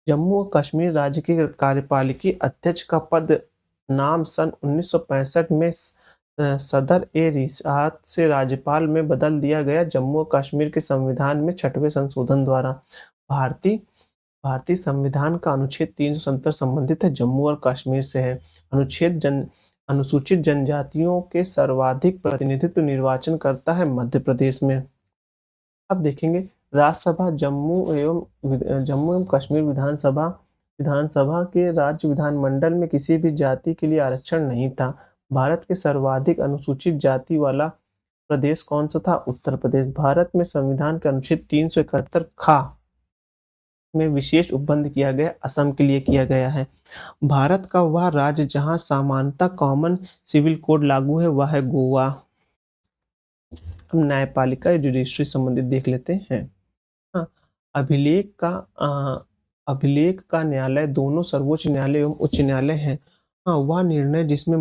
जम्मू और कश्मीर राज्य के कार्यपालिकी अध्यक्ष का पद नाम सन 1965 में सदर ए रिसात से राज्यपाल में बदल दिया गया जम्मू और कश्मीर के संविधान में छठवें संशोधन द्वारा भारतीय भारतीय संविधान का अनुच्छेद तीन संबंधित है जम्मू और कश्मीर से है अनुच्छेद जन अनुसूचित जनजातियों के सर्वाधिक प्रतिनिधित्व निर्वाचन करता है मध्य प्रदेश में अब देखेंगे राज्यसभा जम्मू एवं जम्मू एवं कश्मीर विधानसभा विधानसभा के राज्य विधानमंडल में किसी भी जाति के लिए आरक्षण नहीं था भारत के सर्वाधिक अनुसूचित जाति वाला प्रदेश कौन सा था उत्तर प्रदेश भारत में संविधान के अनुच्छेद तीन सौ इकहत्तर खा में विशेष उपबंध किया गया असम के लिए किया गया है भारत का वह राज्य जहां सामान्यता कॉमन सिविल कोड लागू है वह है गोवा हम न्यायपालिका जुडिशरी संबंधित देख लेते हैं हाँ, अभिलेख का अभिलेख का न्यायालय दोनों सर्वोच्च न्यायालय एवं उच्च न्यायालय हैं हाँ, वह निर्णय जिसमें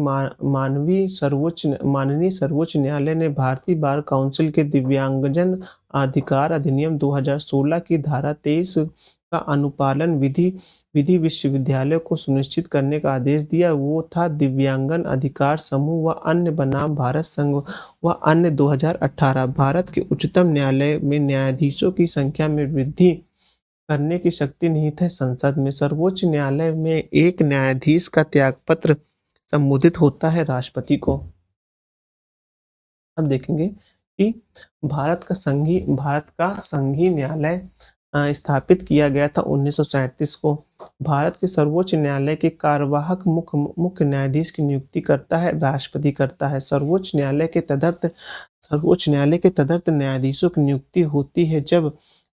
मानवीय सर्वोच्च माननीय सर्वोच्च न्यायालय ने भारतीय बार काउंसिल के दिव्यांगजन अधिकार अधिनियम 2016 की धारा 23 का अनुपालन विधि विधि विश्वविद्यालय को सुनिश्चित करने का आदेश दिया वो था दिव्यांगन अधिकार समूह व अन्य बनाम भारत संघ व अन्य 2018 भारत के उच्चतम न्यायालय में न्यायाधीशों की संख्या में वृद्धि करने की शक्ति नहीं थे संसद में सर्वोच्च न्यायालय में एक न्यायाधीश का त्यागपत्र संबोधित होता है राष्ट्रपति को अब देखेंगे कि भारत का संघी भारत का संघीय न्यायालय स्थापित किया गया था उन्नीस को भारत के सर्वोच्च न्यायालय के कार्यवाहक मुख्य मुख्य न्यायाधीश की नियुक्ति करता है राष्ट्रपति करता है सर्वोच्च न्यायालय के तदर्थ सर्वोच्च न्यायालय के तदर्थ न्यायाधीशों की नियुक्ति होती है जब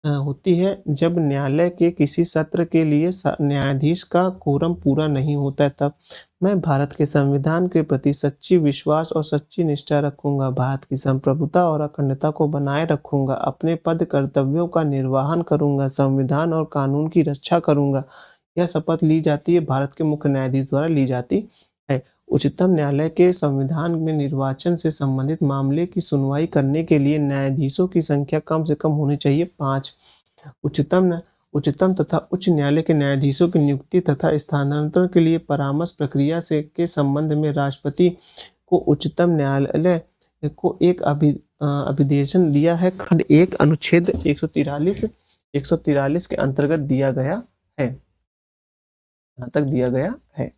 होती है जब न्यायालय के किसी सत्र के लिए न्यायाधीश का कोरम पूरा नहीं होता है तब मैं भारत के संविधान के प्रति सच्ची विश्वास और सच्ची निष्ठा रखूंगा भारत की संप्रभुता और अखंडता को बनाए रखूंगा अपने पद कर्तव्यों का निर्वाहन करूंगा संविधान और कानून की रक्षा करूंगा यह शपथ ली जाती है भारत के मुख्य न्यायाधीश द्वारा ली जाती उच्चतम न्यायालय के संविधान में निर्वाचन से संबंधित मामले की सुनवाई करने के लिए न्यायाधीशों की संख्या कम से कम होनी चाहिए पाँच उच्चतम उच्चतम तथा उच्च न्यायालय के न्यायाधीशों की नियुक्ति तथा स्थानांतरण के लिए परामर्श प्रक्रिया से के संबंध में राष्ट्रपति को उच्चतम न्यायालय को एक अभि अभिदेशन दिया है खंड एक अनुच्छेद एक सौ तिरालीस एक सौ तिरालीस के अंतर्गत दिया गया है यहाँ तक दिया गया है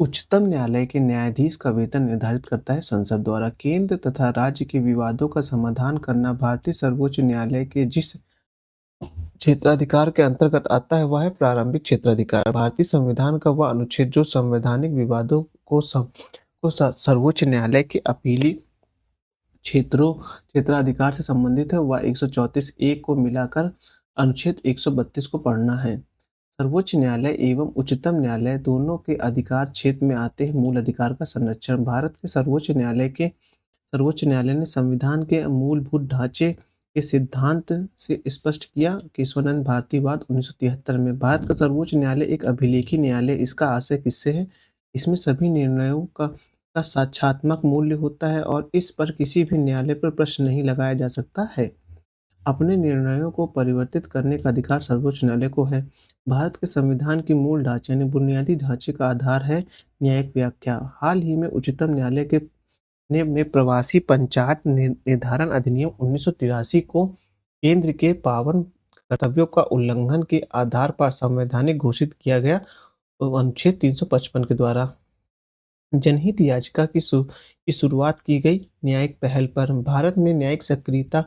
उच्चतम न्यायालय के न्यायाधीश का वेतन निर्धारित करता है संसद द्वारा केंद्र तथा राज्य के विवादों का समाधान करना भारतीय सर्वोच्च न्यायालय के जिस क्षेत्राधिकार के अंतर्गत आता है वह है प्रारंभिक क्षेत्राधिकार भारतीय संविधान का वह अनुच्छेद जो संवैधानिक विवादों को सम, को सर्वोच्च न्यायालय के अपीली क्षेत्रों क्षेत्राधिकार से संबंधित है वह एक ए को मिलाकर अनुच्छेद एक को पढ़ना है सर्वोच्च न्यायालय एवं उच्चतम न्यायालय दोनों के अधिकार क्षेत्र में आते हैं मूल अधिकार का संरक्षण भारत के सर्वोच्च न्यायालय के सर्वोच्च न्यायालय ने संविधान के मूलभूत ढांचे के सिद्धांत से स्पष्ट किया कि स्वनंद भारतीवाद उन्नीस में भारत का सर्वोच्च न्यायालय एक अभिलेखी न्यायालय इसका आशय किससे है इसमें सभी निर्णयों का का साक्षात्मक मूल्य होता है और इस पर किसी भी न्यायालय पर प्रश्न नहीं लगाया जा सकता है अपने निर्णयों को परिवर्तित करने का अधिकार सर्वोच्च न्यायालय को है भारत के संविधान की मूल ढांचे यानी बुनियादी ढांचे का आधार है न्यायिक व्याख्या हाल ही में उच्चतम न्यायालय के ने में प्रवासी पंचायत निर्धारण अधिनियम उन्नीस को केंद्र के पावन कर्तव्यों का उल्लंघन के आधार पर संवैधानिक घोषित किया गया अनुच्छेद 355 के द्वारा जनहित याचिका की, की शुरुआत की गई न्यायिक पहल पर भारत में न्यायिक सक्रियता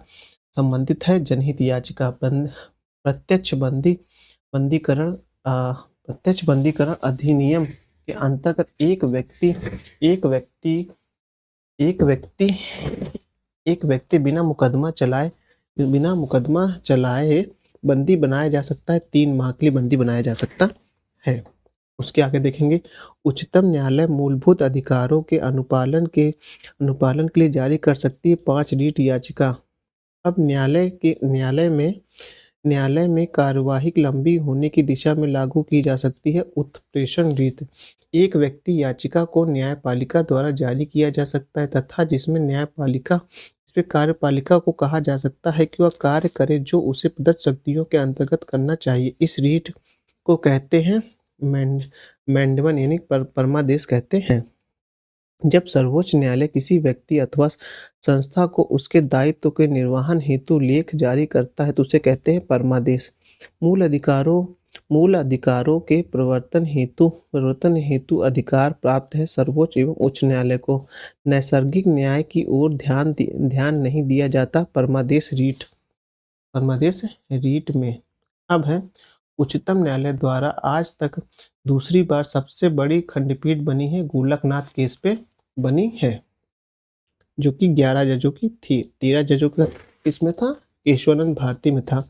संबंधित है जनहित याचिका बंद प्रत्यक्ष बंदी बंदीकरण प्रत्यक्ष बंदीकरण अधिनियम के अंतर्गत एक व्यक्ति एक व्यक्ति एक व्यक्ति एक व्यक्ति बिना मुकदमा चलाए बिना मुकदमा चलाए बंदी बनाया जा सकता है तीन माह के लिए बंदी बनाया जा सकता है उसके आगे देखेंगे उच्चतम न्यायालय मूलभूत अधिकारों के अनुपालन के अनुपालन के लिए जारी कर सकती है पाँच रीट याचिका अब न्यायालय के न्यायालय में न्यायालय में कार्यवाही लंबी होने की दिशा में लागू की जा सकती है उत्प्रेषण रीत एक व्यक्ति याचिका को न्यायपालिका द्वारा जारी किया जा सकता है तथा जिसमें न्यायपालिका इसमें कार्यपालिका को कहा जा सकता है कि वह कार्य करे जो उसे प्रदत्त शक्तियों के अंतर्गत करना चाहिए इस रीट को कहते हैं मैंड मैंडवन यानी परमादेश कहते हैं जब सर्वोच्च न्यायालय किसी व्यक्ति अथवा संस्था को उसके दायित्व के निर्वहन हेतु लेख जारी करता है तो उसे कहते हैं परमादेश मूल अधिकारों मूल अधिकारों के प्रवर्तन हेतु प्रवर्तन हेतु अधिकार प्राप्त है सर्वोच्च एवं उच्च न्यायालय को नैसर्गिक न्याय की ओर ध्यान ध्यान नहीं दिया जाता परमादेश रीट परमादेश रीट में अब है उच्चतम न्यायालय द्वारा आज तक दूसरी बार सबसे बड़ी खंडपीठ बनी है गोलकनाथ केस पे बनी है जो कि ग्यारह जजों की थी तेरह जजों का किसमें था ईश्वरन भारती में था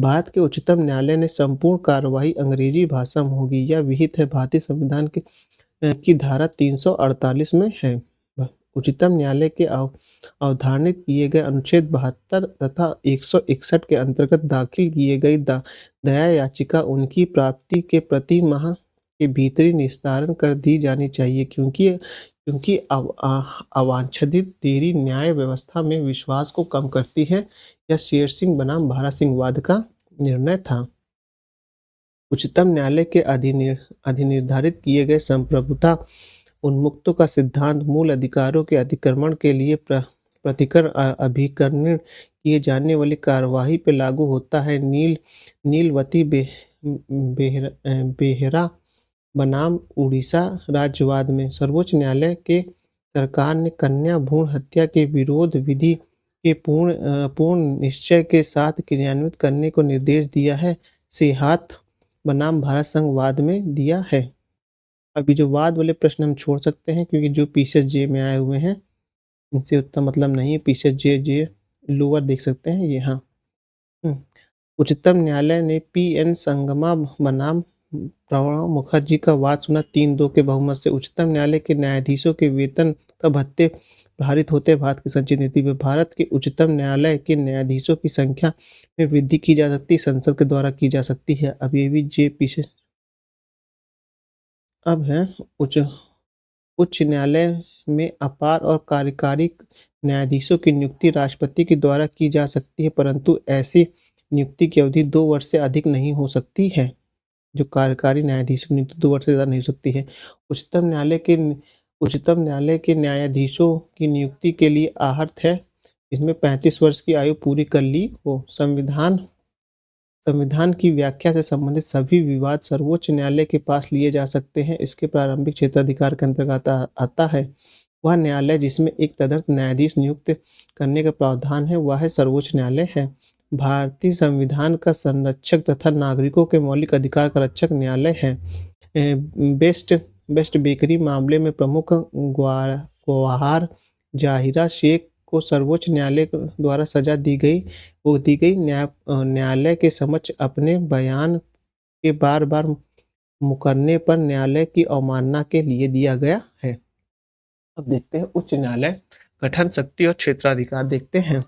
भारत के उच्चतम न्यायालय ने संपूर्ण कार्रवाई अंग्रेजी भाषा में होगी या विहित है भारतीय संविधान के की धारा 348 में है उच्चतम न्यायालय के अवधारणित किए गए अनुच्छेद बहत्तर तथा 161 के अंतर्गत दाखिल किए गए दा, दया याचिका उनकी प्राप्ति के प्रति माह के भीतरी निस्तारण कर दी जानी चाहिए क्योंकि क्योंकि अवांछित देरी न्याय व्यवस्था में विश्वास को कम करती है यह शेर सिंह बनाम भारत सिंह वाद का निर्णय था उच्चतम न्यायालय के अधिनिर्धारित किए गए संप्रभुता उन्मुक्तों का सिद्धांत मूल अधिकारों के अतिक्रमण के लिए प्र, प्रतिकर अभिकरण किए जाने वाली कार्यवाही पर लागू होता है नील नीलवती बे, बेहर, बेहरा बनाम उड़ीसा राज्यवाद में सर्वोच्च न्यायालय के सरकार ने कन्या भ्रूण हत्या के विरोध विधि के पूर्ण पूर्ण निश्चय के साथ क्रियान्वित करने को निर्देश दिया है सेहात बनाम भारत संघ वाद में दिया है अभी जो वाद वाले प्रश्न हम छोड़ सकते हैं क्योंकि जो पीसेस जे में आए हुए हैं इनसे उतना मतलब नहीं है पीसेस जे जे लोअर देख सकते हैं ये हाँ हम्म। उच्चतम न्यायालय ने पी एन संगमा बनाम प्रणव मुखर्जी का वाद सुना तीन दो के बहुमत से उच्चतम न्यायालय के न्यायाधीशों के वेतन का भत्ते भारित होते भारत की संचित नीति में भारत के उच्चतम न्यायालय के न्यायाधीशों की संख्या में वृद्धि की जा सकती संसद के द्वारा की जा सकती है अब ये भी जे पीछे अब है उच्च उच्च न्यायालय में अपार और कार्यकारी न्यायाधीशों की नियुक्ति राष्ट्रपति के द्वारा की जा सकती है परंतु ऐसी नियुक्ति की अवधि दो वर्ष से अधिक नहीं हो सकती है जो कार्यकारी न्यायाधीश की नियुक्ति तो दो वर्ष से ज़्यादा नहीं हो सकती है उच्चतम न्यायालय के उच्चतम न्यायालय के न्यायाधीशों की नियुक्ति के लिए आहत है इसमें पैंतीस वर्ष की आयु पूरी कर ली हो संविधान संविधान की व्याख्या से संबंधित सभी विवाद सर्वोच्च न्यायालय के पास लिए जा सकते हैं इसके प्रारंभिक क्षेत्राधिकार के अंतर्गत आता है वह न्यायालय जिसमें एक तदर्थ न्यायाधीश नियुक्त करने का प्रावधान है वह सर्वोच्च न्यायालय है भारतीय संविधान का संरक्षक तथा नागरिकों के मौलिक अधिकार का रक्षक न्यायालय है बेस्ट बेस्ट बेकरी मामले में प्रमुख गुहार जाहिरा शेख को सर्वोच्च न्यायालय द्वारा सजा दी गई वो दी गई न्याय न्यायालय के समक्ष अपने बयान के बार बार मुकरने पर न्यायालय की अवमानना के लिए दिया गया है अब देखते हैं उच्च न्यायालय गठन शक्ति और क्षेत्राधिकार देखते हैं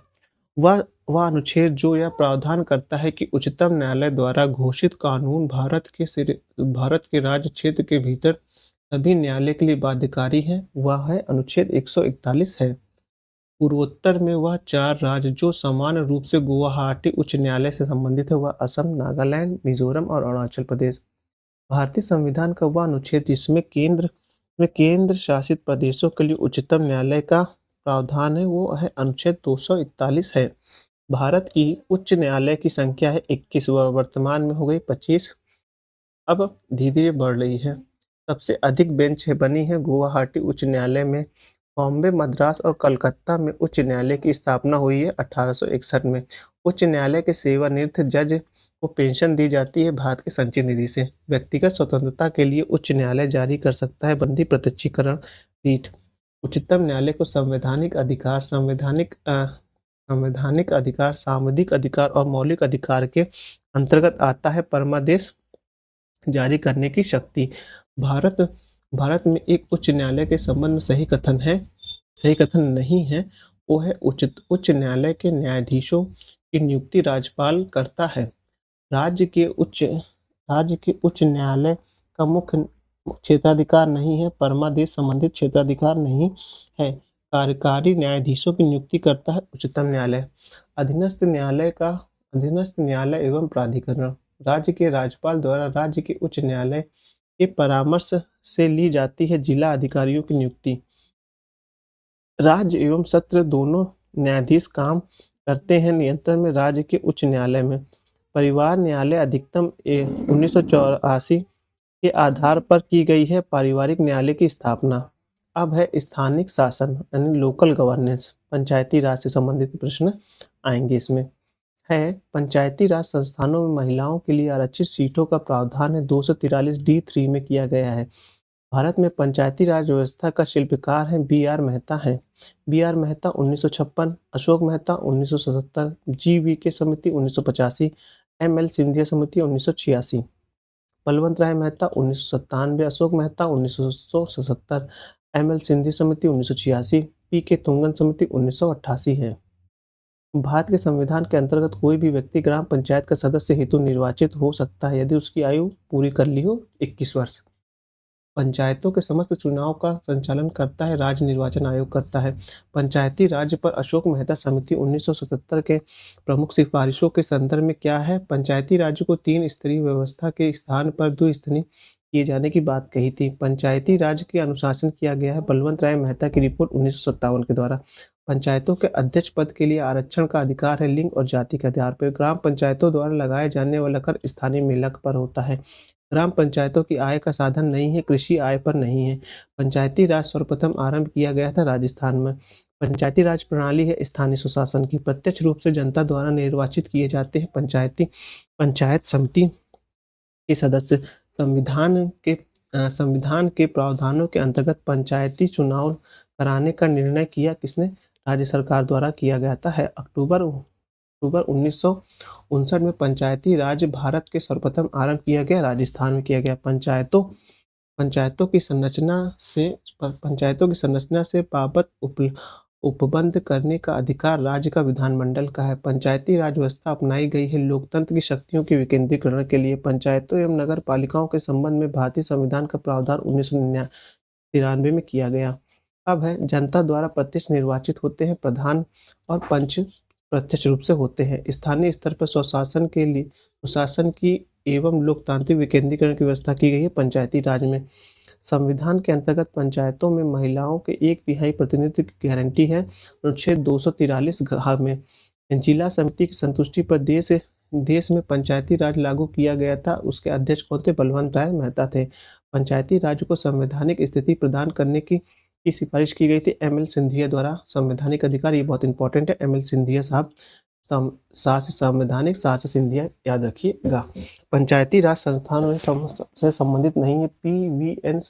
वह वह अनुच्छेद जो यह प्रावधान करता है कि उच्चतम न्यायालय द्वारा घोषित कानून भारत के सिर भारत के राज्य क्षेत्र के भीतर सभी न्यायालय के लिए बाध्यकारी है वह है अनुच्छेद 141 है पूर्वोत्तर में वह चार राज्य जो सामान्य रूप से गुवाहाटी उच्च न्यायालय से संबंधित है वह असम नागालैंड मिजोरम और अरुणाचल प्रदेश भारतीय संविधान का वह अनुच्छेद जिसमें केंद्र में केंद्र शासित प्रदेशों के लिए उच्चतम न्यायालय का प्रावधान है वो है अनुच्छेद 241 है भारत की उच्च न्यायालय की संख्या है इक्कीस वर्तमान में हो गई पच्चीस अब धीरे धीरे बढ़ रही है सबसे अधिक बेंच है बनी है गुवाहाटी उच्च न्यायालय में बॉम्बे मद्रास और कलकत्ता में उच्च न्यायालय की स्थापना हुई है अठारह में उच्च न्यायालय के सेवानिवृत्त जज को पेंशन दी जाती है भारत के संचित निधि से व्यक्तिगत स्वतंत्रता के लिए उच्च न्यायालय जारी कर सकता है बंदी प्रत्यक्षीकरण पीठ उच्चतम न्यायालय को संवैधानिक अधिकार संवैधानिक संवैधानिक अधिकार सामूहिक अधिकार और मौलिक अधिकार के अंतर्गत आता है परमादेश जारी करने की शक्ति भारत भारत में एक उच्च न्यायालय के संबंध में सही कथन है सही कथन नहीं है वो है उच्च उच्च न्यायालय के न्यायाधीशों की नियुक्ति राज्यपाल करता है राज्य के उच्च राज्य के उच्च न्यायालय का मुख्य क्षेत्राधिकार नहीं है परमादेश संबंधित क्षेत्राधिकार नहीं है कार्यकारी न्यायाधीशों की नियुक्ति करता है उच्चतम न्यायालय अधीनस्थ न्यायालय का अधीनस्थ न्यायालय एवं प्राधिकरण राज्य के राज्यपाल द्वारा राज्य के उच्च न्यायालय के परामर्श से ली जाती है जिला अधिकारियों की नियुक्ति राज्य एवं सत्र दोनों न्यायाधीश काम करते हैं नियंत्रण में राज्य के उच्च न्यायालय में परिवार न्यायालय अधिकतम उन्नीस के आधार पर की गई है पारिवारिक न्यायालय की स्थापना अब है स्थानिक शासन यानी लोकल गवर्नेंस पंचायती राज से संबंधित प्रश्न आएंगे इसमें है पंचायती राज संस्थानों में महिलाओं के लिए आरक्षित सीटों का प्रावधान है दो डी थ्री में किया गया है भारत में पंचायती राज व्यवस्था का शिल्पकार हैं बी आर मेहता हैं बी आर मेहता उन्नीस अशोक मेहता उन्नीस सौ के समिति उन्नीस एम एल सिंधिया समिति 1986, बलवंत राय मेहता उन्नीस अशोक मेहता उन्नीस एम एल सिंधी समिति उन्नीस पी के तुंगन समिति उन्नीस है भारत के संविधान के अंतर्गत कोई भी व्यक्ति ग्राम पंचायत का सदस्य हेतु निर्वाचित हो सकता है यदि उसकी आयु पूरी कर ली हो 21 वर्ष पंचायतों के समस्त चुनाव का संचालन करता है राज्य निर्वाचन आयोग करता है पंचायती राज्य पर अशोक मेहता समिति 1977 के प्रमुख सिफारिशों के संदर्भ में क्या है पंचायती राज्य को तीन स्तरीय व्यवस्था के स्थान पर दो स्तरीय किए जाने की बात कही थी पंचायती राज के अनुशासन किया गया है बलवंत राय मेहता की रिपोर्ट उन्नीस के द्वारा पंचायतों के अध्यक्ष पद के लिए आरक्षण का अधिकार है लिंग और जाति के आधार पर ग्राम पंचायतों द्वारा लगाया जाने वाला कर स्थानीय मेला पर होता है ग्राम पंचायतों की आय का साधन नहीं है कृषि आय पर नहीं है पंचायती राज सर्वप्रथम आरंभ किया गया था राजस्थान में पंचायती राज प्रणाली है स्थानीय सुशासन की प्रत्यक्ष रूप से जनता द्वारा निर्वाचित किए जाते हैं पंचायती पंचायत समिति के सदस्य संविधान के संविधान के प्रावधानों के अंतर्गत पंचायती चुनाव कराने का निर्णय किया किसने राज्य सरकार द्वारा किया गया था है अक्टूबर अक्टूबर उन्नीस में पंचायती राज भारत के सर्वप्रथम आरंभ किया गया राजस्थान में किया गया पंचायतों पंचायतों की संरचना से पंचायतों की संरचना से बाबत उपल उपबंध करने का अधिकार राज्य का विधानमंडल का है पंचायती राज व्यवस्था अपनाई गई है लोकतंत्र की शक्तियों के विकेंद्रीकरण के लिए पंचायतों एवं नगर पालिकाओं के संबंध में भारतीय संविधान का प्रावधान उन्नीस तिरानवे में किया गया अब है जनता द्वारा प्रत्यक्ष निर्वाचित होते हैं प्रधान और पंच प्रत्यक्ष रूप से होते हैं स्थानीय स्तर पर स्वशासन के लिए सुशासन की एवं लोकतांत्रिक विकेंद्रीकरण की व्यवस्था की गई है पंचायती राज में संविधान के अंतर्गत पंचायतों में महिलाओं के एक तिहाई प्रतिनिधित्व की गारंटी है अनुच्छेद दो सौ तिरालीस हाँ में जिला समिति की संतुष्टि पर देश देश में पंचायती राज लागू किया गया था उसके अध्यक्ष कौन थे बलवंत राय मेहता थे पंचायती राज को संवैधानिक स्थिति प्रदान करने की की सिफारिश की गई थी एम एल सिंधिया द्वारा संवैधानिक अधिकार ये बहुत इंपॉर्टेंट है एम एल सिंधिया साहब शाह संवैधानिक साहस सिंधिया याद रखिएगा पंचायती राज संस्थान में सम, से संबंधित नहीं है पी वी एन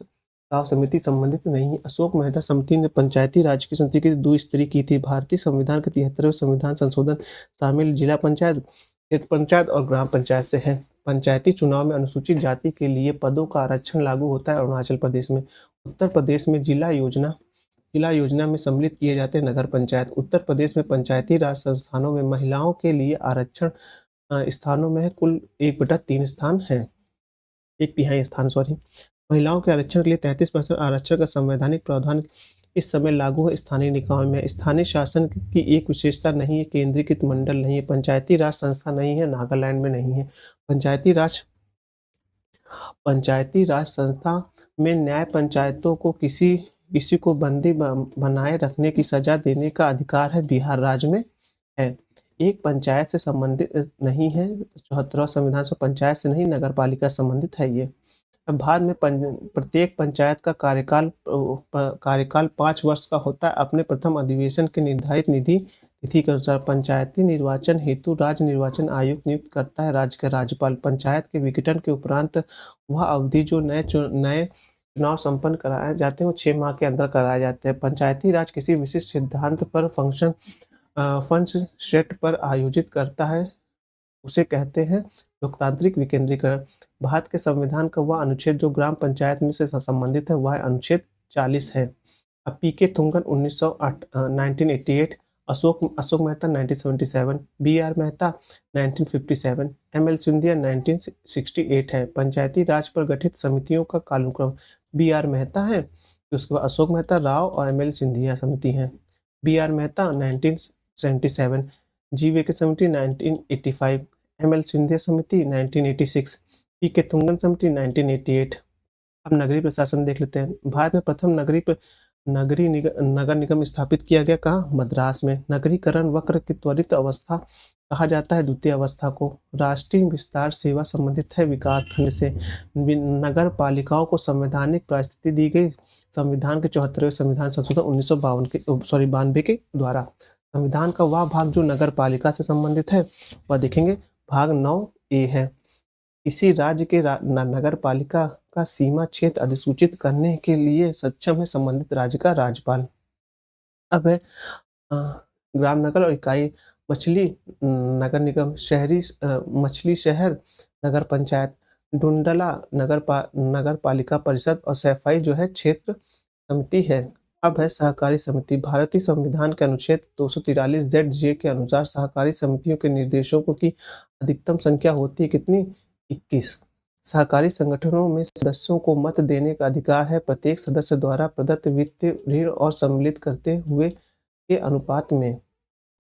समिति संबंधित नहीं है अशोक मेहता समिति ने पंचायती राज की समिति की स्त्री की थी भारतीय संविधान के तिहत्तरवें संविधान संशोधन शामिल जिला पंचायत क्षेत्र पंचायत और ग्राम पंचायत से है पंचायती चुनाव में अनुसूचित जाति के लिए पदों का आरक्षण लागू होता है अरुणाचल प्रदेश में उत्तर प्रदेश में जिला योजना जिला योजना में सम्मिलित किए जाते हैं नगर पंचायत उत्तर प्रदेश में पंचायती राज संस्थानों में महिलाओं के लिए आरक्षण स्थानों में कुल एक बटा तीन स्थान है एक तिहाई स्थान सॉरी महिलाओं के आरक्षण के लिए तैंतीस परसेंट आरक्षण का संवैधानिक प्रावधान इस समय लागू है स्थानीय निकाय में स्थानीय शासन की एक विशेषता नहीं है केंद्रीकृत मंडल नहीं है पंचायती राज संस्था नहीं है नागालैंड में नहीं है पंचायती राज पंचायती राज संस्था में न्याय पंचायतों को किसी किसी को बंदी बनाए रखने की सजा देने का अधिकार है बिहार राज्य में है एक पंचायत से संबंधित नहीं है चौहत्तरवा संविधान से पंचायत से नहीं नगर पालिका संबंधित है ये भारत में प्रत्येक पंचायत का कार्यकाल कार्यकाल पाँच वर्ष का होता है अपने प्रथम अधिवेशन के निर्धारित निधि तिथि के अनुसार पंचायती निर्वाचन हेतु राज्य निर्वाचन आयोग नियुक्त करता है राज्य का राज्यपाल पंचायत के विघटन के उपरांत वह अवधि जो नए नए चुनाव संपन्न कराए जाते हैं वो छः माह के अंदर कराए जाते हैं पंचायती राज किसी विशिष्ट सिद्धांत पर फंक्शन फंड्स सेट पर आयोजित करता है उसे कहते हैं लोकतांत्रिक विकेंद्रीकरण भारत के संविधान का वह अनुच्छेद जो ग्राम पंचायत में से संबंधित है वह अनुच्छेद 40 है अब पी के थुंगन उन्नीस सौ Ashok Ashok Mehta 1977, B R Mehta 1957, M L Scindia 1968 है पंचायती राज पर गठित समितियों का कालुक्रम बी आर मेहता है उसके बाद अशोक मेहता राव और एम एल सिंधिया समिति हैं B R Mehta nineteen seventy seven G V K समिति nineteen eighty five M L Scindia समिति नाइनटीन एटी सिक्स पी के तुंगन समिति नाइनटीन एटी एट अब नगरीय प्रशासन देख लेते हैं भारत में प्रथम नगरी पर नगरी निग, नगर निगम स्थापित किया गया कहाँ मद्रास में नगरीकरण वक्र की त्वरित अवस्था कहा जाता है द्वितीय अवस्था को राष्ट्रीय विस्तार सेवा संबंधित है विकास खंड से नगर पालिकाओं को संवैधानिक परिस्थिति दी गई संविधान के चौहत्तरवें संविधान संशोधन उन्नीस सौ बावन के सॉरी बानवे के द्वारा संविधान का वह भाग जो नगर पालिका से संबंधित है वह देखेंगे भाग नौ ए है इसी राज्य के रा, नगर पालिका का सीमा क्षेत्र अधिसूचित करने के लिए सक्षम है संबंधित राज्य का राज्यपाल अब है ग्राम नगर और इकाई मछली नगर निगम शहरी मछली शहर नगर पंचायत डुंडला नगर पा नगर पालिका परिषद और सैफाई जो है क्षेत्र समिति है अब है सहकारी समिति भारतीय संविधान के अनुच्छेद दो सौ तिरालीस जेड जे के अनुसार सहकारी समितियों के निर्देशों को की अधिकतम संख्या होती है कितनी इक्कीस सहकारी संगठनों में सदस्यों को मत देने का अधिकार है प्रत्येक सदस्य द्वारा प्रदत्त वित्तीय ऋण और सम्मिलित करते हुए के अनुपात में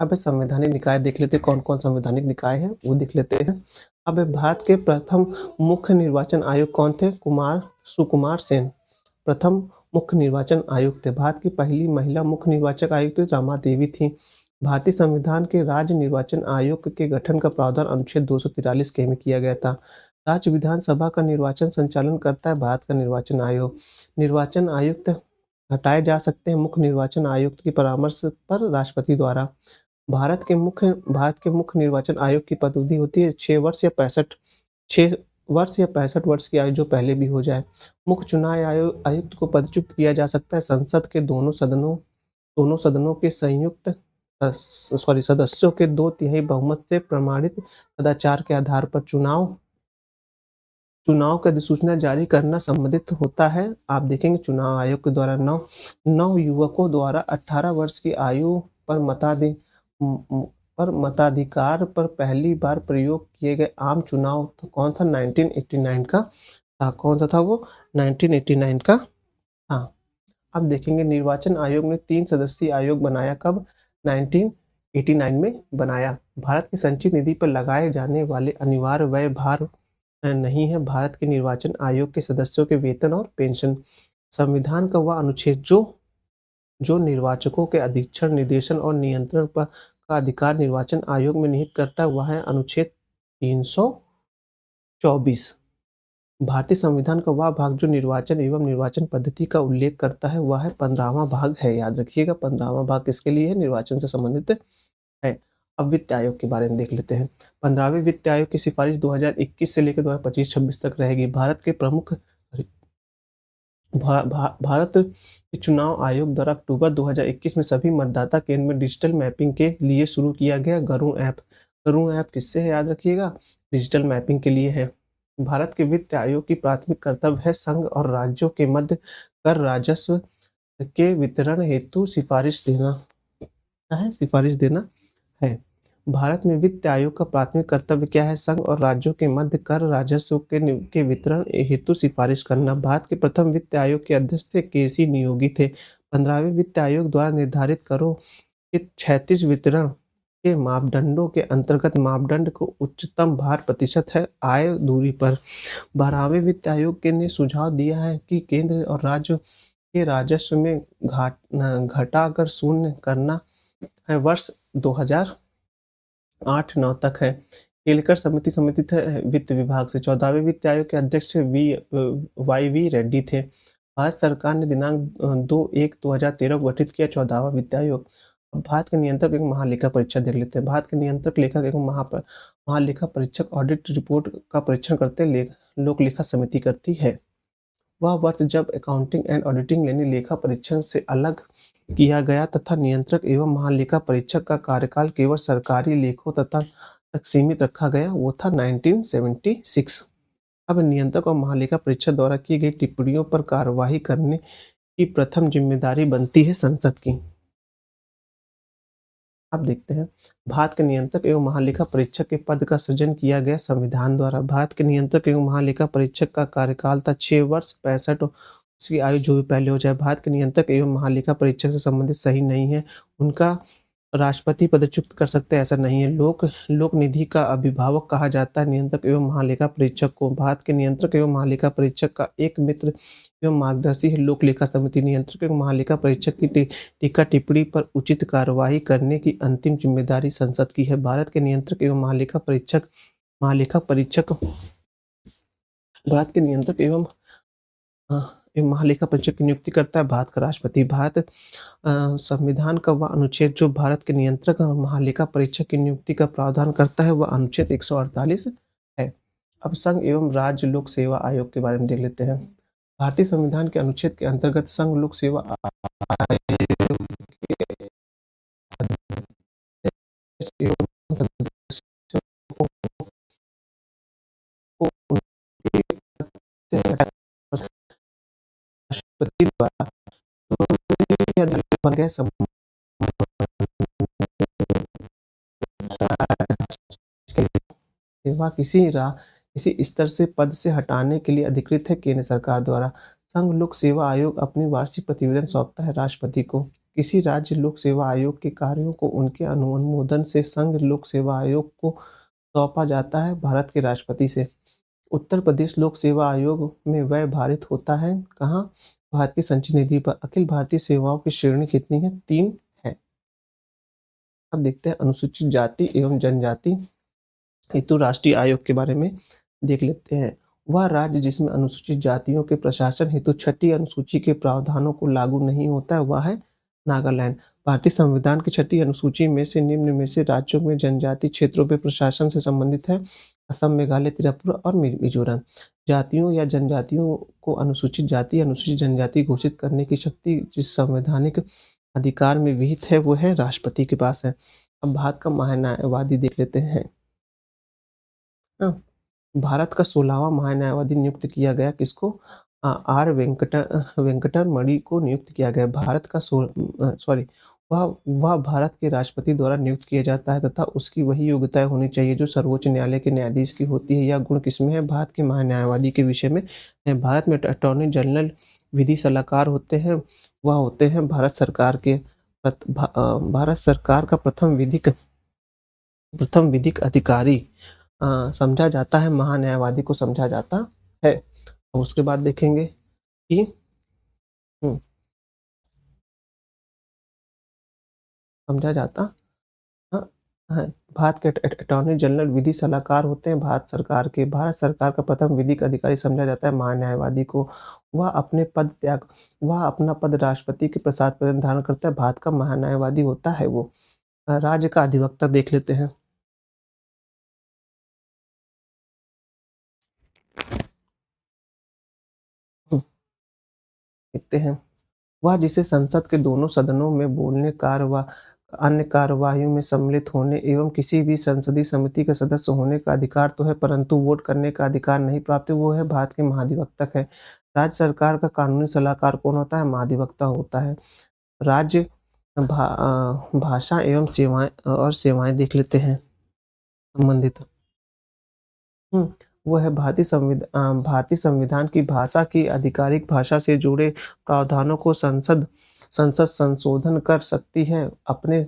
अब संवैधानिक निकाय देख लेते हैं कौन कौन संवैधानिक निकाय है वो देख लेते हैं अब भारत के प्रथम मुख्य निर्वाचन आयोग कौन थे कुमार सुकुमार सेन प्रथम मुख्य निर्वाचन आयुक्त भारत की पहली महिला मुख्य निर्वाचक आयुक्त रमा देवी थी भारतीय संविधान के राज्य निर्वाचन आयोग के गठन का प्रावधान अनुच्छेद दो के में किया गया था राज्य विधानसभा का निर्वाचन संचालन करता है भारत का निर्वाचन आयोग निर्वाचन आयुक्त हटाए जा सकते हैं मुख्य निर्वाचन आयुक्त की परामर्श पर राष्ट्रपति द्वारा भारत के मुख्य भारत के मुख्य निर्वाचन आयोग की पदवधि होती है छः वर्ष या पैंसठ छः वर्ष या पैंसठ वर्ष की आयु जो पहले भी हो जाए मुख्य चुनाव आयुक्त को पदच्युत किया जा सकता है संसद के दोनों सदनों दोनों सदनों के संयुक्त सॉरी सदस्यों के दो तिहाई बहुमत से प्रमाणित सदाचार के आधार पर चुनाव चुनाव की अधिसूचना जारी करना संबंधित होता है आप देखेंगे चुनाव आयोग के द्वारा नौ नौ युवकों द्वारा 18 वर्ष की आयु पर मताधि पर मताधिकार पर पहली बार प्रयोग किए गए आम चुनाव तो कौन था 1989 का था हाँ, कौन सा था वो 1989 का था हाँ, अब देखेंगे निर्वाचन आयोग ने तीन सदस्यीय आयोग बनाया कब 1989 में बनाया भारत की संचित निधि पर लगाए जाने वाले अनिवार्य व्यय भार नहीं है भारत के निर्वाचन आयोग के सदस्यों के वेतन और पेंशन संविधान का वह अनुच्छेद जो जो निर्वाचकों के अधीक्षण निर्देशन और नियंत्रण पर का अधिकार निर्वाचन आयोग में निहित करता हुआ है अनुच्छेद 324 भारतीय संविधान का वह भाग जो निर्वाचन एवं निर्वाचन पद्धति का उल्लेख करता है वह है पंद्रहवा भाग है याद रखिएगा पंद्रहवा भाग किसके लिए है निर्वाचन से संबंधित है अब वित्त आयोग के बारे में देख लेते हैं पंद्रहवें वित्त आयोग की सिफारिश 2021 से लेकर 2025-26 तक रहेगी भारत के प्रमुख भा, भा, भारत चुनाव आयोग द्वारा अक्टूबर 2021 में सभी मतदाता केंद्र में डिजिटल मैपिंग के लिए शुरू किया गया गरुण ऐप गरुण ऐप किससे है याद रखिएगा डिजिटल मैपिंग के लिए है भारत के वित्त आयोग की प्राथमिक कर्तव्य है संघ और राज्यों के मध्य कर राजस्व के वितरण हेतु सिफारिश देना है सिफारिश देना है भारत में वित्त आयोग का प्राथमिक कर्तव्य क्या है संघ और राज्यों के मध्य कर राजस्व के के वितरण हेतु सिफारिश करना भारत के प्रथम वित्त आयोग के अध्यक्ष थे के सी नियोगी थे पंद्रहवें वित्त आयोग द्वारा निर्धारित करो कि छैतीस वितरण के मापदंडों के अंतर्गत मापदंड को उच्चतम भार प्रतिशत है आय दूरी पर बारहवें वित्त आयोग के ने सुझाव दिया है कि केंद्र और राज्य के राजस्व में घाट घटाकर शून्य करना है वर्ष आठ नौ तक है केलकर समिति समिति थे वित्त विभाग से चौदहवें वित्त आयोग के अध्यक्ष वी वाई वी रेड्डी थे भारत सरकार ने दिनांक दो एक दो हजार तेरह को गठित किया चौदहवा वित्त आयोग भारत के नियंत्रक एवं महालेखा परीक्षा देख लेते हैं भारत के नियंत्रक लेखक एवं महालेखा परीक्षक ऑडिट रिपोर्ट का परीक्षण करते लोक लेखा समिति करती है वह वर्ष जब अकाउंटिंग एंड ऑडिटिंग यानी लेखा परीक्षण से अलग किया गया तथा नियंत्रक एवं महालेखा परीक्षक का कार्यकाल केवल सरकारी लेखों तथा तक सीमित रखा गया वो था 1976 अब नियंत्रक और महालेखा परीक्षक द्वारा की गई टिप्पणियों पर कार्रवाई करने की प्रथम जिम्मेदारी बनती है संसद की आप देखते हैं भारत के नियंत्रक एवं महालेखा परीक्षक के पद का सृजन किया गया संविधान द्वारा भारत के नियंत्रक एवं महालेखा परीक्षक का कार्यकाल था छह वर्ष पैंसठ उसकी आयु जो भी पहले हो जाए भारत के नियंत्रक एवं महालेखा परीक्षक से संबंधित सही नहीं है उनका राष्ट्रपति पदच्युत कर सकते हैं ऐसा नहीं है लोक लोक निधि का अभिभावक कहा जाता है नियंत्रक एवं महालेखा परीक्षक को भारत के नियंत्रक एवं महालेखा परीक्षक का एक मित्र एवं मार्गदर्शी है लोक लेखा समिति नियंत्रक एवं महालेखा परीक्षक की टीका टिप्पणी पर उचित कार्यवाही करने की अंतिम जिम्मेदारी संसद की है भारत के नियंत्रक एवं महालेखा परीक्षक महालेखा परीक्षक भारत के नियंत्रक एवं हाँ, एवं महालेखा परीक्षक की नियुक्ति करता है भारत का राष्ट्रपति भारत संविधान का वह अनुच्छेद जो भारत के नियंत्रक महालेखा परीक्षक की नियुक्ति का प्रावधान करता है वह अनुच्छेद 148 है अब संघ एवं राज्य लोक सेवा आयोग के बारे में देख लेते हैं भारतीय संविधान के अनुच्छेद के अंतर्गत संघ लोक सेवा द्वारा सेवा किसी रा इसे स्तर से पद से हटाने के लिए अधिकृत है केंद्र सरकार द्वारा संघ लोक सेवा आयोग अपनी वार्षिक प्रतिवेदन सौंपता है राष्ट्रपति को किसी राज्य लोक सेवा आयोग के कार्यों को उनके अनुमोदन से संघ लोक सेवा आयोग को सौंपा जाता है भारत के राष्ट्रपति से उत्तर प्रदेश लोक सेवा आयोग में व्यय भारित होता है कहाँ भारतीय संचित निधि पर अखिल भारतीय सेवाओं की श्रेणी कितनी है तीन है अब देखते हैं अनुसूचित जाति एवं जनजाति हेतु राष्ट्रीय आयोग के बारे में देख लेते हैं वह राज्य जिसमें अनुसूचित जातियों के प्रशासन हेतु तो छठी अनुसूची के प्रावधानों को लागू नहीं होता है वह है नागालैंड भारतीय संविधान की छठी अनुसूची में से निम्न में से राज्यों में जनजाति क्षेत्रों के प्रशासन से संबंधित है असम मेघालय त्रिपुरा और मिजोरम जातियों या जनजातियों को अनुसूचित जाति अनुसूचित जनजाति घोषित करने की शक्ति जिस संवैधानिक अधिकार में विहित है वो है राष्ट्रपति के पास है अब भारत का महान्यायवादी देख लेते हैं हाँ। भारत का सोलहवा महान्यायवादी नियुक्त किया गया किसको आर वेंकट वेंकटर मणि को नियुक्त किया गया भारत का सो सॉरी वह वह भारत के राष्ट्रपति द्वारा नियुक्त किया जाता है तथा उसकी वही योग्यता होनी चाहिए जो सर्वोच्च न्यायालय के न्यायाधीश की होती है या गुण किसमें है भारत के महान्यायवादी के विषय में भारत में अटॉर्नी जनरल विधि सलाहकार होते हैं वह होते हैं भारत सरकार के भारत सरकार का प्रथम विधिक प्रथम विधिक अधिकारी समझा जाता है महान्यायवादी को समझा जाता है अब उसके बाद देखेंगे कि हम्म, समझा जाता हाँ, है भारत के अटॉर्नी जनरल विधि सलाहकार होते हैं भारत सरकार के भारत सरकार का प्रथम विधिक अधिकारी समझा जाता है महान्यायवादी को वह अपने पद त्याग वह अपना पद राष्ट्रपति के प्रसाद पर धारण करता है भारत का महान्यायवादी होता है वो राज्य का अधिवक्ता देख लेते हैं लिखते हैं वह जिसे संसद के दोनों सदनों में बोलने कार्रवा अन्य कार्यवाही में सम्मिलित होने एवं किसी भी संसदीय समिति का सदस्य होने का अधिकार तो है परंतु वोट करने का अधिकार नहीं प्राप्त वो है भारत के महाधिवक्तक है राज्य सरकार का कानूनी सलाहकार कौन होता है महाधिवक्ता होता है राज्य भा, भाषा एवं सेवाएं और सेवाएं देख लेते हैं संबंधित हम्म, वह है भारतीय संविधान भारतीय संविधान की भाषा की आधिकारिक भाषा से जुड़े प्रावधानों को संसद संसद संशोधन कर सकती है अपने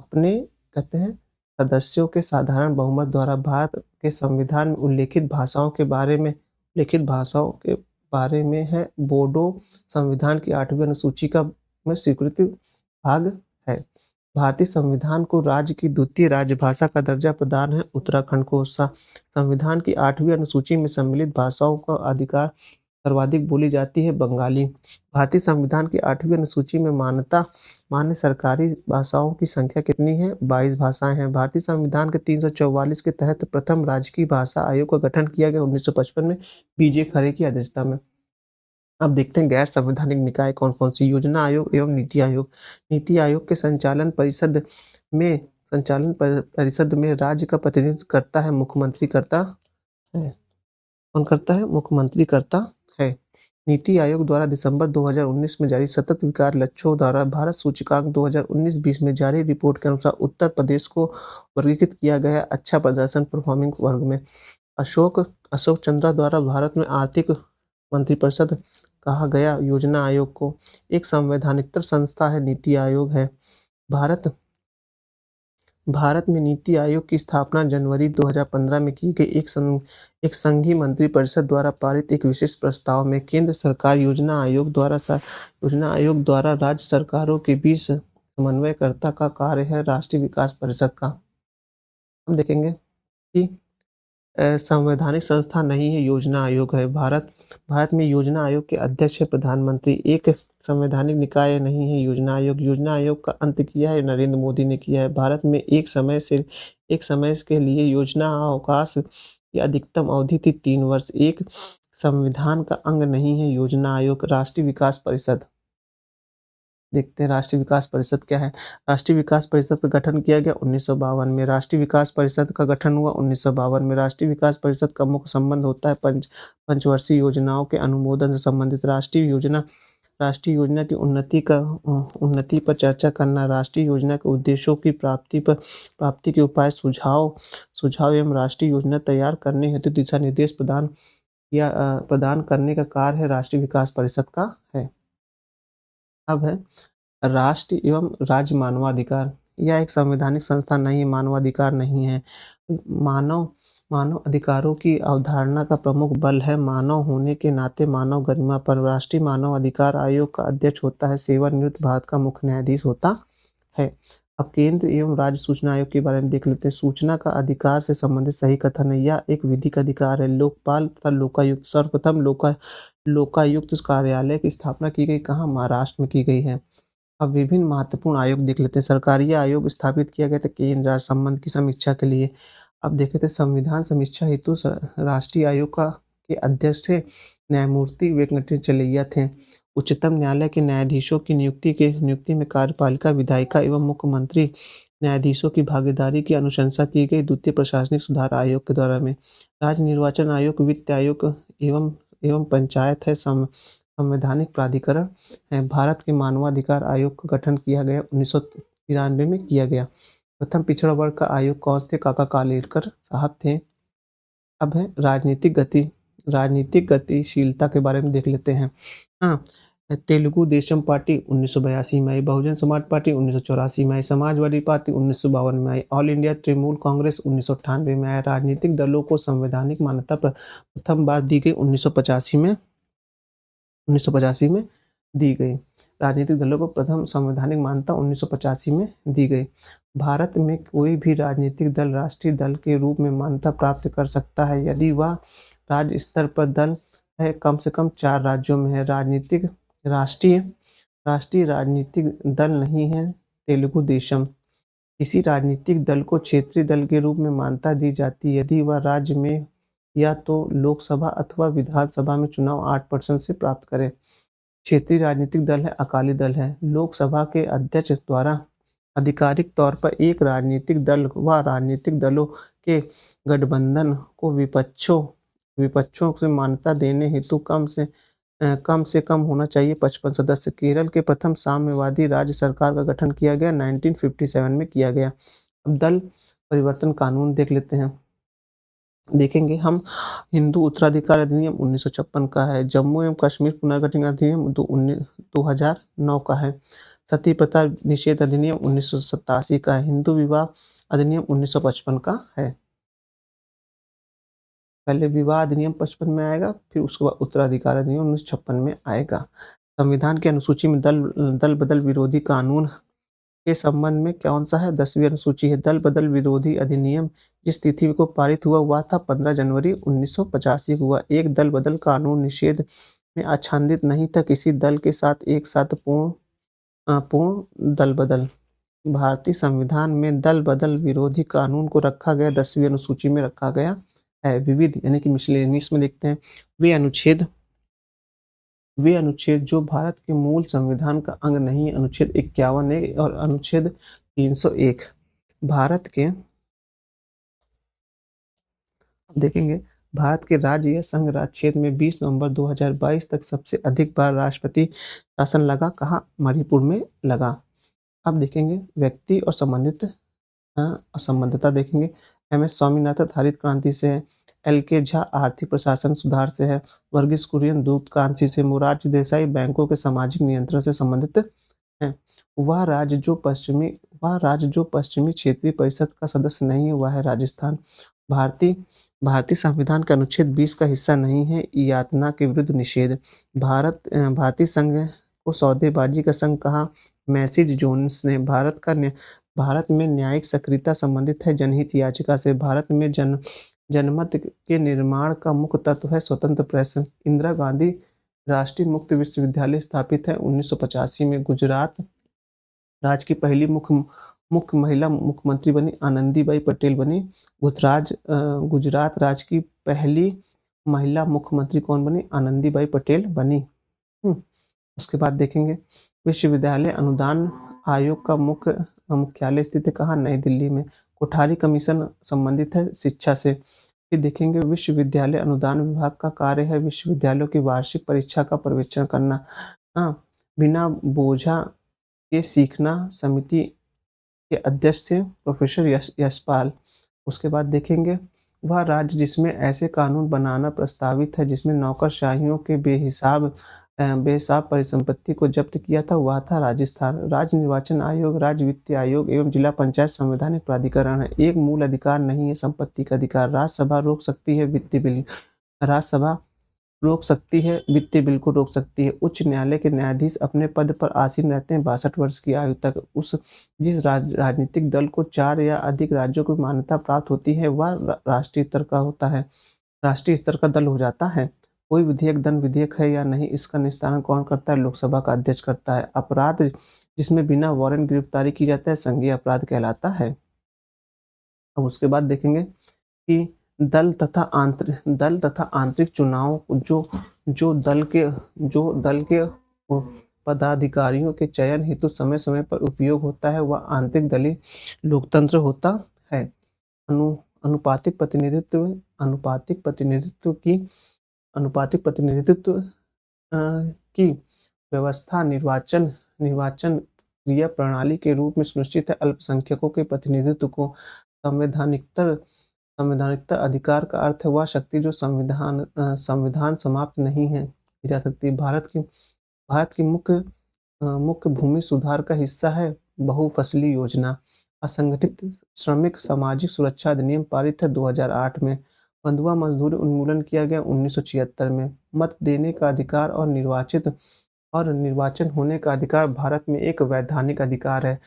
अपने कहते हैं सदस्यों के साधारण बहुमत द्वारा भारत के संविधान में उल्लेखित भाषाओं के बारे में लिखित भाषाओं के बारे में है बोडो संविधान की आठवीं अनुसूची का में स्वीकृति भाग है भारतीय संविधान को राज्य की द्वितीय राजभाषा का दर्जा प्रदान है उत्तराखंड को संविधान की आठवीं अनुसूची में सम्मिलित भाषाओं का अधिकार सर्वाधिक बोली जाती है बंगाली भारतीय संविधान की आठवीं अनुसूची में मान्यता मान्य सरकारी भाषाओं की संख्या कितनी है बाईस भाषाएं हैं भारतीय संविधान के तीन के तहत प्रथम राजकीय भाषा आयोग का गठन किया गया उन्नीस में बीजे खरे की अध्यक्षता में अब देखते हैं गैर संवैधानिक निकाय कौन कौन सी योजना आयोग एवं नीति आयोग नीति आयोग के संचालन परिषद में संचालन परिषद में राज्य का प्रतिनिधित्व करता है मुख्यमंत्री करता है कौन करता है मुख्यमंत्री करता है नीति आयोग द्वारा दिसंबर 2019 में जारी सतत विकास लक्ष्यों द्वारा भारत सूचकांक 2019-20 में जारी रिपोर्ट के अनुसार उत्तर प्रदेश को वर्गीकृत किया गया अच्छा प्रदर्शन परफॉर्मिंग वर्ग में अशोक अशोक चंद्रा द्वारा भारत में आर्थिक मंत्रिपरिषद कहा गया योजना आयोग को एक संवैधानिक संस्था है नीति आयोग है भारत भारत में नीति आयोग की स्थापना जनवरी 2015 में की गई एक संग, एक संघीय मंत्री परिषद द्वारा पारित एक विशेष प्रस्ताव में केंद्र सरकार योजना आयोग द्वारा योजना आयोग द्वारा राज्य सरकारों के बीच समन्वयकर्ता का कार्य है राष्ट्रीय विकास परिषद का हम देखेंगे कि संवैधानिक संस्था नहीं है योजना आयोग है भारत भारत में योजना आयोग के अध्यक्ष है प्रधानमंत्री एक संवैधानिक निकाय नहीं है योजना आयोग योजना आयोग का अंत किया है नरेंद्र मोदी ने किया है भारत में एक समय से एक समय के लिए योजना अवकाश की अधिकतम अवधि थी तीन वर्ष एक संविधान का अंग नहीं है योजना आयोग राष्ट्रीय विकास परिषद देखते हैं राष्ट्रीय विकास परिषद क्या है राष्ट्रीय विकास परिषद का गठन किया गया उन्नीस में राष्ट्रीय विकास परिषद का गठन हुआ उन्नीस में राष्ट्रीय विकास परिषद का मुख्य संबंध होता है पंच पंचवर्षीय योजनाओं के अनुमोदन से संबंधित राष्ट्रीय योजना राष्ट्रीय योजना की उन्नति का उन्नति पर चर्चा करना राष्ट्रीय योजना के उद्देश्यों की प्राप्ति पर प्राप्ति के उपाय सुझाव सुझाव एवं राष्ट्रीय योजना तैयार करने हेतु दिशा निर्देश प्रदान किया प्रदान करने का कार्य है राष्ट्रीय विकास परिषद का है अब है राष्ट्र एवं राज्य मानवाधिकार यह एक संवैधानिक संस्था नहीं है मानवाधिकार नहीं है मानव मानव अधिकारों की अवधारणा का प्रमुख बल है मानव होने के नाते मानव गरिमा पर राष्ट्रीय मानव अधिकार आयोग का अध्यक्ष होता है सेवानिवृत्त भारत का मुख्य न्यायाधीश होता है अब केंद्र एवं राज्य सूचना आयोग के बारे में देख लेते हैं सूचना का अधिकार से संबंधित सही कथन है यह एक विधिक अधिकार है लोकपाल तथा लोकायुक्त सर्वप्रथम लोका लोकायुक्त कार्यालय की स्थापना की गई कहाँ महाराष्ट्र में की गई है अब विभिन्न महत्वपूर्ण आयोग देख लेते हैं सरकारी आयोग स्थापित किया गया था केंद्र राज्य संबंध की समीक्षा के लिए अब देखे थे तो संविधान समीक्षा हेतु राष्ट्रीय आयोग का के अध्यक्ष थे न्यायमूर्ति वेंकटेश चलैया थे उच्चतम न्यायालय के न्यायाधीशों की नियुक्ति के नियुक्ति में कार्यपालिका विधायिका एवं मुख्यमंत्री न्यायाधीशों की भागीदारी की अनुशंसा की गई द्वितीय प्रशासनिक सुधार आयोग के द्वारा में राज्य निर्वाचन आयोग वित्त आयोग एवं एवं पंचायत है सम, संवैधानिक प्राधिकरण है भारत के मानवाधिकार आयोग का गठन किया गया उन्नीस में किया गया प्रथम पिछड़ा वर्ग का आयोग कौन थे काका कालेकर साहब थे अब है राजनीतिक गति राजनीतिक गतिशीलता के बारे में देख लेते हैं हाँ तेलुगु देशम पार्टी उन्नीस में आई बहुजन समाज पार्टी उन्नीस में आई समाजवादी पार्टी उन्नीस में आई ऑल इंडिया तृणमूल कांग्रेस उन्नीस में आया राजनीतिक दलों को संवैधानिक मान्यता प्रथम बार दी गई उन्नीस में उन्नीस में दी गई राजनीतिक दलों को प्रथम संवैधानिक मान्यता उन्नीस में दी गई भारत में कोई भी राजनीतिक दल राष्ट्रीय दल के रूप में मान्यता प्राप्त कर सकता है यदि वह राज्य स्तर पर दल है कम से कम चार राज्यों में है राजनीतिक राष्ट्रीय राष्ट्रीय राजनीतिक दल नहीं है तेलुगु देशम किसी राजनीतिक दल को क्षेत्रीय दल के रूप में मान्यता दी जाती यदि वह राज्य में या तो लोकसभा अथवा विधानसभा में चुनाव आठ परसेंट से प्राप्त करें क्षेत्रीय राजनीतिक दल है अकाली दल है लोकसभा के अध्यक्ष द्वारा आधिकारिक तौर पर एक राजनीतिक दल व राजनीतिक दलों के गठबंधन को विपक्षों विपक्षों से मान्यता देने हेतु कम से कम से कम होना चाहिए पचपन सदस्य केरल के प्रथम साम्यवादी राज्य सरकार का गठन किया गया 1957 में किया गया अब दल परिवर्तन कानून देख लेते हैं देखेंगे हम हिंदू उत्तराधिकार अधिनियम उन्नीस का है जम्मू एवं कश्मीर पुनर्गठन अधिनियम दो नौ का है सती प्रथा निषेध अधिनियम उन्नीस का है हिंदू विवाह अधिनियम पचपन का है पहले विवाह अधिनियम पचपन में आएगा फिर उसके बाद उत्तराधिकार अधिनियम उन्नीस में आएगा संविधान के अनुसूची में दल दल बदल विरोधी कानून के संबंध में कौन सा है दसवीं अनुसूची है दल बदल विरोधी अधिनियम जिस तिथि को पारित हुआ हुआ था 15 जनवरी उन्नीस हुआ एक दल बदल कानून निषेध में आच्छादित नहीं था किसी दल के साथ एक साथ पूर्ण पूर्ण दल बदल भारतीय संविधान में दल बदल विरोधी कानून को रखा गया दसवीं अनुसूची में रखा गया है विविध यानी कि मिसलेनियस में लिखते हैं वे अनुच्छेद वे अनुच्छेद जो भारत के मूल संविधान का अंग नहीं है अनुच्छेद इक्यावन ए और अनुच्छेद 301 भारत के देखेंगे भारत के राज्य या संघ राज क्षेत्र में 20 नवंबर 2022 तक सबसे अधिक बार राष्ट्रपति शासन लगा कहा मणिपुर में लगा अब देखेंगे व्यक्ति और संबंधित हाँ, और संबंधता देखेंगे एम एस स्वामीनाथन हरित क्रांति से है एल के झा आर्थिक प्रशासन सुधार से है वर्गीस कुरियन दूत कांसी से मुरारजी देसाई बैंकों के सामाजिक नियंत्रण से संबंधित हैं वह राज्य जो पश्चिमी वह राज्य जो पश्चिमी क्षेत्रीय परिषद का सदस्य नहीं है वह है राजस्थान भारतीय भारतीय संविधान का अनुच्छेद 20 का हिस्सा नहीं है यातना के विरुद्ध निषेध भारत भारतीय संघ को सौदेबाजी का संघ कहा मैसेज जोन्स ने भारत का भारत में न्यायिक सक्रियता संबंधित है जनहित याचिका से भारत में जन जनमत के निर्माण का मुख्य तत्व है स्वतंत्र प्रेस इंदिरा गांधी राष्ट्रीय मुक्त विश्वविद्यालय स्थापित है उन्नीस में गुजरात राज्य की पहली मुख्य मुख्य महिला मुख्यमंत्री बनी आनंदीबाई पटेल बनी गुजराज गुजरात राज्य की पहली महिला मुख्यमंत्री कौन बनी आनंदीबाई पटेल बनी हम्म, उसके बाद देखेंगे विश्वविद्यालय अनुदान आयोग का मुख्य मुख्यालय स्थित है कहाँ नई दिल्ली में कोठारी कमीशन संबंधित है शिक्षा से फिर देखेंगे विश्वविद्यालय अनुदान विभाग का कार्य है विश्वविद्यालयों की वार्षिक परीक्षा का परिवेक्षण करना हाँ बिना बोझा के सीखना समिति के अध्यक्ष थे प्रोफेसर यशपाल उसके बाद देखेंगे वह राज्य जिसमें ऐसे कानून बनाना प्रस्तावित है जिसमें नौकरशाहियों के बेहिसाब बेसाब परिसंपत्ति को जब्त किया था वह था राजस्थान राज्य निर्वाचन आयोग राज्य वित्तीय आयोग एवं जिला पंचायत संवैधानिक प्राधिकरण है एक मूल अधिकार नहीं है संपत्ति का अधिकार राज्यसभा रोक सकती है वित्तीय बिल राज्यसभा रोक सकती है वित्तीय बिल को रोक सकती है उच्च न्यायालय के न्यायाधीश अपने पद पर आसीन रहते हैं बासठ वर्ष की आयु तक उस जिस राज, राजनीतिक दल को चार या अधिक राज्यों की मान्यता प्राप्त होती है वह राष्ट्रीय स्तर का होता है राष्ट्रीय स्तर का दल हो जाता है कोई विधेयक दंड विधेयक है या नहीं इसका निस्तारण कौन करता है लोकसभा का अध्यक्ष करता है अपराध जिसमें बिना वारंट गिरफ्तारी की जाता है संघीय अपराध कहलाता है अब उसके बाद देखेंगे कि दल तथा आंतरिक दल तथा आंतरिक चुनाव जो जो दल के जो दल के पदाधिकारियों के चयन हेतु तो समय समय पर उपयोग होता है वह आंतरिक दलीय लोकतंत्र होता है अनु अनुपातिक प्रतिनिधित्व अनुपातिक प्रतिनिधित्व की अनुपातिक प्रतिनिधित्व की व्यवस्था निर्वाचन निर्वाचन क्रिया प्रणाली के रूप में सुनिश्चित है अल्पसंख्यकों के प्रतिनिधित्व को संवैधानिकतर संवैधानिकता अधिकार का अर्थ है वह शक्ति जो संविधान संविधान समाप्त नहीं है की जा सकती भारत की भारत की मुख्य मुख्य भूमि सुधार का हिस्सा है बहुफसली योजना असंगठित श्रमिक सामाजिक सुरक्षा अधिनियम पारित है दो में बंधुआ मजदूरी उन्मूलन किया गया उन्नीस में मत देने का अधिकार और निर्वाचित और निर्वाचन होने का अधिकार भारत में एक वैधानिक अधिकार है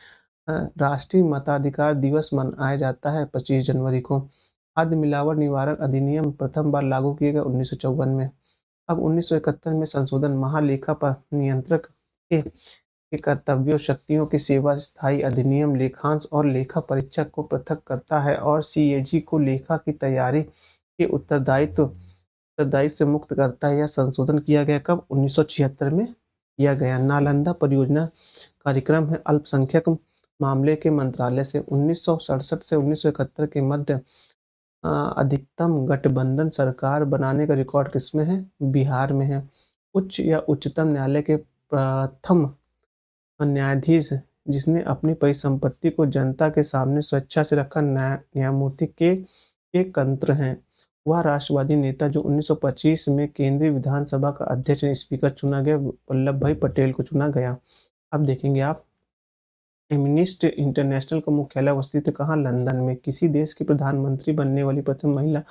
राष्ट्रीय मताधिकार दिवस मनाया जाता है 25 जनवरी को खाद्य मिलावट निवारक अधिनियम प्रथम बार लागू किए गए उन्नीस में अब 1971 में संशोधन महालेखा पर नियंत्रक के, के कर्तव्यों शक्तियों की सेवा स्थायी अधिनियम लेखांश और लेखा परीक्षक को पृथक करता है और सीएजी को लेखा की तैयारी के उत्तरदायित्व उत्तरदायित्व से मुक्त करता है यह संशोधन किया गया कब उन्नीस में किया गया नालंदा परियोजना कार्यक्रम है अल्पसंख्यक मामले के मंत्रालय से उन्नीस से उन्नीस के मध्य अधिकतम गठबंधन सरकार बनाने का रिकॉर्ड किसमें है बिहार में है उच्च या उच्चतम न्यायालय के प्रथम न्यायाधीश जिसने अपनी परिसंपत्ति को जनता के सामने स्वेच्छा से रखा न्यायमूर्ति के एक तंत्र हैं वह राष्ट्रवादी नेता जो 1925 में केंद्रीय विधानसभा का अध्यक्ष स्पीकर चुना गया वल्लभ भाई पटेल को चुना गया अब देखेंगे आप एमिनिस्ट इंटरनेशनल का मुख्यालय अवस्थित तो कहाँ लंदन में किसी देश की प्रधानमंत्री बनने वाली प्रथम महिला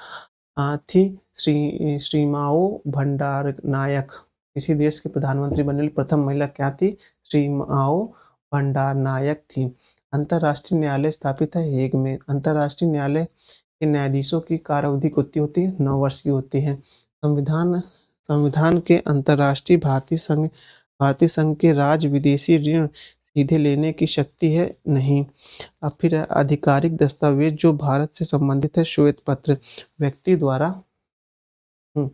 थी श्री श्रीमाओ भंडार नायक किसी देश के प्रधानमंत्री बनने वाली प्रथम महिला क्या थी श्रीमाओ भंडार नायक थी अंतर्राष्ट्रीय न्यायालय स्थापित है हेग में अंतर्राष्ट्रीय न्यायालय के न्यायाधीशों की कार्यावधि कितनी होती है नौ वर्ष की होती है संविधान संविधान के अंतर्राष्ट्रीय भारतीय संघ भारतीय संघ के राज्य विदेशी ऋण सीधे लेने की शक्ति है नहीं अब फिर आधिकारिक दस्तावेज जो भारत से संबंधित है श्वेत पत्र व्यक्ति द्वारा हम्म,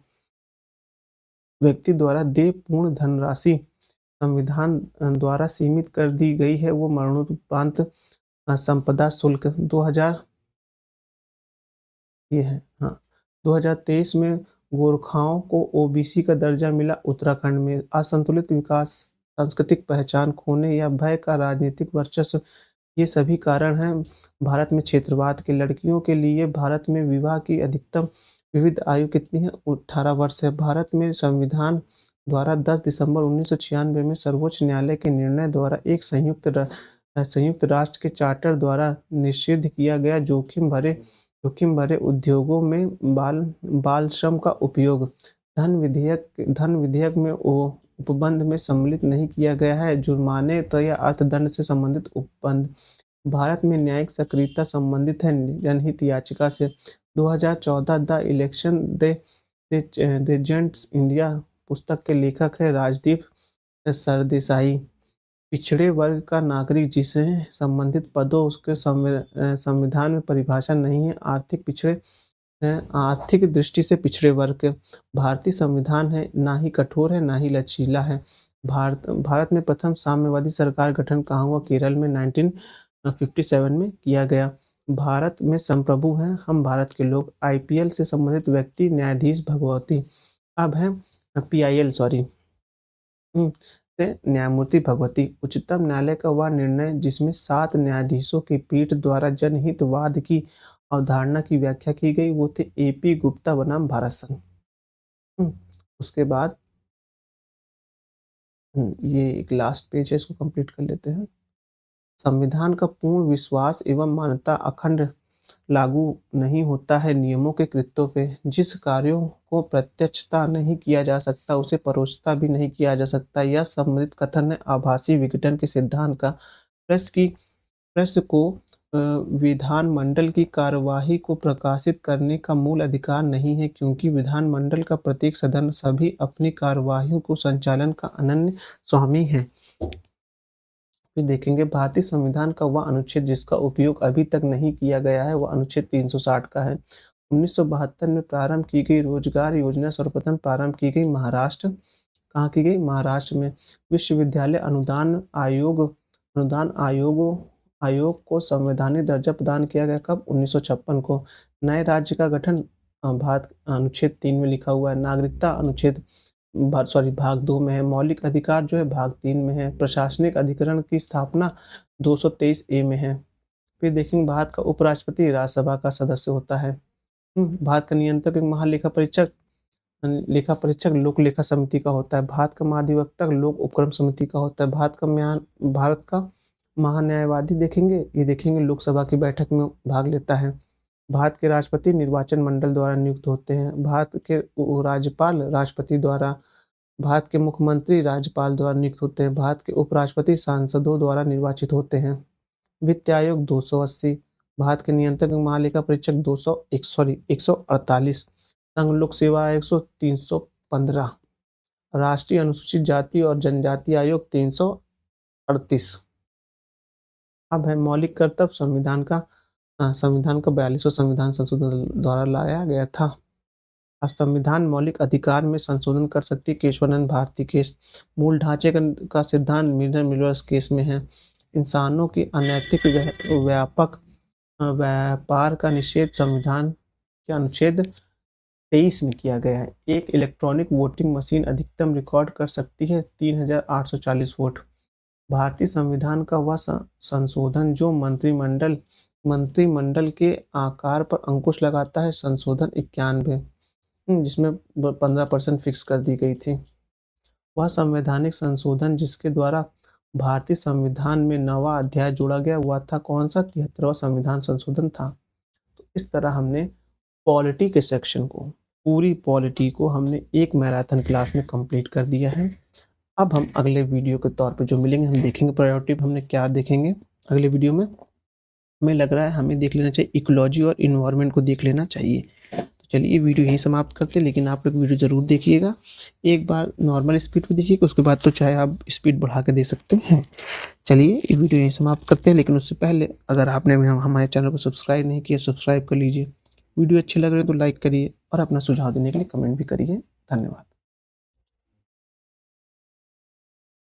व्यक्ति द्वारा दे पूर्ण धनराशि संविधान द्वारा सीमित कर दी गई है वो मरणोपांत संपदा शुल्क ये है हाँ 2023 में गोरखाओं को ओबीसी का दर्जा मिला उत्तराखंड में असंतुलित विकास सांस्कृतिक पहचान खोने या भय का राजनीतिक वर्चस्व ये सभी कारण हैं भारत में क्षेत्रवाद के लड़कियों के लिए भारत में विवाह की अधिकतम विविध आयु कितनी है अठारह वर्ष है भारत में संविधान द्वारा 10 दिसंबर उन्नीस में सर्वोच्च न्यायालय के निर्णय द्वारा एक संयुक्त रा, संयुक्त राष्ट्र के चार्टर द्वारा निषिद्ध किया गया जोखिम भरे जोखिम भरे उद्योगों में बाल बाल श्रम का उपयोग धन विधेयक धन विधेयक में ओ उपबंध में सम्मिलित नहीं किया गया है जुर्माने तो या अर्थदंड से संबंधित उपबंध भारत में न्यायिक सक्रियता संबंधित है जनहित याचिका से 2014 the election that changed India पुस्तक के लेखक है राजदीप सरदेसाई पिछड़े वर्ग का नागरिक जिसे संबंधित पदों उसके संविधान में परिभाषा नहीं है आर्थिक पिछड़े आर्थिक दृष्टि से पिछड़े वर्ग भारतीय संविधान है ना ही कठोर है ना ही लचीला है भारत भारत में प्रथम साम्यवादी सरकार गठन कहाँ हुआ केरल में 1957 में किया गया भारत में संप्रभु हैं हम भारत के लोग आईपीएल से संबंधित व्यक्ति न्यायाधीश भगवती अब है पीआईएल सॉरी हम्म, से न्यायमूर्ति भगवती उच्चतम न्यायालय का वह निर्णय जिसमें सात न्यायाधीशों की पीठ द्वारा जनहितवाद की अवधारणा की व्याख्या की गई वो थे ए पी गुप्ता बनाम भारत संघ हम्म, उसके बाद हम्म, ये एक लास्ट पेज है इसको कंप्लीट कर लेते हैं संविधान का पूर्ण विश्वास एवं मान्यता अखंड लागू नहीं होता है नियमों के कृत्यों पे जिस कार्यों को प्रत्यक्षता नहीं किया जा सकता उसे परोक्षता भी नहीं किया जा सकता यह संबंधित कथन है आभासी विघटन के सिद्धांत का प्रेस की प्रेस को विधानमंडल की कार्यवाही को प्रकाशित करने का मूल अधिकार नहीं है क्योंकि विधानमंडल का प्रत्येक सदन सभी अपनी कार्यवाही को संचालन का अनन्य स्वामी है फिर देखेंगे भारतीय संविधान का वह अनुच्छेद जिसका उपयोग अभी तक नहीं किया गया है वह अनुच्छेद 360 का है उन्नीस में प्रारंभ की गई रोजगार योजना सर्वप्रथम प्रारंभ की गई महाराष्ट्र कहाँ की गई महाराष्ट्र में विश्वविद्यालय अनुदान आयोग अनुदान आयोग आयोग को संवैधानिक दर्जा प्रदान किया गया कब उन्नीस को नए राज्य का गठन भारत अनुच्छेद तीन में लिखा हुआ है नागरिकता अनुच्छेद सॉरी भाग दो में है मौलिक अधिकार जो है भाग तीन में है प्रशासनिक अधिकरण की स्थापना 223 ए में है फिर देखेंगे भारत का उपराष्ट्रपति राज्यसभा का सदस्य होता है हम्म, भारत का नियंत्रक महालेखा परीक्षक लेखा परीक्षक लोक लेखा समिति का होता है भारत का महाधिवक्ता लोक उपक्रम समिति का होता है भारत का म्यान भारत का महान्यायवादी देखेंगे ये देखेंगे लोकसभा की बैठक में भाग लेता है भारत के राष्ट्रपति निर्वाचन मंडल द्वारा नियुक्त होते हैं भारत के राज्यपाल राष्ट्रपति द्वारा भारत के मुख्यमंत्री राज्यपाल द्वारा नियुक्त होते हैं भारत के उपराष्ट्रपति सांसदों द्वारा निर्वाचित होते हैं वित्त आयोग 280 भारत के नियंत्रक महालेखा परीक्षक दो सौ एक सॉरी एक सौ अड़तालीस संघ लोक सेवा आयोग सौ तीन सौ पंद्रह राष्ट्रीय अनुसूचित जाति और जनजाति आयोग तीन सौ अड़तीस अब है मौलिक कर्तव्य संविधान का हाँ, संविधान का बयालीसवा संविधान संशोधन द्वारा लाया गया था संविधान मौलिक अधिकार में संशोधन कर सकती केशवानंद भारती केस मूल ढांचे का सिद्धांत मिलर मिलर्स केस में है इंसानों की अनैतिक व्यापक व्यापार का निषेध संविधान के अनुच्छेद तेईस में किया गया है एक इलेक्ट्रॉनिक वोटिंग मशीन अधिकतम रिकॉर्ड कर सकती है 3840 वोट भारतीय संविधान का वह संशोधन जो मंत्रिमंडल मंत्रिमंडल के आकार पर अंकुश लगाता है संशोधन इक्यानवे हम्म, जिसमें पंद्रह परसेंट फिक्स कर दी गई थी वह संवैधानिक संशोधन जिसके द्वारा भारतीय संविधान में नवा अध्याय जोड़ा गया हुआ था कौन सा तिहत्तरवा संविधान संशोधन था तो इस तरह हमने पॉलिटी के सेक्शन को पूरी पॉलिटी को हमने एक मैराथन क्लास में कंप्लीट कर दिया है अब हम अगले वीडियो के तौर पे जो मिलेंगे हम देखेंगे प्रायोरिटी हमने क्या देखेंगे अगले वीडियो में हमें लग रहा है हमें देख लेना चाहिए इकोलॉजी और इन्वायरमेंट को देख लेना चाहिए तो चलिए ये वीडियो यहीं समाप्त करते हैं लेकिन आप लोग वीडियो ज़रूर देखिएगा एक बार नॉर्मल स्पीड पर देखिएगा उसके बाद तो चाहे आप स्पीड बढ़ा के दे सकते हैं चलिए ये वीडियो यहीं समाप्त करते हैं लेकिन उससे पहले अगर आपने अभी हमारे चैनल को सब्सक्राइब नहीं किया सब्सक्राइब कर लीजिए वीडियो अच्छे लग रहे तो लाइक करिए और अपना सुझाव देने के लिए कमेंट भी करिए धन्यवाद